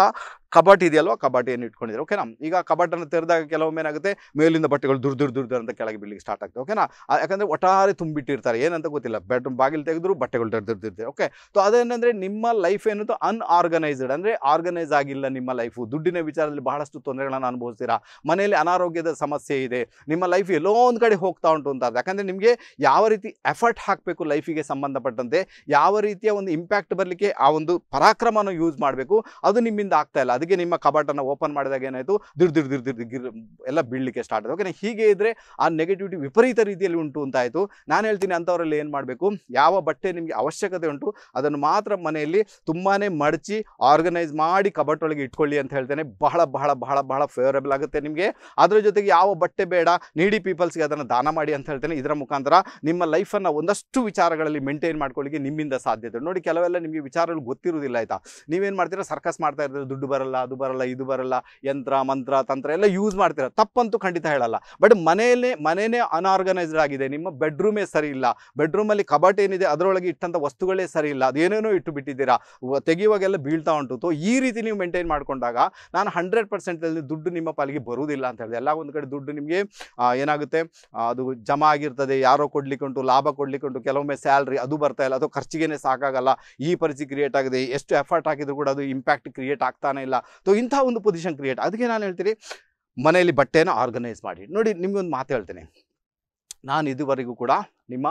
ಕಬಾಟ್ ಇದೆಯಲ್ವಾ ಕಬಾಟಿಯನ್ನು ಇಟ್ಕೊಂಡಿದ್ದಾರೆ ಓಕೆನಾ ಈಗ ಕಬಾಟನ್ನು ತೆರೆದಾಗ ಕೆಲವೊಮ್ಮೆ ಏನಾಗುತ್ತೆ ಮೇಲಿಂದ ಬಟ್ಟೆಗಳು ದುರ್ ದುರ್ ದುರ್ ಅಂತ ಕೆಳಗೆ ಬಿಲ್ಲಿಗೆ ಸ್ಟಾರ್ಟ್ ಆಗ್ತದೆ ಓಕೆನಾ ಯಾಕಂದರೆ ಒಟ್ಟಾರೆ ತುಂಬಿಟ್ಟಿರ್ತಾರೆ ಏನಂತ ಗೊತ್ತಿಲ್ಲ ಬೆಡ್ರೂಮ್ ಬಾಗಿಲು ತೆಗೆದ್ರು ಬಟ್ಟೆಗಳು ದರ್ ಓಕೆ ಸೊ ಅದೇನಂದರೆ ನಿಮ್ಮ ಲೈಫ್ ಏನಂತ ಅನ್ಆರ್ಗನೈಸ್ಡ್ ಅಂದರೆ ಆರ್ಗನೈಸ್ ಆಗಿಲ್ಲ ನಿಮ್ಮ ಲೈಫು ದುಡ್ಡಿನ ವಿಚಾರದಲ್ಲಿ ಬಹಳಷ್ಟು ತೊಂದರೆಗಳನ್ನು ಅನುಭವಿಸ್ತೀರಾ ಮನೆಯಲ್ಲಿ ಅನಾರೋಗ್ಯದ ಸಮಸ್ಯೆ ಇದೆ ನಿಮ್ಮ ಲೈಫ್ ಎಲ್ಲೋ ಒಂದು ಕಡೆ ಹೋಗ್ತಾ ಉಂಟು ಅಂತ ಯಾಕಂದ್ರೆ ಯಾಕಂದರೆ ನಿಮಗೆ ಯಾವ ರೀತಿ ಎಫರ್ಟ್ ಹಾಕಬೇಕು ಲೈಫಿಗೆ ಸಂಬಂಧಪಟ್ಟಂತೆ ಯಾವ ರೀತಿಯ ಒಂದು ಇಂಪ್ಯಾಕ್ಟ್ ಬರಲಿಕ್ಕೆ ಆ ಒಂದು ಪರಾಕ್ರಮ ಪ್ರಮಾಣ ಯೂಸ್ ಮಾಡಬೇಕು ಅದು ನಿಮ್ಮಿಂದ ಆಗ್ತಾ ಇಲ್ಲ ಅದಕ್ಕೆ ನಿಮ್ಮ ಕಬಾಟನ್ನು ಓಪನ್ ಮಾಡಿದಾಗ ಏನಾಯಿತು ದಿರ್ ದಿರ್ ದಿರ್ ದಿರ್ ಗಿರ್ ಎಲ್ಲ ಬೀಳಲಿಕ್ಕೆ ಸ್ಟಾರ್ಟ್ ಆಯಿತು ಓಕೆ ಹೀಗೆ ಇದ್ದರೆ ಆ ನೆಗೆಟಿವಿಟಿ ವಿಪರೀತ ರೀತಿಯಲ್ಲಿ ಉಂಟು ಅಂತಾಯಿತು ನಾನು ಹೇಳ್ತೀನಿ ಅಂತವರಲ್ಲಿ ಏನು ಮಾಡಬೇಕು ಯಾವ ಬಟ್ಟೆ ನಿಮಗೆ ಅವಶ್ಯಕತೆ ಉಂಟು ಅದನ್ನು ಮಾತ್ರ ಮನೆಯಲ್ಲಿ ತುಂಬಾ ಮಡಚಿ ಆರ್ಗನೈಸ್ ಮಾಡಿ ಒಳಗೆ ಇಟ್ಕೊಳ್ಳಿ ಅಂತ ಹೇಳ್ತೇನೆ ಬಹಳ ಬಹಳ ಬಹಳ ಬಹಳ ಫೇವರೇಬಲ್ ಆಗುತ್ತೆ ನಿಮಗೆ ಅದರ ಜೊತೆಗೆ ಯಾವ ಬಟ್ಟೆ ಬೇಡ ನೀಡಿ ಪೀಪಲ್ಸ್ಗೆ ಅದನ್ನು ದಾನ ಮಾಡಿ ಅಂತ ಹೇಳ್ತೇನೆ ಇದರ ಮುಖಾಂತರ ನಿಮ್ಮ ಲೈಫನ್ನು ಒಂದಷ್ಟು ವಿಚಾರಗಳಲ್ಲಿ ಮೇಂಟೈನ್ ಮಾಡ್ಕೊಳ್ಳಿಕ್ಕೆ ನಿಮ್ಮಿಂದ ಸಾಧ್ಯತೆ ನೋಡಿ ಕೆಲವೆಲ್ಲ ನಿಮಗೆ ವಿಚಾರಗಳು ಗೊತ್ತಿರುವುದಿಲ್ಲ ಆಯ್ತಾ ಅಂತ ನೀವೇನು ಮಾಡ್ತೀರಾ ಸರ್ಕಸ್ ಮಾಡ್ತಾ ಇರ್ತೀರ ದುಡ್ಡು ಬರಲ್ಲ ಅದು ಬರಲ್ಲ ಇದು ಬರಲ್ಲ ಯಂತ್ರ ಮಂತ್ರ ತಂತ್ರ ಎಲ್ಲ ಯೂಸ್ ಮಾಡ್ತೀರ ತಪ್ಪಂತೂ ಖಂಡಿತ ಹೇಳಲ್ಲ ಬಟ್ ಮನೆಯಲ್ಲೇ ಮನೆಯೇ ಅನಾರ್ಗನೈಸ್ಡ್ ಆಗಿದೆ ನಿಮ್ಮ ಬೆಡ್ರೂಮೇ ಸರಿ ಇಲ್ಲ ಬೆಡ್ರೂಮಲ್ಲಿ ಕಬಾಟ್ ಏನಿದೆ ಅದರೊಳಗೆ ಇಟ್ಟಂಥ ವಸ್ತುಗಳೇ ಸರಿ ಇಲ್ಲ ಅದೇನೇನೋ ಇಟ್ಟು ಬಿಟ್ಟಿದ್ದೀರಾ ತೆಗೆಯುವಾಗೆಲ್ಲ ಬೀಳ್ತಾ ಉಂಟು ಈ ರೀತಿ ನೀವು ಮೇಂಟೈನ್ ಮಾಡಿಕೊಂಡಾಗ ನಾನು ಹಂಡ್ರೆಡ್ ಪರ್ಸೆಂಟಲ್ಲಿ ದುಡ್ಡು ನಿಮ್ಮ ಪಾಲಿಗೆ ಬರುವುದಿಲ್ಲ ಅಂತ ಹೇಳಿದೆ ಎಲ್ಲ ಒಂದು ಕಡೆ ದುಡ್ಡು ನಿಮಗೆ ಏನಾಗುತ್ತೆ ಅದು ಜಮಾ ಆಗಿರ್ತದೆ ಯಾರೋ ಕೊಡ್ಲಿಕ್ಕೆ ಉಂಟು ಲಾಭ ಕೊಡ್ಲಿಕ್ಕೆ ಉಂಟು ಕೆಲವೊಮ್ಮೆ ಸ್ಯಾಲ್ರಿ ಅದು ಬರ್ತಾ ಇಲ್ಲ ಅಥವಾ ಖರ್ಚಿಗೆ ಸಾಕಾಗಲ್ಲ ಈ ಪರಿಸ್ಥಿತಿ ಕ್ರಿಯೇಟ್ ಆಗಿದೆ ಎಷ್ಟು ಎಫರ್ಟ್ ಹಾಕಿದ್ರು ಕೂಡ ಅದು ಇಂಪ್ಯಾಕ್ಟ್ ಕ್ರಿಯೇಟ್ ಆಗ್ತಾನೆ ಇಲ್ಲ ಸೊ ಇಂಥ ಒಂದು ಪೊಸಿಷನ್ ಕ್ರಿಯೇಟ್ ಅದಕ್ಕೆ ನಾನು ಹೇಳ್ತೀನಿ ಮನೆಯಲ್ಲಿ ಬಟ್ಟೆನ ಆರ್ಗನೈಸ್ ಮಾಡಿ ನೋಡಿ ಒಂದು ಮಾತು ಹೇಳ್ತೀನಿ ನಾನು ಇದುವರೆಗೂ ಕೂಡ ನಿಮ್ಮ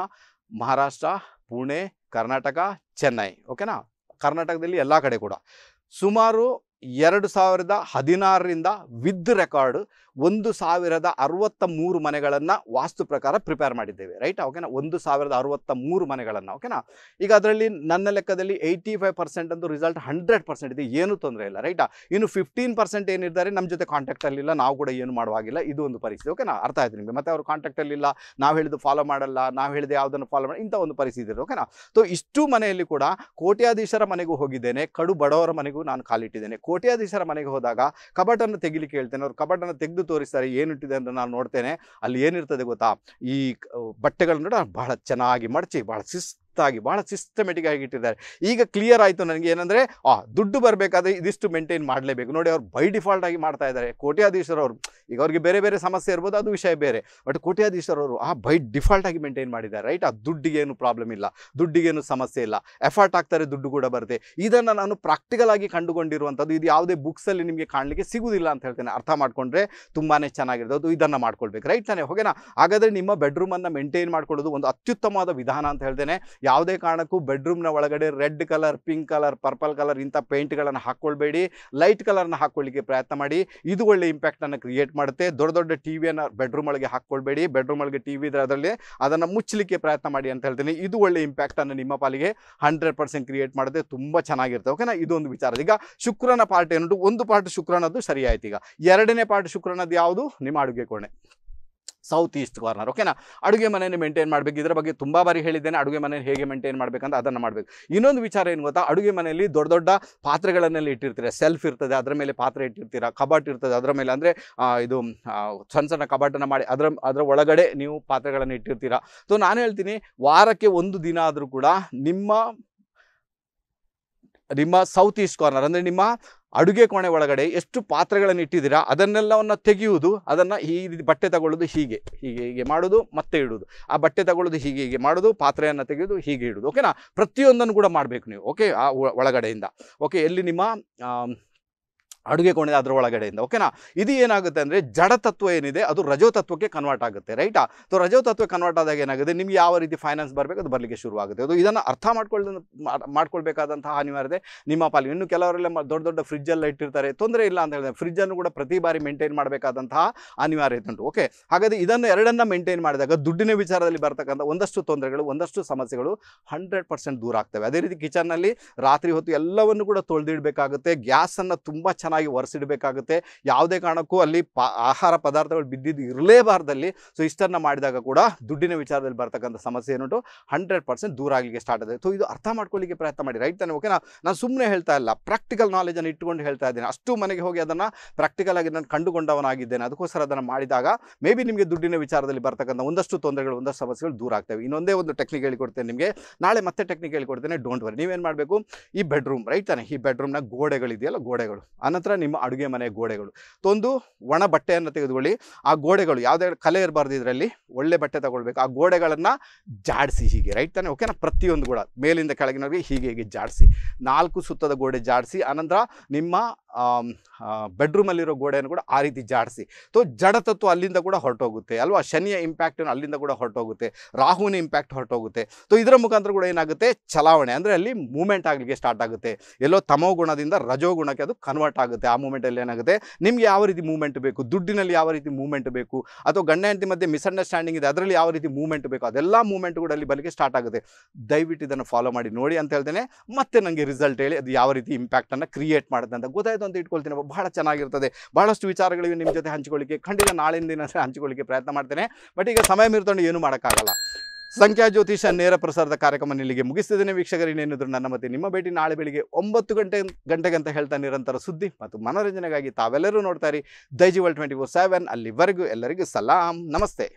ಮಹಾರಾಷ್ಟ್ರ ಪುಣೆ ಕರ್ನಾಟಕ ಚೆನ್ನೈ ಓಕೆನಾ ಕರ್ನಾಟಕದಲ್ಲಿ ಎಲ್ಲ ಕಡೆ ಕೂಡ ಸುಮಾರು ಎರಡು ಸಾವಿರದ ಹದಿನಾರರಿಂದ ವಿದ್ ರೆಕಾರ್ಡ್ ಒಂದು ಸಾವಿರದ ಅರವತ್ತ ಮೂರು ಮನೆಗಳನ್ನು ವಾಸ್ತು ಪ್ರಕಾರ ಪ್ರಿಪೇರ್ ಮಾಡಿದ್ದೇವೆ ರೈಟ್ ಓಕೆನಾ ಒಂದು ಸಾವಿರದ ಅರವತ್ತ ಮೂರು ಮನೆಗಳನ್ನು ಓಕೆನಾ ಈಗ ಅದರಲ್ಲಿ ನನ್ನ ಲೆಕ್ಕದಲ್ಲಿ ಏಯ್ಟಿ ಫೈವ್ ಪರ್ಸೆಂಟ್ ಅಂತೂ ರಿಸಲ್ಟ್ ಹಂಡ್ರೆಡ್ ಪರ್ಸೆಂಟ್ ಇದೆ ಏನೂ ತೊಂದರೆ ಇಲ್ಲ ರೈಟಾ ಇನ್ನು ಫಿಫ್ಟೀನ್ ಪರ್ಸೆಂಟ್ ಏನಿದ್ದಾರೆ ನಮ್ಮ ಜೊತೆ ಕಾಂಟ್ಯಾಕ್ಟಲ್ಲಿಲ್ಲ ನಾವು ಕೂಡ ಏನು ಮಾಡುವಾಗಿಲ್ಲ ಇದು ಒಂದು ಪರಿಸ್ಥಿತಿ ಓಕೆನಾ ಅರ್ಥ ಆಯ್ತು ನಿಮಗೆ ಮತ್ತೆ ಅವರು ಕಾಂಟ್ಯಾಕ್ಟಲ್ಲಿಲ್ಲ ನಾವು ಹೇಳಿದ್ದು ಫಾಲೋ ಮಾಡಲ್ಲ ನಾವು ಹೇಳಿದೆ ಯಾವುದನ್ನು ಫಾಲೋ ಮಾಡಿ ಇಂಥ ಒಂದು ಪರಿಸ್ಥಿತಿ ಇದೆ ಓಕೆನಾ ಸೊ ಇಷ್ಟು ಮನೆಯಲ್ಲಿ ಕೂಡ ಕೋಟ್ಯಾಧೀಶರ ಮನೆಗೂ ಹೋಗಿದ್ದೇನೆ ಕಡು ಬಡವರ ಮನೆಗೂ ನಾನು ಕಾಲಿಟ್ಟಿದ್ದೇನೆ ಕೋಟ್ಯಾಧೀಶರ ಮನೆಗೆ ಹೋದಾಗ ಕಬಟನ್ನು ತೆಗಿಲಿಕ್ಕೆ ಹೇಳ್ತೇನೆ ಅವ್ರು ಕಬಟನ್ನು ತೆಗೆದು ತೋರಿಸ್ತಾರೆ ಏನಿಟ್ಟಿದೆ ಅಂತ ನಾನು ನೋಡ್ತೇನೆ ಅಲ್ಲಿ ಏನಿರ್ತದೆ ಗೊತ್ತಾ ಈ ಬಟ್ಟೆಗಳನ್ನ ಬಹಳ ಚೆನ್ನಾಗಿ ಮಡಚಿ ಬಹಳ ಶಿಸ್ತು ಶಿಸ್ತಾಗಿ ಭಾಳ ಸಿಸ್ಟಮೆಟಿಕ್ ಆಗಿ ಇಟ್ಟಿದ್ದಾರೆ ಈಗ ಕ್ಲಿಯರ್ ಆಯಿತು ನನಗೆ ಏನಂದರೆ ಆ ದುಡ್ಡು ಬರಬೇಕಾದ್ರೆ ಇದಿಷ್ಟು ಮೇಂಟೈನ್ ಮಾಡಲೇಬೇಕು ನೋಡಿ ಅವ್ರು ಬೈ ಡಿಫಾಲ್ಟ್ ಆಗಿ ಮಾಡ್ತಾ ಇದ್ದಾರೆ ಕೋಟ್ಯಾಧೀಶರವರು ಈಗ ಅವ್ರಿಗೆ ಬೇರೆ ಬೇರೆ ಸಮಸ್ಯೆ ಇರ್ಬೋದು ಅದು ವಿಷಯ ಬೇರೆ ಬಟ್ ಕೋಟ್ಯಾಧೀಶರವರು ಆ ಬೈ ಡಿಫಾಲ್ಟ್ ಆಗಿ ಮೇಂಟೈನ್ ಮಾಡಿದ್ದಾರೆ ರೈಟ್ ಆ ದುಡ್ಡಿಗೇನು ಪ್ರಾಬ್ಲಮ್ ಇಲ್ಲ ದುಡ್ಡಿಗೇನು ಸಮಸ್ಯೆ ಇಲ್ಲ ಎಫರ್ಟ್ ಆಗ್ತಾರೆ ದುಡ್ಡು ಕೂಡ ಬರುತ್ತೆ ಇದನ್ನು ನಾನು ಪ್ರಾಕ್ಟಿಕಲ್ ಆಗಿ ಕಂಡುಕೊಂಡಿರುವಂಥದ್ದು ಇದು ಯಾವುದೇ ಬುಕ್ಸಲ್ಲಿ ನಿಮಗೆ ಕಾಣಲಿಕ್ಕೆ ಸಿಗುವುದಿಲ್ಲ ಅಂತ ಹೇಳ್ತೇನೆ ಅರ್ಥ ಮಾಡಿಕೊಂಡ್ರೆ ತುಂಬಾ ಚೆನ್ನಾಗಿರೋದು ಇದನ್ನು ಮಾಡ್ಕೊಳ್ಬೇಕು ರೈಟ್ ತಾನೇ ಹೋಗೇನಾ ಹಾಗಾದರೆ ನಿಮ್ಮ ಬೆಡ್ರೂಮನ್ನು ಮೇಂಟೈನ್ ಮಾಡ್ಕೊಳ್ಳೋದು ಒಂದು ಅತ್ಯುತ್ತಮವಾದ ವಿಧಾನ ಅಂತ ಹೇಳ್ತೇನೆ ಯಾವುದೇ ಕಾರಣಕ್ಕೂ ಬೆಡ್ರೂಮ್ನ ಒಳಗಡೆ red colour pink colour purple colour ಇಂಥ ಪೇಂಟ್ಗಳನ್ನು ಹಾಕ್ಕೊಳ್ಬೇಡಿ ಲೈಟ್ ಕಲರ್ನ ಹಾಕ್ಕೊಳ್ಳಿಕ್ಕೆ ಪ್ರಯತ್ನ ಮಾಡಿ ಇದು ಒಳ್ಳೆ ಇಂಪ್ಯಾಕ್ಟನ್ನು ಕ್ರಿಯೇಟ್ ಮಾಡುತ್ತೆ ದೊಡ್ಡ ದೊಡ್ಡ ಟಿ ಬೆಡ್ರೂಮ್ ಒಳಗೆ ಹಾಕ್ಕೊಳ್ಬೇಡಿ ಬೆಡ್ರೂಮ್ ಒಳಗೆ ಟಿ ವಿ ಇದ್ರೆ ಅದರಲ್ಲಿ ಅದನ್ನು ಮುಚ್ಚಲಿಕ್ಕೆ ಪ್ರಯತ್ನ ಮಾಡಿ ಅಂತ ಹೇಳ್ತೀನಿ ಇದು ಒಳ್ಳೆ ಇಂಪ್ಯಾಕ್ಟನ್ನು ನಿಮ್ಮ ಪಾಲಿಗೆ ಹಂಡ್ರೆಡ್ ಪರ್ಸೆಂಟ್ ಕ್ರಿಯೇಟ್ ಮಾಡುತ್ತೆ ತುಂಬ ಚೆನ್ನಾಗಿರುತ್ತೆ ಓಕೆನಾ ಇದೊಂದು ವಿಚಾರ ಈಗ ಶುಕ್ರನ ಪಾರ್ಟ್ ಏನುಂಟು ಒಂದು ಪಾರ್ಟ್ ಶುಕ್ರನದ್ದು ಸರಿಯಾಯ್ತು ಈಗ ಎರಡನೇ ಪಾರ್ಟ್ ಶುಕ್ರನದ್ದು ಯಾವುದು ನಿಮ್ಮ ಅಡುಗೆ ಕೋಣೆ ಸೌತ್ ಈಸ್ಟ್ ಕಾರ್ನರ್ ಓಕೆನಾ ಅಡುಗೆ ಮನೆಯನ್ನು ಮೇಂಟೈನ್ ಮಾಡಬೇಕು ಇದರ ಬಗ್ಗೆ ತುಂಬ ಬಾರಿ ಹೇಳಿದ್ದೇನೆ ಅಡುಗೆ ಮನೆಯನ್ನು ಹೇಗೆ ಮೇಂಟೈನ್ ಮಾಡಬೇಕಂತ ಅದನ್ನು ಮಾಡಬೇಕು ಇನ್ನೊಂದು ವಿಚಾರ ಏನು ಗೊತ್ತಾ ಅಡುಗೆ ಮನೆಯಲ್ಲಿ ದೊಡ್ಡ ದೊಡ್ಡ ಪಾತ್ರೆಗಳನ್ನೆಲ್ಲ ಇಟ್ಟಿರ್ತೀರ ಸೆಲ್ಫ್ ಇರ್ತದೆ ಅದರ ಮೇಲೆ ಪಾತ್ರೆ ಇಟ್ಟಿರ್ತೀರ ಕಬಾಟ್ ಇರ್ತದೆ ಅದರ ಮೇಲೆ ಅಂದರೆ ಇದು ಸಣ್ಣ ಸಣ್ಣ ಕಬಾಟನ್ನು ಮಾಡಿ ಅದರ ಅದರ ಒಳಗಡೆ ನೀವು ಪಾತ್ರೆಗಳನ್ನು ಇಟ್ಟಿರ್ತೀರ ಸೊ ನಾನು ಹೇಳ್ತೀನಿ ವಾರಕ್ಕೆ ಒಂದು ದಿನ ಆದರೂ ಕೂಡ ನಿಮ್ಮ ನಿಮ್ಮ ಸೌತ್ ಈಸ್ಟ್ ಕಾರ್ನರ್ ಅಂದರೆ ನಿಮ್ಮ ಅಡುಗೆ ಕೋಣೆ ಒಳಗಡೆ ಎಷ್ಟು ಪಾತ್ರೆಗಳನ್ನು ಇಟ್ಟಿದ್ದೀರಾ ಅದನ್ನೆಲ್ಲವನ್ನು ತೆಗೆಯುವುದು ಅದನ್ನು ಈ ಬಟ್ಟೆ ತಗೊಳ್ಳೋದು ಹೀಗೆ ಹೀಗೆ ಹೀಗೆ ಮಾಡೋದು ಮತ್ತೆ ಇಡೋದು ಆ ಬಟ್ಟೆ ತಗೊಳ್ಳೋದು ಹೀಗೆ ಹೀಗೆ ಮಾಡೋದು ಪಾತ್ರೆಯನ್ನು ತೆಗೆಯೋದು ಹೀಗೆ ಇಡೋದು ಓಕೆನಾ ಪ್ರತಿಯೊಂದನ್ನು ಕೂಡ ಮಾಡಬೇಕು ನೀವು ಓಕೆ ಆ ಒಳಗಡೆಯಿಂದ ಓಕೆ ಎಲ್ಲಿ ನಿಮ್ಮ ಅಡುಗೆ ಕೋಣೆ ಅದರ ಒಳಗಡೆಯಿಂದ ಓಕೆನಾ ಇದು ಏನಾಗುತ್ತೆ ಅಂದರೆ ಜಡತತ್ವ ಏನಿದೆ ಅದು ರಜೋತತ್ವಕ್ಕೆ ಕನ್ವರ್ಟ್ ಆಗುತ್ತೆ ರೈಟಾ ಸೊ ರಜೋತತ್ವ ಕನ್ವರ್ಟ್ ಆದಾಗ ಏನಾಗುತ್ತೆ ನಿಮ್ಗೆ ಯಾವ ರೀತಿ ಫೈನಾನ್ಸ್ ಬರಬೇಕು ಅದು ಬರಲಿಕ್ಕೆ ಶುರುವಾಗುತ್ತೆ ಅದು ಇದನ್ನು ಅರ್ಥ ಮಾಡ್ಕೊಳ್ಳ ಮಾಡ್ಕೊಳ್ಬೇಕಾದಂತಹ ಅನಿವಾರ್ಯತೆ ನಿಮ್ಮ ಪಾಲಿ ಇನ್ನು ಕೆಲವರೆಲ್ಲ ದೊಡ್ಡ ದೊಡ್ಡ ಫ್ರಿಜ್ಜೆಲ್ಲ ಇಟ್ಟಿರ್ತಾರೆ ತೊಂದರೆ ಇಲ್ಲ ಅಂತ ಹೇಳಿದ್ರೆ ಫ್ರಿಜ್ಜನ್ನು ಕೂಡ ಪ್ರತಿ ಬಾರಿ ಮೇಂಟೈನ್ ಮಾಡಬೇಕಾದಂತಹ ಅನಿವಾರ್ಯತೆ ಉಂಟು ಓಕೆ ಹಾಗಾದರೆ ಇದನ್ನು ಎರಡನ್ನ ಮೇಂಟೈನ್ ಮಾಡಿದಾಗ ದುಡ್ಡಿನ ವಿಚಾರದಲ್ಲಿ ಬರ್ತಕ್ಕಂಥ ಒಂದಷ್ಟು ತೊಂದರೆಗಳು ಒಂದಷ್ಟು ಸಮಸ್ಯೆಗಳು ಹಂಡ್ರೆಡ್ ಪರ್ಸೆಂಟ್ ದೂರ ಆಗ್ತವೆ ಅದೇ ರೀತಿ ಕಿಚನ್ನಲ್ಲಿ ರಾತ್ರಿ ಹೊತ್ತು ಎಲ್ಲವನ್ನು ಕೂಡ ತೊಳೆದಿಡಬೇಕಾಗುತ್ತೆ ಗ್ಯಾಸನ್ನು ತುಂಬ ಚೆನ್ನಾಗಿ ಚೆನ್ನಾಗಿ ಒರೆಸಿಡಬೇಕಾಗುತ್ತೆ ಯಾವುದೇ ಕಾರಣಕ್ಕೂ ಅಲ್ಲಿ ಆಹಾರ ಪದಾರ್ಥಗಳು ಬಿದ್ದಿದ್ದು ಇರಲೇಬಾರ್ದಲ್ಲಿ ಸೊ ಇಷ್ಟನ್ನು ಮಾಡಿದಾಗ ಕೂಡ ದುಡ್ಡಿನ ವಿಚಾರದಲ್ಲಿ ಬರ್ತಕ್ಕಂಥ ಸಮಸ್ಯೆ ಏನುಂಟು ಹಂಡ್ರೆಡ್ ಪರ್ಸೆಂಟ್ ದೂರ ಆಗಲಿಕ್ಕೆ ಸ್ಟಾರ್ಟ್ ಆಗುತ್ತೆ ಸೊ ಇದು ಅರ್ಥ ಮಾಡ್ಕೊಳ್ಳಿಕ್ಕೆ ಪ್ರಯತ್ನ ಮಾಡಿ ರೈಟ್ ತಾನೆ ನಾನು ಸುಮ್ಮನೆ ಹೇಳ್ತಾ ಇಲ್ಲ ಪ್ರಾಕ್ಟಿಕಲ್ ನಾಲೆಜನ್ನು ಇಟ್ಟುಕೊಂಡು ಹೇಳ್ತಾ ಇದ್ದೇನೆ ಅಷ್ಟು ಮನೆಗೆ ಹೋಗಿ ಅದನ್ನು ಪ್ರಾಕ್ಟಿಕಲ್ ಆಗಿ ನಾನು ಕಂಡುಕೊಂಡವನಾಗಿದ್ದೇನೆ ಅದಕ್ಕೋಸ್ಕರ ಅದನ್ನು ಮಾಡಿದಾಗ ಮೇ ಬಿ ನಿಮಗೆ ದುಡ್ಡಿನ ವಿಚಾರದಲ್ಲಿ ಬರ್ತಕ್ಕಂಥ ಒಂದಷ್ಟು ತೊಂದರೆಗಳು ಒಂದಷ್ಟು ಸಮಸ್ಯೆಗಳು ದೂರ ಆಗ್ತವೆ ಇನ್ನೊಂದೇ ಒಂದು ಟೆಕ್ನಿಕ್ ಹೇಳಿಕೊಡ್ತೇನೆ ನಿಮಗೆ ನಾಳೆ ಮತ್ತೆ ಟೆಕ್ನಿಕ್ ಹೇಳಿಕೊಡ್ತೇನೆ ಡೋಂಟ್ ವರಿ ನೀವೇನು ಮಾಡಬೇಕು ಈ ಬೆಡ್ರೂಮ್ ರೈಟ್ ತಾನೆ ಈ ಬೆಡ್ರೂಮ್ನ ಗೋಡೆಗಳಿದೆಯಲ್ಲ ಗೋಡೆಗಳು ಅನಂತರ ನಂತರ ನಿಮ್ಮ ಅಡುಗೆ ಮನೆ ಗೋಡೆಗಳು ತೊಂದು ಒಣ ಬಟ್ಟೆಯನ್ನು ತೆಗೆದುಕೊಳ್ಳಿ ಆ ಗೋಡೆಗಳು ಯಾವುದೇ ಕಲೆ ಇರಬಾರ್ದು ಇದರಲ್ಲಿ ಒಳ್ಳೆ ಬಟ್ಟೆ ತಗೊಳ್ಬೇಕು ಆ ಗೋಡೆಗಳನ್ನು ಜಾಡಿಸಿ ಹೀಗೆ ರೈಟ್ ತಾನೆ ಓಕೆನಾ ಪ್ರತಿಯೊಂದು ಕೂಡ ಮೇಲಿಂದ ಕೆಳಗಿನವ್ರಿಗೆ ಹೀಗೆ ಹೀಗೆ ಜಾಡಿಸಿ ನಾಲ್ಕು ಸುತ್ತದ ಗೋಡೆ ಜಾಡಿಸಿ ಆನಂತರ ನಿಮ್ಮ ಬೆಡ್ರೂಮಲ್ಲಿರೋ ಗೋಡೆಯನ್ನು ಕೂಡ ಆ ರೀತಿ ಜಾಡಿಸಿ ಸೊ ಜಡತತ್ವ ಅಲ್ಲಿಂದ ಕೂಡ ಹೊರಟೋಗುತ್ತೆ ಅಲ್ವಾ ಶನಿಯ ಇಂಪ್ಯಾಕ್ಟನ್ನು ಅಲ್ಲಿಂದ ಕೂಡ ಹೊರಟೋಗುತ್ತೆ ರಾಹುವಿನ ಇಂಪ್ಯಾಕ್ಟ್ ಹೊರಟೋಗುತ್ತೆ ಸೊ ಇದರ ಮುಖಾಂತರ ಕೂಡ ಏನಾಗುತ್ತೆ ಚಲಾವಣೆ ಅಂದರೆ ಅಲ್ಲಿ ಮೂಮೆಂಟ್ ಆಗಲಿಕ್ಕೆ ಸ್ಟಾರ್ಟ್ ಆಗುತ್ತೆ ಎಲ್ಲೋ ತಮೋ ಗುಣದಿಂದ ರಜೋ ಗುಣಕ್ಕೆ ಅದು ಕನ್ವರ್ಟ್ ಆಗುತ್ತೆ ಆ ಮೂಮೆಂಟಲ್ಲಿ ಏನಾಗುತ್ತೆ ನಿಮಗೆ ಯಾವ ರೀತಿ ಮೂವ್ಮೆಂಟ್ ಬೇಕು ದುಡ್ಡಿನಲ್ಲಿ ಯಾವ ರೀತಿ ಮೂವ್ಮೆಂಟ್ ಬೇಕು ಅಥವಾ ಗಂಡ ಹೆಂಡತಿ ಮಧ್ಯೆ ಮಿಸ್ಅಂಡರ್ಸ್ಟ್ಯಾಂಡಿಂಗ್ ಇದೆ ಅದರಲ್ಲಿ ಯಾವ ರೀತಿ ಮೂವ್ಮೆಂಟ್ ಬೇಕು ಅದೆಲ್ಲ ಕೂಡ ಅಲ್ಲಿ ಬಲಿಗೆ ಸ್ಟಾರ್ಟ್ ಆಗುತ್ತೆ ದಯವಿಟ್ಟು ಇದನ್ನು ಫಾಲೋ ಮಾಡಿ ನೋಡಿ ಅಂತ ಹೇಳ್ತೇನೆ ಮತ್ತೆ ನನಗೆ ರಿಸಲ್ಟ್ ಹೇಳಿ ಅದು ಯಾವ ರೀತಿ ಇಂಪ್ಯಾಕ್ಟನ್ನು ಕ್ರಿಯೇಟ್ ಮಾಡುತ್ತೆ ಅಂತ ಗೊತ್ತಾಯಿತು ಅಂತ ಇಟ್ಕೊಳ್ತೀನಿ ಬಹಳ ಚೆನ್ನಾಗಿರ್ತದೆ ಬಹಳಷ್ಟು ವಿಚಾರಗಳು ನಿಮ್ಮ ಜೊತೆ ಹಂಚಿಕೊಳ್ಳಿಕ್ಕೆ ಖಂಡಿತ ನಾಳಿನ ದಿನ ಹಂಚಿಕೊಳ್ಳಿಕ್ಕೆ ಪ್ರಯತ್ನ ಮಾಡ್ತೇನೆ ಬಟ್ ಈಗ ಸಮಯ ಮೀರ್ತೊಂಡು ಏನು ಮಾಡೋಕ್ಕಾಗಲ್ಲ ಸಂಖ್ಯಾ ಜ್ಯೋತಿಷ ನೇರ ಪ್ರಸಾರದ ಕಾರ್ಯಕ್ರಮ ಇಲ್ಲಿಗೆ ಮುಗಿಸ್ತಿದ್ದೇನೆ ಇನ್ನೇನಿದ್ರು ನನ್ನ ಮತ್ತೆ ನಿಮ್ಮ ಭೇಟಿ ನಾಳೆ ಬೆಳಿಗ್ಗೆ ಒಂಬತ್ತು ಗಂಟೆ ಗಂಟೆಗಂತ ಹೇಳ್ತಾ ನಿರಂತರ ಸುದ್ದಿ ಮತ್ತು ಮನೋರಂಜನೆಗಾಗಿ ತಾವೆಲ್ಲರೂ ನೋಡ್ತಾರೆ Daiji Daijiworld twenty four seven ಅಲ್ಲಿವರೆಗೂ ಎಲ್ಲರಿಗೂ ಸಲಾಂ ನಮಸ್ತೆ